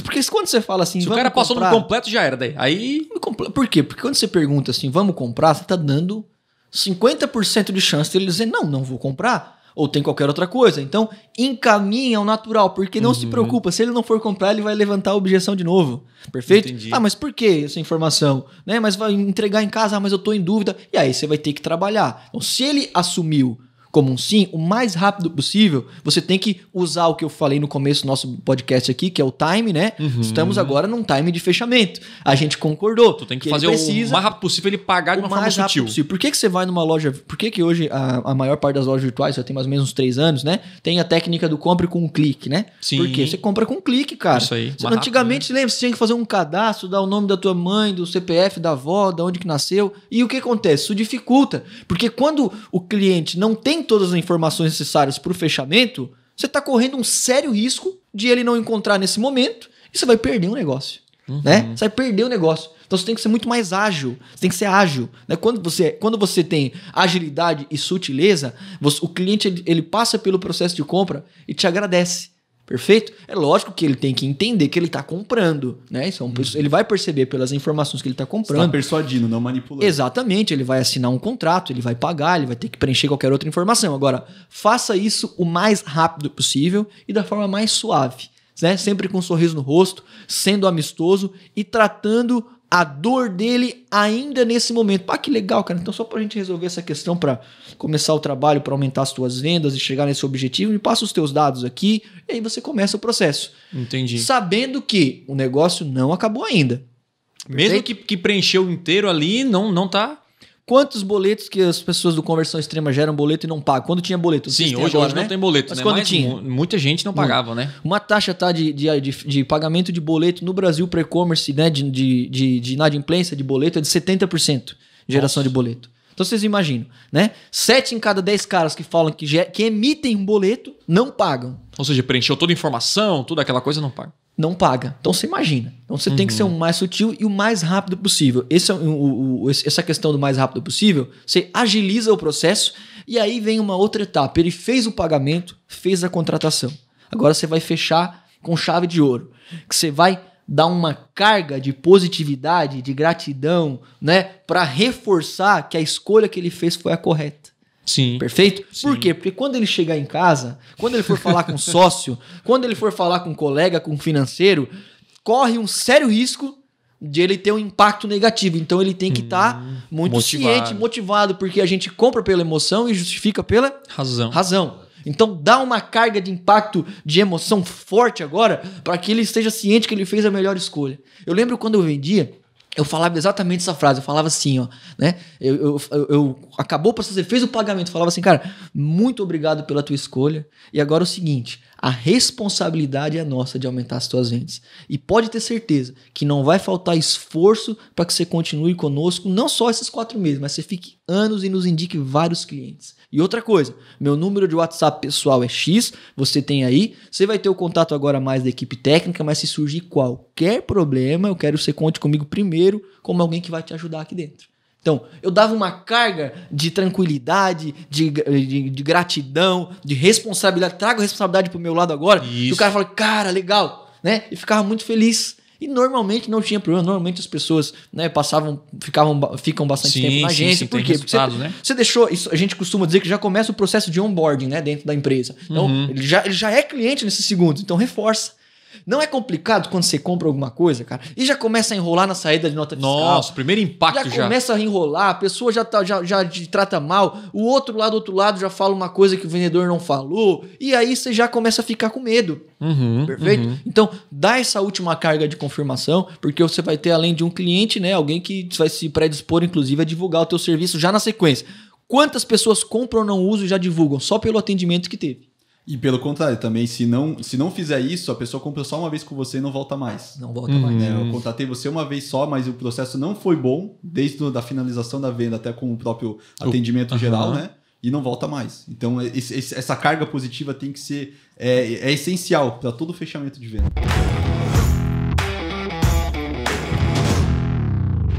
porque quando você fala assim. Se o cara passou no completo, já era daí. Aí. Por quê? Porque quando você pergunta assim, vamos comprar, você tá dando 50% de chance de ele dizer, não, não vou comprar. Ou tem qualquer outra coisa. Então, encaminha ao natural, porque não uhum. se preocupa. Se ele não for comprar, ele vai levantar a objeção de novo. Perfeito? Entendi. Ah, mas por que essa informação? Né? Mas vai entregar em casa, ah, mas eu tô em dúvida. E aí você vai ter que trabalhar. Então, se ele assumiu como um sim, o mais rápido possível, você tem que usar o que eu falei no começo do nosso podcast aqui, que é o time, né? Uhum. Estamos agora num time de fechamento. A gente concordou. Tu tem que, que fazer precisa, o mais rápido possível ele pagar de uma forma sutil. Possível. Por que, que você vai numa loja? Por que, que hoje a, a maior parte das lojas virtuais, já tem mais ou menos uns três anos, né? Tem a técnica do compre com um clique, né? Sim. Porque você compra com um clique, cara. Isso aí. Você, antigamente, rápido, né? lembra, você tinha que fazer um cadastro, dar o nome da tua mãe, do CPF, da avó, da onde que nasceu. E o que acontece? Isso dificulta. Porque quando o cliente não tem todas as informações necessárias para o fechamento, você está correndo um sério risco de ele não encontrar nesse momento e você vai perder o um negócio. Uhum. Né? Você vai perder o negócio. Então você tem que ser muito mais ágil. Você tem que ser ágil. Né? Quando, você, quando você tem agilidade e sutileza, você, o cliente ele passa pelo processo de compra e te agradece. Perfeito? É lógico que ele tem que entender que ele está comprando, né? Isso é um, uhum. Ele vai perceber pelas informações que ele está tá comprando. Está persuadindo, não manipulando. Exatamente, ele vai assinar um contrato, ele vai pagar, ele vai ter que preencher qualquer outra informação. Agora, faça isso o mais rápido possível e da forma mais suave. Né? Sempre com um sorriso no rosto, sendo amistoso e tratando a dor dele ainda nesse momento. Pá, que legal, cara. Então, só para a gente resolver essa questão para começar o trabalho, para aumentar as tuas vendas e chegar nesse objetivo, me passa os teus dados aqui e aí você começa o processo. Entendi. Sabendo que o negócio não acabou ainda. Mesmo que, que preencheu inteiro ali, não não tá Quantos boletos que as pessoas do Conversão Extrema geram boleto e não pagam? Quando tinha boleto? Sim, hoje, agora, hoje né? não tem boleto. Mas né? quando Mas tinha? Muita gente não pagava, né? Uma taxa tá, de, de, de, de pagamento de boleto no Brasil para e-commerce, né, de, de, de, de inadimplência de boleto, é de 70% geração Nossa. de boleto. Então vocês imaginam, né? Sete em cada dez caras que falam que, que emitem um boleto não pagam. Ou seja, preencheu toda a informação, toda aquela coisa não paga. Não paga. Então você imagina. Então você uhum. tem que ser uhum. o mais sutil e o mais rápido possível. Esse, é o, o, essa questão do mais rápido possível, você agiliza o processo e aí vem uma outra etapa. Ele fez o pagamento, fez a contratação. Agora você vai fechar com chave de ouro. Que você vai dá uma carga de positividade, de gratidão, né, para reforçar que a escolha que ele fez foi a correta. Sim. Perfeito? Sim. Por quê? Porque quando ele chegar em casa, quando ele for falar com sócio, quando ele for falar com colega, com financeiro, corre um sério risco de ele ter um impacto negativo. Então ele tem que estar tá hum, tá muito motivado. ciente, motivado, porque a gente compra pela emoção e justifica pela razão. razão. Então dá uma carga de impacto, de emoção forte agora, para que ele esteja ciente que ele fez a melhor escolha. Eu lembro quando eu vendia, eu falava exatamente essa frase, eu falava assim, ó, né? Eu, eu, eu acabou para você fez o pagamento, falava assim, cara, muito obrigado pela tua escolha. E agora é o seguinte, a responsabilidade é nossa de aumentar as tuas vendas. E pode ter certeza que não vai faltar esforço para que você continue conosco, não só esses quatro meses, mas você fique anos e nos indique vários clientes. E outra coisa, meu número de WhatsApp pessoal é X, você tem aí, você vai ter o contato agora mais da equipe técnica, mas se surgir qualquer problema, eu quero que você conte comigo primeiro como alguém que vai te ajudar aqui dentro. Então, eu dava uma carga de tranquilidade, de, de, de gratidão, de responsabilidade. Trago responsabilidade pro meu lado agora. Isso. E o cara fala, cara, legal, né? E ficava muito feliz. E normalmente não tinha problema, normalmente as pessoas né, passavam, ficavam, ficam bastante sim, tempo na agência. Sim, sim, por quê? Porque você, né? você deixou, isso, a gente costuma dizer que já começa o processo de onboarding né, dentro da empresa. Então, uhum. ele, já, ele já é cliente nesses segundos, então reforça. Não é complicado quando você compra alguma coisa, cara, e já começa a enrolar na saída de nota fiscal. Nossa, primeiro impacto já. Já começa a enrolar, a pessoa já, tá, já, já te trata mal, o outro lado, do outro lado já fala uma coisa que o vendedor não falou, e aí você já começa a ficar com medo. Uhum, perfeito? Uhum. Então, dá essa última carga de confirmação, porque você vai ter, além de um cliente, né, alguém que vai se predispor, inclusive, a divulgar o teu serviço já na sequência. Quantas pessoas compram, não usam e já divulgam? Só pelo atendimento que teve. E pelo contrário, também, se não, se não fizer isso, a pessoa compra só uma vez com você e não volta mais. Não volta mais. Né? eu uhum. contratei você uma vez só, mas o processo não foi bom, desde a finalização da venda até com o próprio atendimento geral, né? E não volta mais. Então, esse, esse, essa carga positiva tem que ser. É, é essencial para todo fechamento de venda.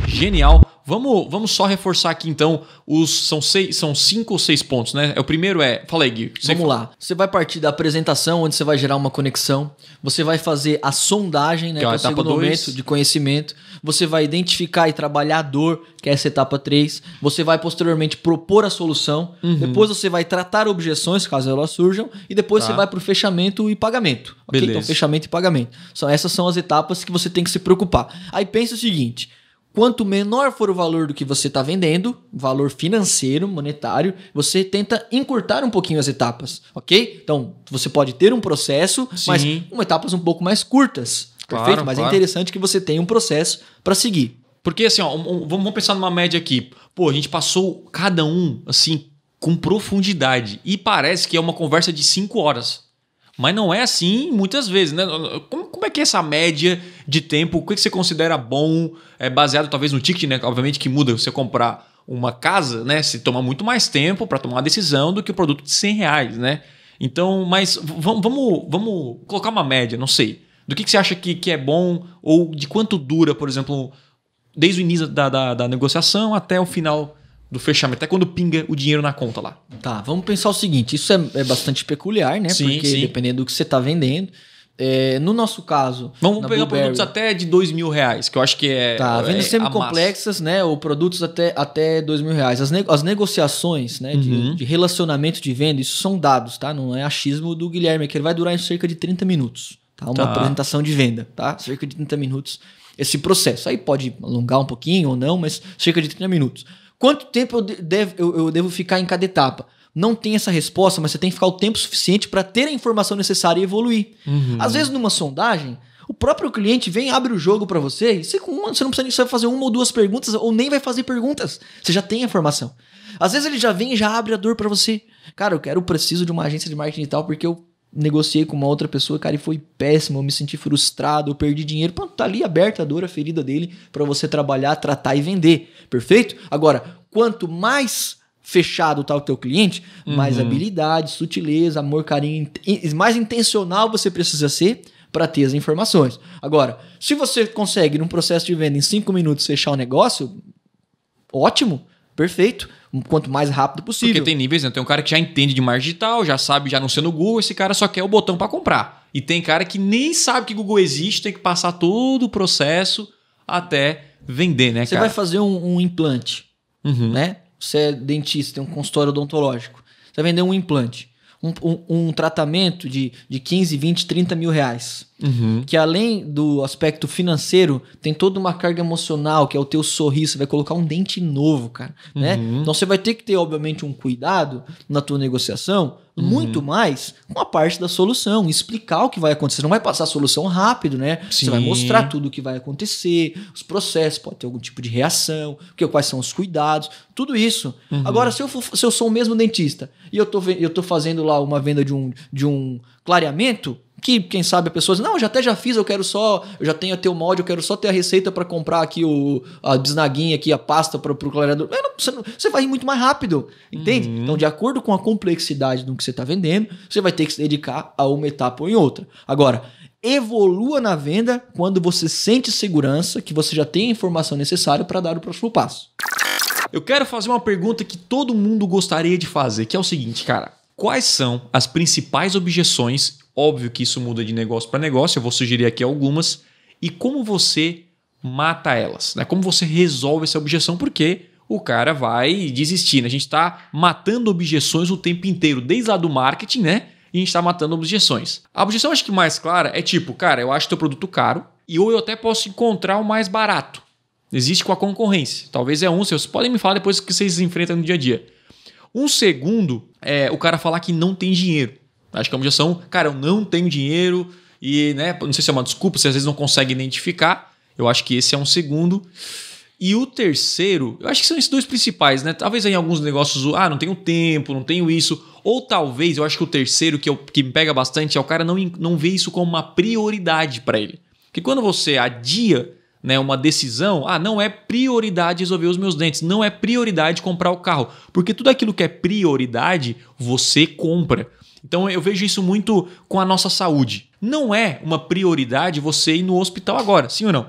Genial Vamos, vamos só reforçar aqui então os são seis, são cinco ou seis pontos, né? É, o primeiro é, fala aí, Gui. Vamos fala. lá. Você vai partir da apresentação, onde você vai gerar uma conexão. Você vai fazer a sondagem, né? Que é a é etapa dois. de conhecimento. Você vai identificar e trabalhar a dor, que é essa etapa 3. Você vai posteriormente propor a solução. Uhum. Depois você vai tratar objeções, caso elas surjam. E depois tá. você vai para o fechamento e pagamento. Então, Beleza. Então fechamento e pagamento. São essas são as etapas que você tem que se preocupar. Aí pensa o seguinte. Quanto menor for o valor do que você está vendendo, valor financeiro, monetário, você tenta encurtar um pouquinho as etapas, ok? Então, você pode ter um processo, Sim. mas com etapas um pouco mais curtas. Claro, perfeito? Mas é claro. é interessante que você tenha um processo para seguir. Porque, assim, ó, vamos pensar numa média aqui. Pô, a gente passou cada um, assim, com profundidade. E parece que é uma conversa de cinco horas. Mas não é assim muitas vezes, né? Como, como é que é essa média de tempo? O é que, você considera bom? É baseado talvez no ticket, né? Obviamente que muda você comprar uma casa, né? Se toma muito mais tempo para tomar uma decisão do que o um produto de 100 reais, né? Então, mas vamos, vamos, colocar uma média, não sei. Do que, que você acha que, que é bom ou de quanto dura, por exemplo, desde o início da, da, da negociação até o final do fechamento, até quando pinga o dinheiro na conta lá. Tá, vamos pensar o seguinte: isso é, é bastante peculiar, né? Sim, Porque sim. dependendo do que você está vendendo. É, no nosso caso. Vamos pegar Blueberry, produtos até de dois mil reais, que eu acho que é. Tá, é vendas é, complexas né? Ou produtos até, até dois mil reais. As, ne as negociações, né? Uhum. De, de, relacionamento de venda, isso são dados, tá? Não é achismo do Guilherme, que ele vai durar em cerca de 30 minutos. Tá? Uma tá. apresentação de venda, tá? Cerca de 30 minutos esse processo. Aí pode alongar um pouquinho ou não, mas cerca de 30 minutos. Quanto tempo eu devo, eu, eu devo ficar em cada etapa? não tem essa resposta, mas você tem que ficar o tempo suficiente para ter a informação necessária e evoluir. Uhum. Às vezes, numa sondagem, o próprio cliente vem, abre o jogo para você, e você, com uma, você não precisa nem fazer uma ou duas perguntas, ou nem vai fazer perguntas. Você já tem a informação. Às vezes ele já vem e já abre a dor para você. Cara, eu quero, preciso de uma agência de marketing e tal, porque eu negociei com uma outra pessoa, cara, e foi péssimo, eu me senti frustrado, eu perdi dinheiro. Pronto, tá ali aberta a dor, a ferida dele para você trabalhar, tratar e vender. Perfeito? Agora, quanto mais fechado tá o teu cliente, uhum. mais habilidade, sutileza, amor, carinho, mais intencional você precisa ser para ter as informações. Agora, se você consegue num processo de venda em cinco minutos fechar o negócio, ótimo, perfeito quanto mais rápido possível. Porque tem níveis, né? Tem um cara que já entende de margem digital, já sabe, já anuncia no Google, esse cara só quer o botão para comprar. E tem cara que nem sabe que Google existe, tem que passar todo o processo até vender, né, Você cara? vai fazer um, um implante, uhum. né? Você é dentista, tem um consultório odontológico. Você vai vender um implante. Um, um, um tratamento de, de 15, 20, 30 mil reais. Uhum. Que além do aspecto financeiro, tem toda uma carga emocional, que é o teu sorriso, você vai colocar um dente novo, cara. Né? Uhum. Né? Então você vai ter que ter, obviamente, um cuidado na tua negociação, Uhum. muito mais com a parte da solução, explicar o que vai acontecer. Você não vai passar a solução rápido, né? Sim. Você vai mostrar tudo o que vai acontecer, os processos, pode ter algum tipo de reação, que, quais são os cuidados, tudo isso. Uhum. Agora, se eu, for, se eu sou o mesmo dentista e eu tô, eu tô fazendo lá uma venda de um, de um clareamento, que quem sabe a pessoa diz, não, eu já até já fiz, eu quero só, eu já tenho até o molde, eu quero só ter a receita para comprar aqui o, a bisnaguinha aqui, a pasta para o clareador. Não, você, não, você, vai ir muito mais rápido, entende? Uhum. Então, de acordo com a complexidade do que você está vendendo, você vai ter que se dedicar a uma etapa ou em outra. Agora, evolua na venda quando você sente segurança, que você já tem a informação necessária para dar o próximo passo. Eu quero fazer uma pergunta que todo mundo gostaria de fazer, que é o seguinte, cara. Quais são as principais objeções Óbvio que isso muda de negócio para negócio, eu vou sugerir aqui algumas. E como você mata elas, né? Como você resolve essa objeção, porque o cara vai desistir. A gente está matando objeções o tempo inteiro, desde lá do marketing, né? E a gente está matando objeções. A objeção acho que mais clara é tipo, cara, eu acho teu produto caro e ou eu até posso encontrar o mais barato. Existe com a concorrência. Talvez é um, vocês podem me falar depois que vocês enfrentam no dia a dia. Um segundo é o cara falar que não tem dinheiro acho que é a objeção, cara, eu não tenho dinheiro e, né, não sei se é uma desculpa, se às vezes não consegue identificar. Eu acho que esse é um segundo. E o terceiro, eu acho que são esses dois principais, né? Talvez em alguns negócios, ah, não tenho tempo, não tenho isso. Ou talvez, eu acho que o terceiro que, eu, que me pega bastante é o cara não, não vê isso como uma prioridade para ele. Porque quando você adia né, uma decisão, ah, não é prioridade resolver os meus dentes, não é prioridade comprar o carro. Porque tudo aquilo que é prioridade, você compra. Então eu vejo isso muito com a nossa saúde. Não é uma prioridade você ir no hospital agora, sim ou não?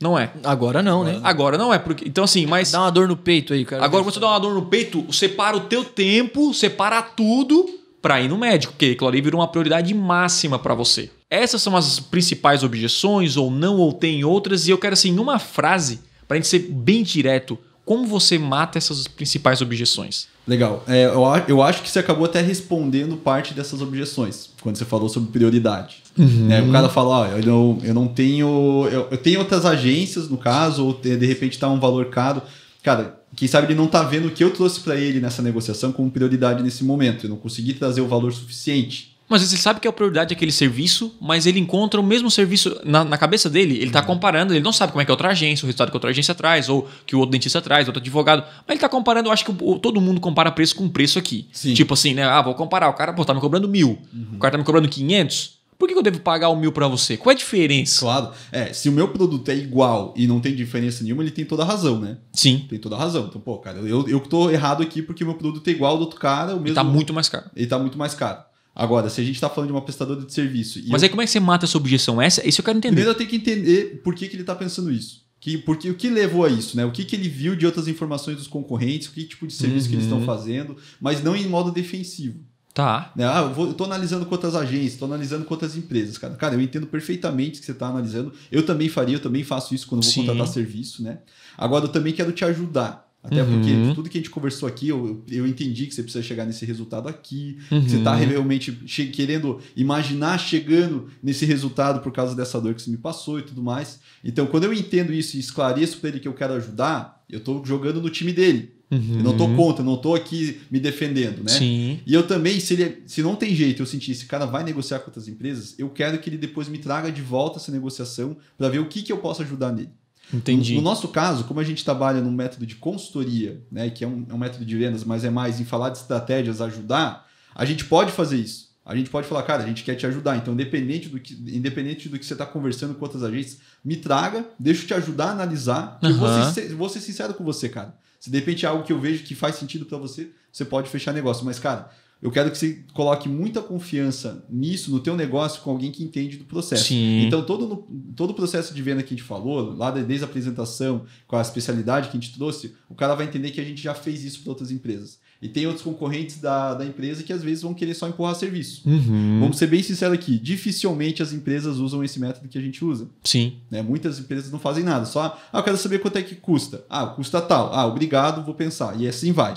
Não é. Agora não, né? Agora não é. Porque, então, assim, mas. Dá uma dor no peito aí, cara. Agora, você dá uma dor no peito, separa o teu tempo, separa tudo para ir no médico, porque aquilo ali virou uma prioridade máxima para você. Essas são as principais objeções, ou não, ou tem outras, e eu quero, assim, numa frase, pra gente ser bem direto, como você mata essas principais objeções? Legal. É, eu, eu acho que você acabou até respondendo parte dessas objeções, quando você falou sobre prioridade. Uhum. Né? O cara fala, ah, eu, não, eu não tenho... Eu, eu tenho outras agências, no caso, ou de repente está um valor caro. Cara, quem sabe ele não está vendo o que eu trouxe para ele nessa negociação como prioridade nesse momento. Eu não consegui trazer o valor suficiente. Mas ele sabe que é a prioridade é aquele serviço, mas ele encontra o mesmo serviço na, na cabeça dele, ele está uhum. comparando, ele não sabe como é que é outra agência, o resultado que outra agência traz, ou que o outro dentista traz, outro advogado. Mas ele está comparando, eu acho que o, todo mundo compara preço com preço aqui. Sim. Tipo assim, né? Ah, vou comparar, o cara pô, tá me cobrando mil, uhum. o cara tá me cobrando 500. Por que eu devo pagar o mil para você? Qual é a diferença? Claro. É, se o meu produto é igual e não tem diferença nenhuma, ele tem toda a razão, né? Sim. Tem toda a razão. Então, pô, cara, eu, eu tô errado aqui porque o meu produto é igual ao do outro cara. O mesmo... Ele tá muito mais caro. Ele tá muito mais caro. Agora, se a gente está falando de uma prestadora de serviço. Mas eu... aí como é que você mata essa objeção? Essa, isso eu quero entender. Primeiro eu tenho que entender por que, que ele está pensando isso. Que, porque o que levou a isso, né? O que, que ele viu de outras informações dos concorrentes, o que tipo de serviço uhum. que eles estão uhum. fazendo, mas não em modo defensivo. Tá. Né? Ah, eu, vou, eu tô analisando quantas agências, tô analisando quantas empresas, cara. Cara, eu entendo perfeitamente que você está analisando. Eu também faria, eu também faço isso quando vou Sim. contratar serviço, né? Agora, eu também quero te ajudar. Até uhum. porque tudo que a gente conversou aqui, eu, eu entendi que você precisa chegar nesse resultado aqui, uhum. que você está realmente querendo imaginar chegando nesse resultado por causa dessa dor que você me passou e tudo mais. Então, quando eu entendo isso e esclareço para ele que eu quero ajudar, eu estou jogando no time dele. Uhum. Eu não estou uhum. contra, eu não estou aqui me defendendo, né? Sim. E eu também, se, ele, se não tem jeito, eu sentir esse cara vai negociar com outras empresas, eu quero que ele depois me traga de volta essa negociação para ver o que, que eu posso ajudar nele. Entendi. No, no nosso caso, como a gente trabalha num método de consultoria, né, que é um, é um método de vendas, mas é mais em falar de estratégias, ajudar, a gente pode fazer isso. A gente pode falar, cara, a gente quer te ajudar. Então, independente do que, independente do que você está conversando com outras agências, me traga, deixa eu te ajudar a analisar. Uhum. Eu vou vou ser sincero com você, cara. Se de repente é algo que eu vejo que faz sentido para você, você pode fechar negócio. Mas, cara, eu quero que você coloque muita confiança nisso, no teu negócio, com alguém que entende do processo. Sim. Então, todo, todo o processo de venda que a gente falou, lá desde a apresentação, com a especialidade que a gente trouxe, o cara vai entender que a gente já fez isso para outras empresas. E tem outros concorrentes da, da empresa que às vezes vão querer só empurrar serviço. Uhum. Vamos ser bem sinceros aqui: dificilmente as empresas usam esse método que a gente usa. Sim. Né? Muitas empresas não fazem nada, só, ah, eu quero saber quanto é que custa. Ah, custa tal. Ah, obrigado, vou pensar. E assim vai.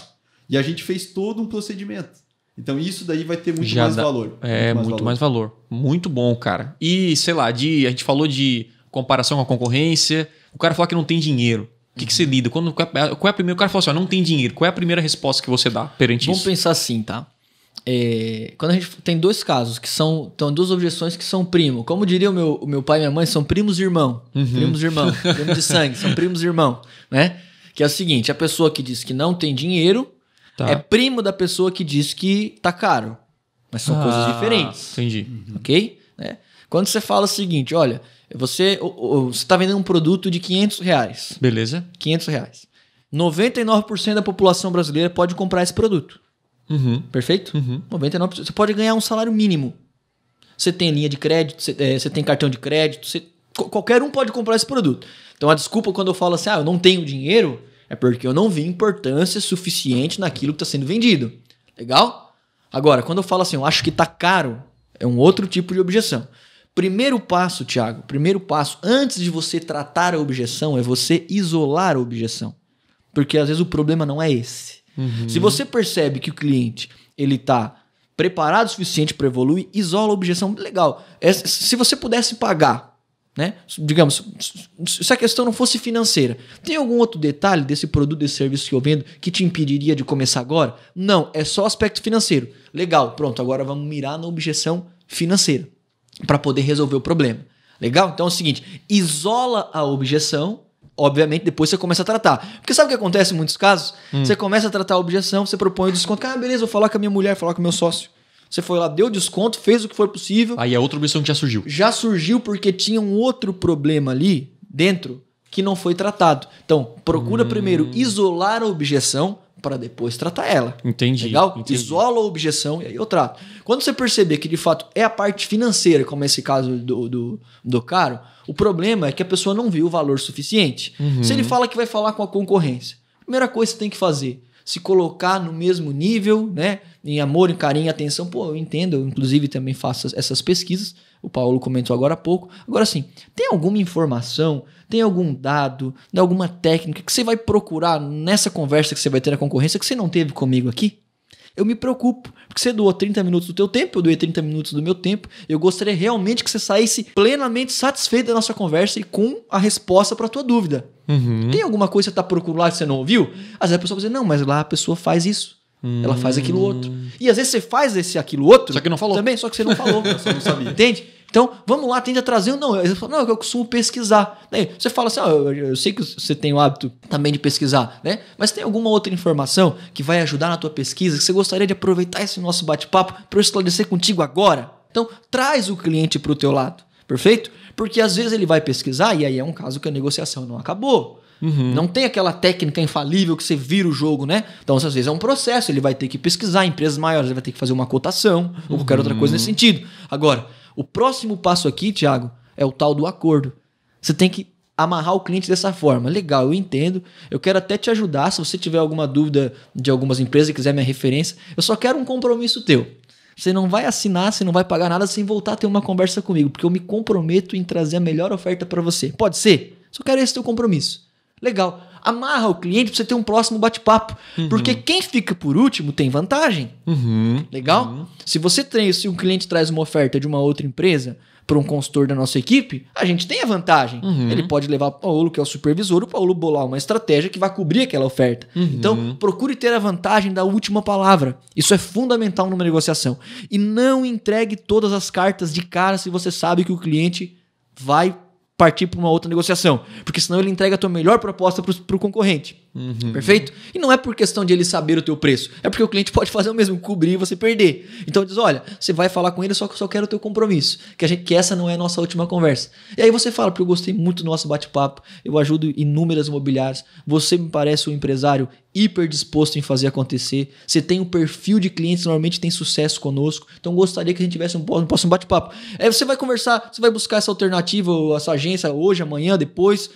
E a gente fez todo um procedimento. Então isso daí vai ter muito Já mais dá, valor. É, muito, mais, muito valor. mais valor. Muito bom, cara. E, sei lá, de, a gente falou de comparação com a concorrência. O cara falou que não tem dinheiro. O que, que você uhum. lida? Quando, é qual, é, a primeira? O cara falou assim: ó, não tem dinheiro. Qual é a primeira resposta que você dá perante Vamos isso? Vamos pensar assim, tá? É, quando a gente tem dois casos que são então, duas objeções que são primo. Como diria o meu, o meu pai e minha mãe, são primos e irmão. Uhum. Primos e irmão. primos de sangue, são primos e irmão, né? Que é o seguinte: a pessoa que diz que não tem dinheiro Tá. É primo da pessoa que diz que tá caro. Mas são ah, coisas diferentes. Entendi. Uhum. Ok? Né? Quando você fala o seguinte, olha, você está vendendo um produto de 500 reais. Beleza. 500 reais. 99% da população brasileira pode comprar esse produto. Uhum. Perfeito? Uhum. 99%. Você pode ganhar um salário mínimo. Você tem linha de crédito, você, é, você tem cartão de crédito, você, qualquer um pode comprar esse produto. Então a desculpa quando eu falo assim, ah, eu não tenho dinheiro, é porque eu não vi importância suficiente naquilo que está sendo vendido. Legal? Agora, quando eu falo assim, eu acho que está caro, é um outro tipo de objeção. Primeiro passo, Thiago, primeiro passo, antes de você tratar a objeção, é você isolar a objeção. Porque às vezes o problema não é esse. Uhum. Se você percebe que o cliente ele está preparado o suficiente para evoluir, isola a objeção. Legal. É, se você pudesse pagar né? Digamos, se a questão não fosse financeira, tem algum outro detalhe desse produto, desse serviço que eu vendo que te impediria de começar agora? Não, é só aspecto financeiro. Legal, pronto, agora vamos mirar na objeção financeira para poder resolver o problema. Legal? Então é o seguinte: isola a objeção. Obviamente, depois você começa a tratar. Porque sabe o que acontece em muitos casos? Hum. Você começa a tratar a objeção, você propõe o desconto. Ah, beleza, vou falar com a minha mulher, falar com o meu sócio. Você foi lá, deu desconto, fez o que foi possível. Aí a outra objeção que já surgiu. Já surgiu porque tinha um outro problema ali dentro que não foi tratado. Então, procura hum. primeiro isolar a objeção para depois tratar ela. Entendi. Legal? Entendi. Isola a objeção e aí eu trato. Quando você perceber que de fato é a parte financeira, como esse caso do, do, do caro, o problema é que a pessoa não viu o valor suficiente. Uhum. Se ele fala que vai falar com a concorrência, primeira coisa que você tem que fazer se colocar no mesmo nível, né? Em amor, em carinho, em atenção. Pô, eu entendo, eu inclusive também faço essas pesquisas. O Paulo comentou agora há pouco. Agora sim, tem alguma informação, tem algum dado, alguma técnica que você vai procurar nessa conversa que você vai ter na concorrência que você não teve comigo aqui? eu me preocupo. Porque você doou 30 minutos do teu tempo, eu doei 30 minutos do meu tempo. Eu gostaria realmente que você saísse plenamente satisfeito da nossa conversa e com a resposta para a tua dúvida. Uhum. Tem alguma coisa que você está procurando lá que você não ouviu? Às vezes a pessoa vai dizer, não, mas lá a pessoa faz isso. Hum. Ela faz aquilo hum. outro. E às vezes você faz esse aquilo outro. Só que não falou. Também, só que você não falou. Eu só não sabia. Entende? Então, vamos lá, tende a trazer. Não, eu, falo, não, eu costumo pesquisar. Né? Você fala assim, eu, eu, sei que você tem o hábito também de pesquisar, né? Mas tem alguma outra informação que vai ajudar na tua pesquisa, que você gostaria de aproveitar esse nosso bate-papo para eu esclarecer contigo agora? Então, traz o cliente para o teu lado, perfeito? Porque às vezes ele vai pesquisar e aí é um caso que a negociação não acabou. Uhum. Não tem aquela técnica infalível que você vira o jogo, né? Então, às vezes é um processo, ele vai ter que pesquisar empresas maiores, ele vai ter que fazer uma cotação uhum. ou qualquer outra coisa nesse uhum. sentido. Agora, o próximo passo aqui, Thiago, é o tal do acordo. Você tem que amarrar o cliente dessa forma. Legal, eu entendo. Eu quero até te ajudar. Se você tiver alguma dúvida de algumas empresas e quiser minha referência, eu só quero um compromisso teu. Você não vai assinar, você não vai pagar nada sem voltar a ter uma conversa comigo, porque eu me comprometo em trazer a melhor oferta para você. Pode ser? Só quero esse teu compromisso. Legal. Amarra o cliente para você ter um próximo bate-papo. Uhum. Porque quem fica por último tem vantagem. Uhum. Legal? Uhum. Se você tem, se um cliente traz uma oferta de uma outra empresa para um consultor da nossa equipe, a gente tem a vantagem. Uhum. Ele pode levar o Paulo, que é o supervisor, o Paulo bolar uma estratégia que vai cobrir aquela oferta. Uhum. Então, procure ter a vantagem da última palavra. Isso é fundamental numa negociação. E não entregue todas as cartas de cara se você sabe que o cliente vai partir para uma outra negociação, porque senão ele entrega a tua melhor proposta para o concorrente. Uhum. Perfeito? E não é por questão de ele saber o teu preço, é porque o cliente pode fazer o mesmo, cobrir e você perder. Então diz: olha, você vai falar com ele, só que eu só quero o teu compromisso, que, a gente, que essa não é a nossa última conversa. E aí você fala, porque eu gostei muito do nosso bate-papo, eu ajudo inúmeras imobiliárias, você me parece um empresário hiper disposto em fazer acontecer. Você tem um perfil de clientes, normalmente tem sucesso conosco. Então gostaria que a gente tivesse um próximo bate-papo. Aí você vai conversar, você vai buscar essa alternativa, essa agência hoje, amanhã, depois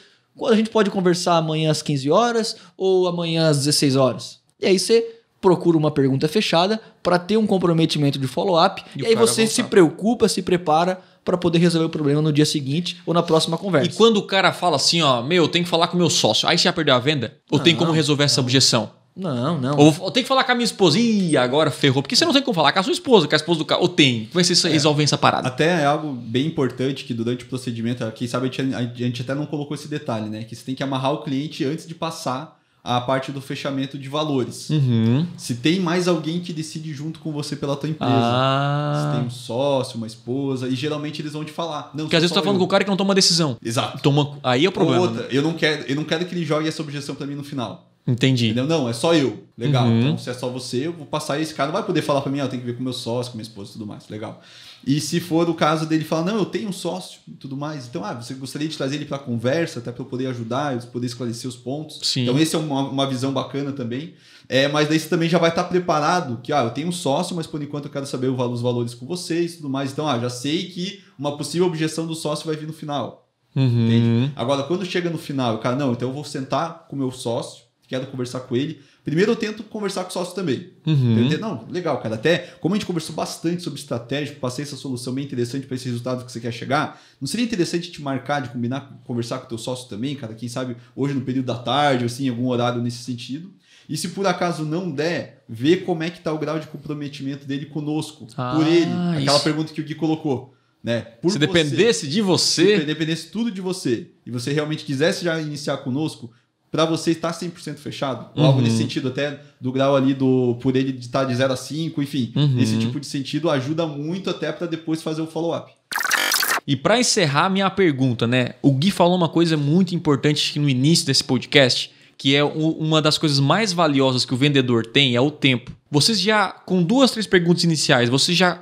a gente pode conversar amanhã às 15 horas ou amanhã às 16 horas? E aí você procura uma pergunta fechada para ter um comprometimento de follow-up. E, e aí você se preocupa, se prepara para poder resolver o problema no dia seguinte ou na próxima conversa. E quando o cara fala assim, ó, meu, tem que falar com o meu sócio, aí você já perdeu a venda? Ou ah, não, tem como resolver não. essa objeção? Não, não. Ou tem que falar com a minha esposa. Ih, agora ferrou. Porque você não tem como falar com a sua esposa, com a esposa do cara. Ou tem. Como é que vocês é. resolver essa parada. Até é algo bem importante que durante o procedimento, ah, quem sabe a gente, a gente até não colocou esse detalhe, né? Que você tem que amarrar o cliente antes de passar a parte do fechamento de valores. Uhum. Se tem mais alguém que decide junto com você pela tua empresa. Ah. Se tem um sócio, uma esposa, e geralmente eles vão te falar. Não, Porque às vezes você tá falando eu. com o cara que não toma decisão. Exato. Toma... Aí é o problema. Outra, né? eu, não quero, eu não quero que ele jogue essa objeção para mim no final. Entendi. Entendeu? Não, é só eu. Legal. Uhum. Então, se é só você, eu vou passar aí esse cara não vai poder falar para mim, ó, ah, tem que ver com meu sócio, com minha esposa e tudo mais. Legal. E se for o caso dele falar, não, eu tenho um sócio e tudo mais. Então, ah, você gostaria de trazer ele para conversa, até para eu poder ajudar, eu poder esclarecer os pontos. Sim. Então, essa é uma, uma visão bacana também. É, mas daí você também já vai estar tá preparado, que ah, eu tenho um sócio, mas por enquanto eu quero saber valor, os valores com vocês e tudo mais. Então, ah, já sei que uma possível objeção do sócio vai vir no final. Uhum. Agora, quando chega no final, o cara, não, então eu vou sentar com o meu sócio quero conversar com ele. Primeiro eu tento conversar com o sócio também. Uhum. não, legal, cara. Até como a gente conversou bastante sobre estratégia, tipo, passei essa solução bem interessante para esse resultado que você quer chegar. Não seria interessante te marcar, de combinar, conversar com o teu sócio também, cara? Quem sabe hoje no período da tarde, ou assim, algum horário nesse sentido. E se por acaso não der, ver como é que está o grau de comprometimento dele conosco, ah, por ele. Ah, Aquela isso. pergunta que o Gui colocou. Né? Por se você, dependesse de você. Se dependesse tudo de você e você realmente quisesse já iniciar conosco, para você estar 100% fechado. Uhum. Algo nesse sentido, até do grau ali do por ele estar de 0 tá a 5, enfim. Uhum. Esse tipo de sentido ajuda muito até para depois fazer o follow-up. E para encerrar minha pergunta, né? O Gui falou uma coisa muito importante no início desse podcast, que é uma das coisas mais valiosas que o vendedor tem é o tempo. Vocês já com duas, três perguntas iniciais, vocês já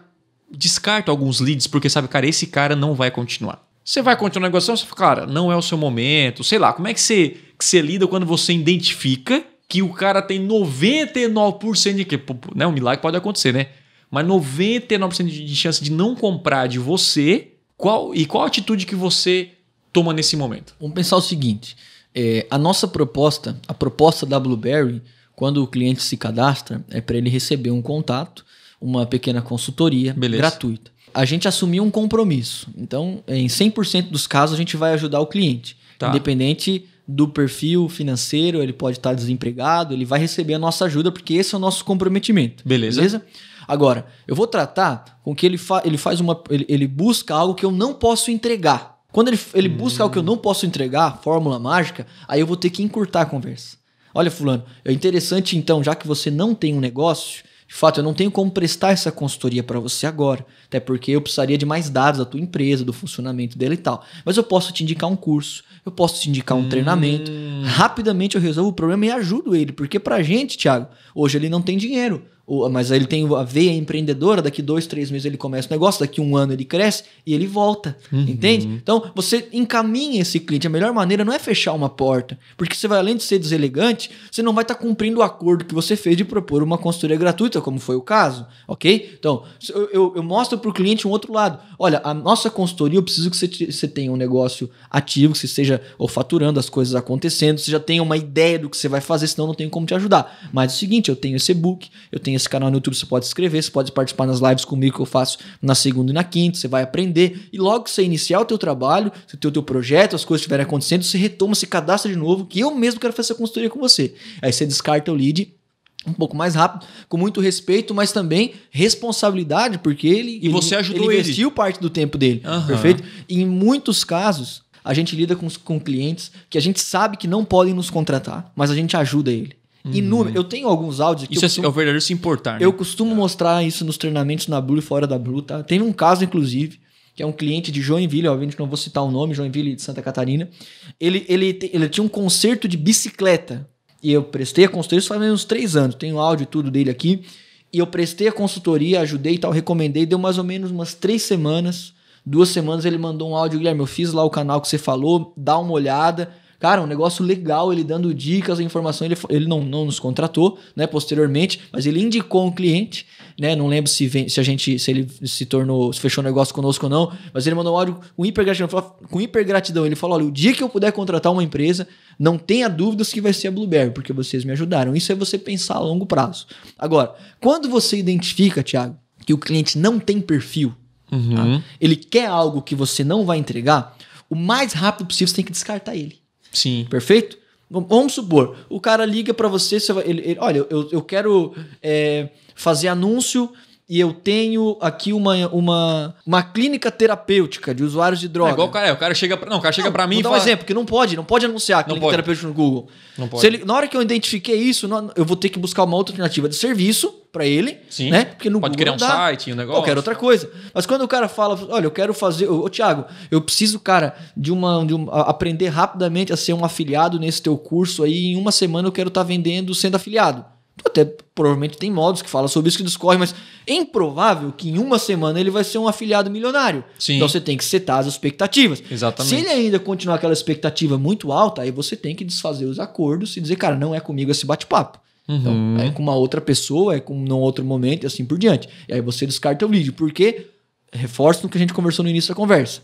descartam alguns leads porque sabe, cara, esse cara não vai continuar. Você vai continuar a negociação, você fala, cara, não é o seu momento, sei lá, como é que você que você lida quando você identifica que o cara tem 99% de que, né, um milagre pode acontecer, né? Mas 99% de chance de não comprar de você. Qual e qual atitude que você toma nesse momento? Vamos pensar o seguinte: é, a nossa proposta, a proposta da Blueberry, quando o cliente se cadastra, é para ele receber um contato, uma pequena consultoria Beleza. gratuita. A gente assumiu um compromisso. Então, em 100% dos casos, a gente vai ajudar o cliente, tá. independente do perfil financeiro, ele pode estar desempregado, ele vai receber a nossa ajuda, porque esse é o nosso comprometimento. Beleza. beleza? Agora, eu vou tratar com que ele, fa ele faz uma. Ele, ele, busca algo que eu não posso entregar. Quando ele, ele hum. busca algo que eu não posso entregar, fórmula mágica, aí eu vou ter que encurtar a conversa. Olha, Fulano, é interessante então, já que você não tem um negócio, de fato, eu não tenho como prestar essa consultoria para você agora, até porque eu precisaria de mais dados da tua empresa, do funcionamento dela e tal. Mas eu posso te indicar um curso, eu posso te indicar um hum. treinamento. Rapidamente eu resolvo o problema e ajudo ele. Porque pra gente, Thiago, hoje ele não tem dinheiro. Mas ele tem a veia empreendedora, daqui dois, três meses ele começa o negócio, daqui um ano ele cresce e ele volta. Uhum. Entende? Então, você encaminha esse cliente. A melhor maneira não é fechar uma porta. Porque você vai, além de ser deselegante, você não vai estar tá cumprindo o acordo que você fez de propor uma consultoria gratuita, como foi o caso. Ok? Então, eu, eu, eu mostro para o cliente um outro lado. Olha, a nossa consultoria, eu preciso que você, você tenha um negócio ativo, que você seja seja ou faturando, as coisas acontecendo, você já tem uma ideia do que você vai fazer, senão não tem como te ajudar. Mas é o seguinte, eu tenho esse book eu tenho esse canal no YouTube, você pode escrever, você pode participar nas lives comigo que eu faço na segunda e na quinta, você vai aprender e logo que você iniciar o teu trabalho, você ter o teu projeto, as coisas estiverem acontecendo, você retoma, se cadastra de novo, que eu mesmo quero fazer essa consultoria com você. Aí você descarta o lead um pouco mais rápido, com muito respeito, mas também responsabilidade, porque ele, e você ele, ajudou ele investiu ele. parte do tempo dele, uhum. perfeito? E em muitos casos, a gente lida com, com clientes que a gente sabe que não podem nos contratar, mas a gente ajuda ele. Uhum. Eu tenho alguns áudios aqui. Isso costumo, é, é o verdadeiro se importar. Né? Eu costumo é. mostrar isso nos treinamentos na Blue e fora da Blue, tá? Teve um caso, inclusive, que é um cliente de Joinville, obviamente não vou citar o nome, Joinville de Santa Catarina. Ele, ele, ele tinha um concerto de bicicleta. E eu prestei a consultoria isso faz uns três anos. Tenho áudio e tudo dele aqui. E eu prestei a consultoria, ajudei e tal, recomendei. Deu mais ou menos umas três semanas. Duas semanas ele mandou um áudio, Guilherme, eu fiz lá o canal que você falou, dá uma olhada. Cara, um negócio legal, ele dando dicas, a informação, ele, ele não, não nos contratou, né, posteriormente, mas ele indicou um cliente, né, não lembro se, vem, se a gente, se ele se tornou, se fechou um negócio conosco ou não, mas ele mandou um áudio com hiper gratidão com ele falou, olha, o dia que eu puder contratar uma empresa, não tenha dúvidas que vai ser a Blueberry, porque vocês me ajudaram, isso é você pensar a longo prazo. Agora, quando você identifica, Thiago, que o cliente não tem perfil, Tá? Uhum. Tá? Ele quer algo que você não vai entregar, o mais rápido possível você tem que descartar ele. Sim. Perfeito? Vamos supor, o cara liga para você, você vai, ele, ele, olha, eu, eu quero é, fazer anúncio e eu tenho aqui uma, uma, uma clínica terapêutica de usuários de droga. É igual o cara, é, o cara chega, não, o cara chega para mim vou e dar fala... um exemplo, que não pode, não pode anunciar a clínica pode. terapêutica no Google. Não pode. Ele, na hora que eu identifiquei isso, eu vou ter que buscar uma outra alternativa de serviço para ele, Sim. né? Porque no Pode Google criar um dá, site, um negócio. Qualquer outra coisa. Mas quando o cara fala, olha, eu quero fazer, ô Thiago, eu preciso, cara, de uma, de uma aprender rapidamente a ser um afiliado nesse teu curso aí, em uma semana eu quero estar tá vendendo sendo afiliado. até provavelmente tem modos que fala sobre isso que discorre, mas é improvável que em uma semana ele vai ser um afiliado milionário. Sim. Então você tem que setar as expectativas. Exatamente. Se ele ainda continuar aquela expectativa muito alta, aí você tem que desfazer os acordos e dizer, cara, não é comigo esse bate-papo. Então, uhum. Então, é com uma outra pessoa, é com um outro momento e assim por diante. E aí você descarta o lead, porque reforça no que a gente conversou no início da conversa.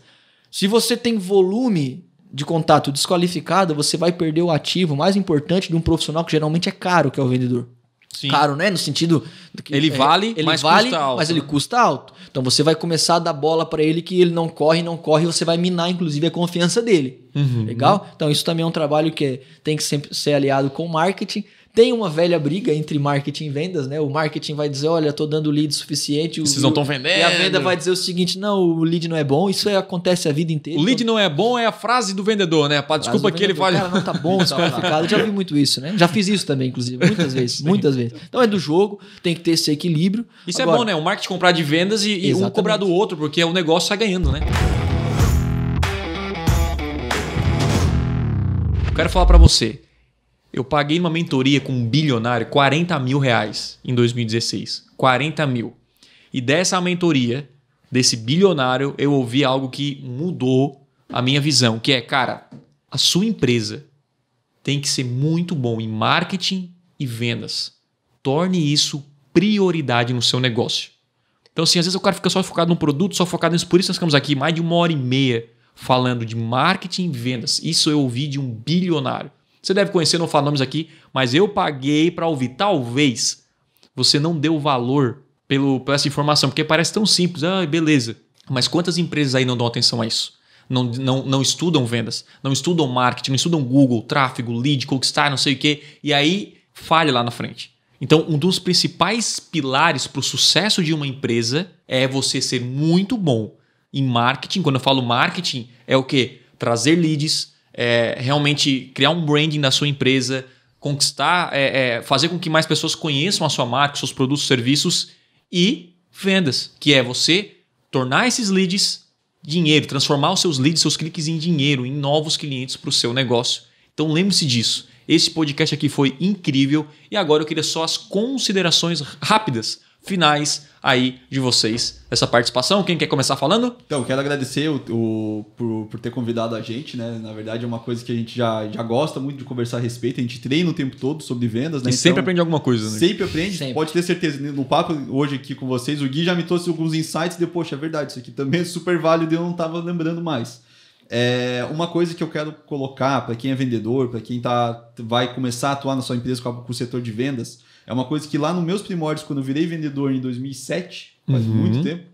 Se você tem volume de contato desqualificado, você vai perder o ativo mais importante de um profissional que geralmente é caro, que é o vendedor. Sim. Caro, né? No sentido que ele é, vale, ele mas vale, custa alto. mas ele custa alto. Então você vai começar a dar bola para ele que ele não corre, não corre, você vai minar inclusive a confiança dele. Uhum. Legal? Então isso também é um trabalho que é, tem que sempre ser aliado com marketing tem uma velha briga entre marketing e vendas, né? O marketing vai dizer, olha, tô dando lead suficiente. Vocês o, não estão vendendo. E a venda vai dizer o seguinte, não, o lead não é bom. Isso é, acontece a vida inteira. O lead não é bom é a frase do vendedor, né? Pá, desculpa que ele fala... Cara, não tá bom, tá qualificado. Já vi muito isso, né? Já fiz isso também, inclusive, muitas vezes, muitas vezes. Então é do jogo, tem que ter esse equilíbrio. Isso é Agora, é bom, né? O marketing comprar de vendas e, e um cobrar do outro, porque o negócio sai ganhando, né? Eu quero falar para você eu paguei uma mentoria com um bilionário 40 mil reais em 2016. 40 mil. E dessa mentoria, desse bilionário, eu ouvi algo que mudou a minha visão, que é, cara, a sua empresa tem que ser muito bom em marketing e vendas. Torne isso prioridade no seu negócio. Então, assim, às vezes o cara fica só focado no produto, só focado nisso. Por isso nós ficamos aqui mais de uma hora e meia falando de marketing e vendas. Isso eu ouvi de um bilionário. Você deve conhecer, não falo nomes aqui, mas eu paguei para ouvir. Talvez você não deu valor pelo, por essa informação, porque parece tão simples. Ah, beleza. Mas quantas empresas aí não dão atenção a isso? Não, não, não estudam vendas, não estudam marketing, não estudam Google, tráfego, lead, conquistar, não sei o quê. E aí falha lá na frente. Então, um dos principais pilares para o sucesso de uma empresa é você ser muito bom em marketing. Quando eu falo marketing, é o que? Trazer leads, é, realmente criar um branding da sua empresa, conquistar, é, é, fazer com que mais pessoas conheçam a sua marca, seus produtos, serviços e vendas, que é você tornar esses leads dinheiro, transformar os seus leads, seus cliques em dinheiro, em novos clientes para o seu negócio. Então lembre-se disso. Esse podcast aqui foi incrível e agora eu queria só as considerações rápidas finais aí de vocês essa participação. Quem quer começar falando? Então, quero agradecer o, o por, por, ter convidado a gente, né? Na verdade, é uma coisa que a gente já, já gosta muito de conversar a respeito. A gente treina o tempo todo sobre vendas, né? E então, sempre aprende alguma coisa, né? Sempre aprende, sempre. pode ter certeza. Né? No papo hoje aqui com vocês, o Gui já me trouxe alguns insights de, poxa, é verdade, isso aqui também é super válido e eu não estava lembrando mais. É, uma coisa que eu quero colocar para quem é vendedor, para quem tá, vai começar a atuar na sua empresa com o setor de vendas, é uma coisa que lá nos meus primórdios, quando eu virei vendedor em 2007, faz uhum. muito tempo,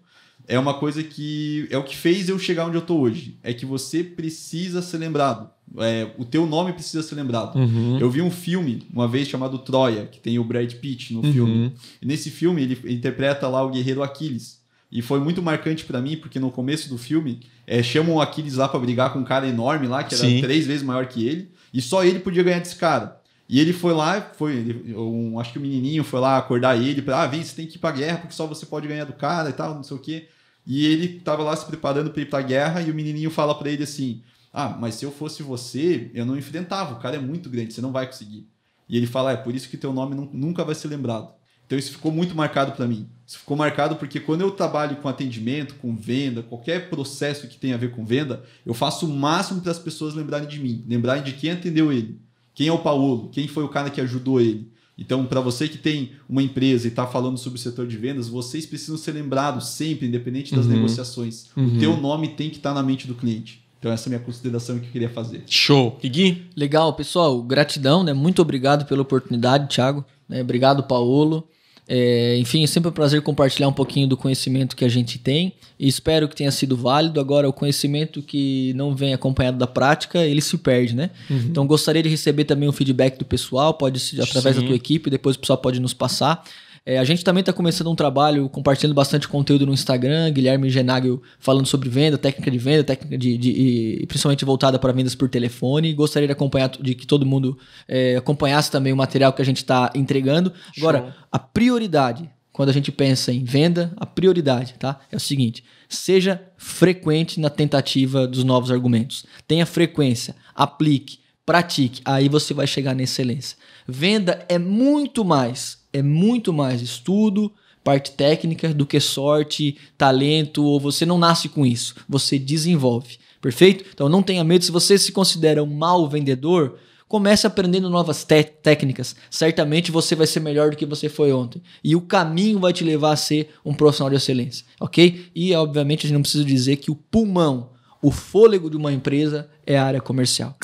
é uma coisa que é o que fez eu chegar onde eu estou hoje. É que você precisa ser lembrado. É, o teu nome precisa ser lembrado. Uhum. Eu vi um filme uma vez chamado Troia, que tem o Brad Pitt no uhum. filme. E nesse filme ele interpreta lá o guerreiro Aquiles. E foi muito marcante para mim, porque no começo do filme é, chamam o Aquiles lá para brigar com um cara enorme lá, que era Sim. três vezes maior que ele, e só ele podia ganhar desse cara. E ele foi lá, foi, ele, um, acho que o menininho foi lá acordar ele, para ah, vem, você tem que ir a guerra porque só você pode ganhar do cara e tal, não sei o quê. E ele tava lá se preparando para ir a guerra e o menininho fala para ele assim: "Ah, mas se eu fosse você, eu não enfrentava, o cara é muito grande, você não vai conseguir". E ele fala: "É por isso que teu nome não, nunca vai ser lembrado". Então isso ficou muito marcado para mim. Isso ficou marcado porque quando eu trabalho com atendimento, com venda, qualquer processo que tenha a ver com venda, eu faço o máximo para as pessoas lembrarem de mim, lembrarem de quem atendeu ele. Quem é o Paulo? Quem foi o cara que ajudou ele? Então, para você que tem uma empresa e está falando sobre o setor de vendas, vocês precisam ser lembrados sempre, independente das uhum. negociações. Uhum. O teu nome tem que estar tá na mente do cliente. Então, essa é a minha consideração que eu queria fazer. Show. Gui? Legal, pessoal. Gratidão, né? Muito obrigado pela oportunidade, Thiago. Né? Obrigado, Paulo. É, enfim, é sempre um prazer compartilhar um pouquinho do conhecimento que a gente tem e espero que tenha sido válido. Agora, o conhecimento que não vem acompanhado da prática, ele se perde, né? Uhum. Então, gostaria de receber também o um feedback do pessoal, pode ser através Sim. da tua equipe, depois o pessoal pode nos passar. É, a gente também está começando um trabalho compartilhando bastante conteúdo no Instagram, Guilherme Genaglio falando sobre venda, técnica de venda, técnica de, de e principalmente voltada para vendas por telefone. Gostaria de acompanhar de que todo mundo é, acompanhasse também o material que a gente está entregando. Agora, Show. a prioridade quando a gente pensa em venda, a prioridade, tá? É o seguinte: seja frequente na tentativa dos novos argumentos. Tenha frequência, aplique, pratique, aí você vai chegar na excelência. Venda é muito mais é muito mais estudo, parte técnica do que sorte, talento, ou você não nasce com isso, você desenvolve. Perfeito? Então não tenha medo, se você se considera um mau vendedor, comece aprendendo novas técnicas. Certamente você vai ser melhor do que você foi ontem. E o caminho vai te levar a ser um profissional de excelência, ok? E obviamente a gente não precisa dizer que o pulmão, o fôlego de uma empresa é a área comercial.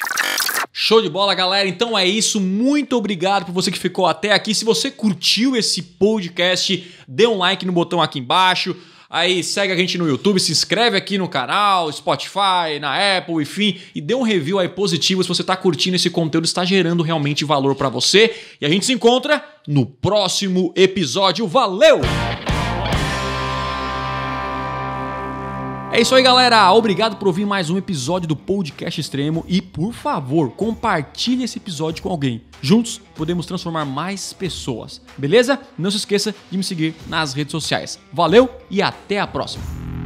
Show de bola, galera. Então é isso. Muito obrigado por você que ficou até aqui. Se você curtiu esse podcast, dê um like no botão aqui embaixo. Aí segue a gente no YouTube, se inscreve aqui no canal, Spotify, na Apple, enfim, e dê um review aí positivo se você está curtindo esse conteúdo, está gerando realmente valor para você. E a gente se encontra no próximo episódio. Valeu! É isso aí, galera. Obrigado por ouvir mais um episódio do Podcast Extremo e, por favor, compartilhe esse episódio com alguém. Juntos podemos transformar mais pessoas. Beleza? Não se esqueça de me seguir nas redes sociais. Valeu e até a próxima.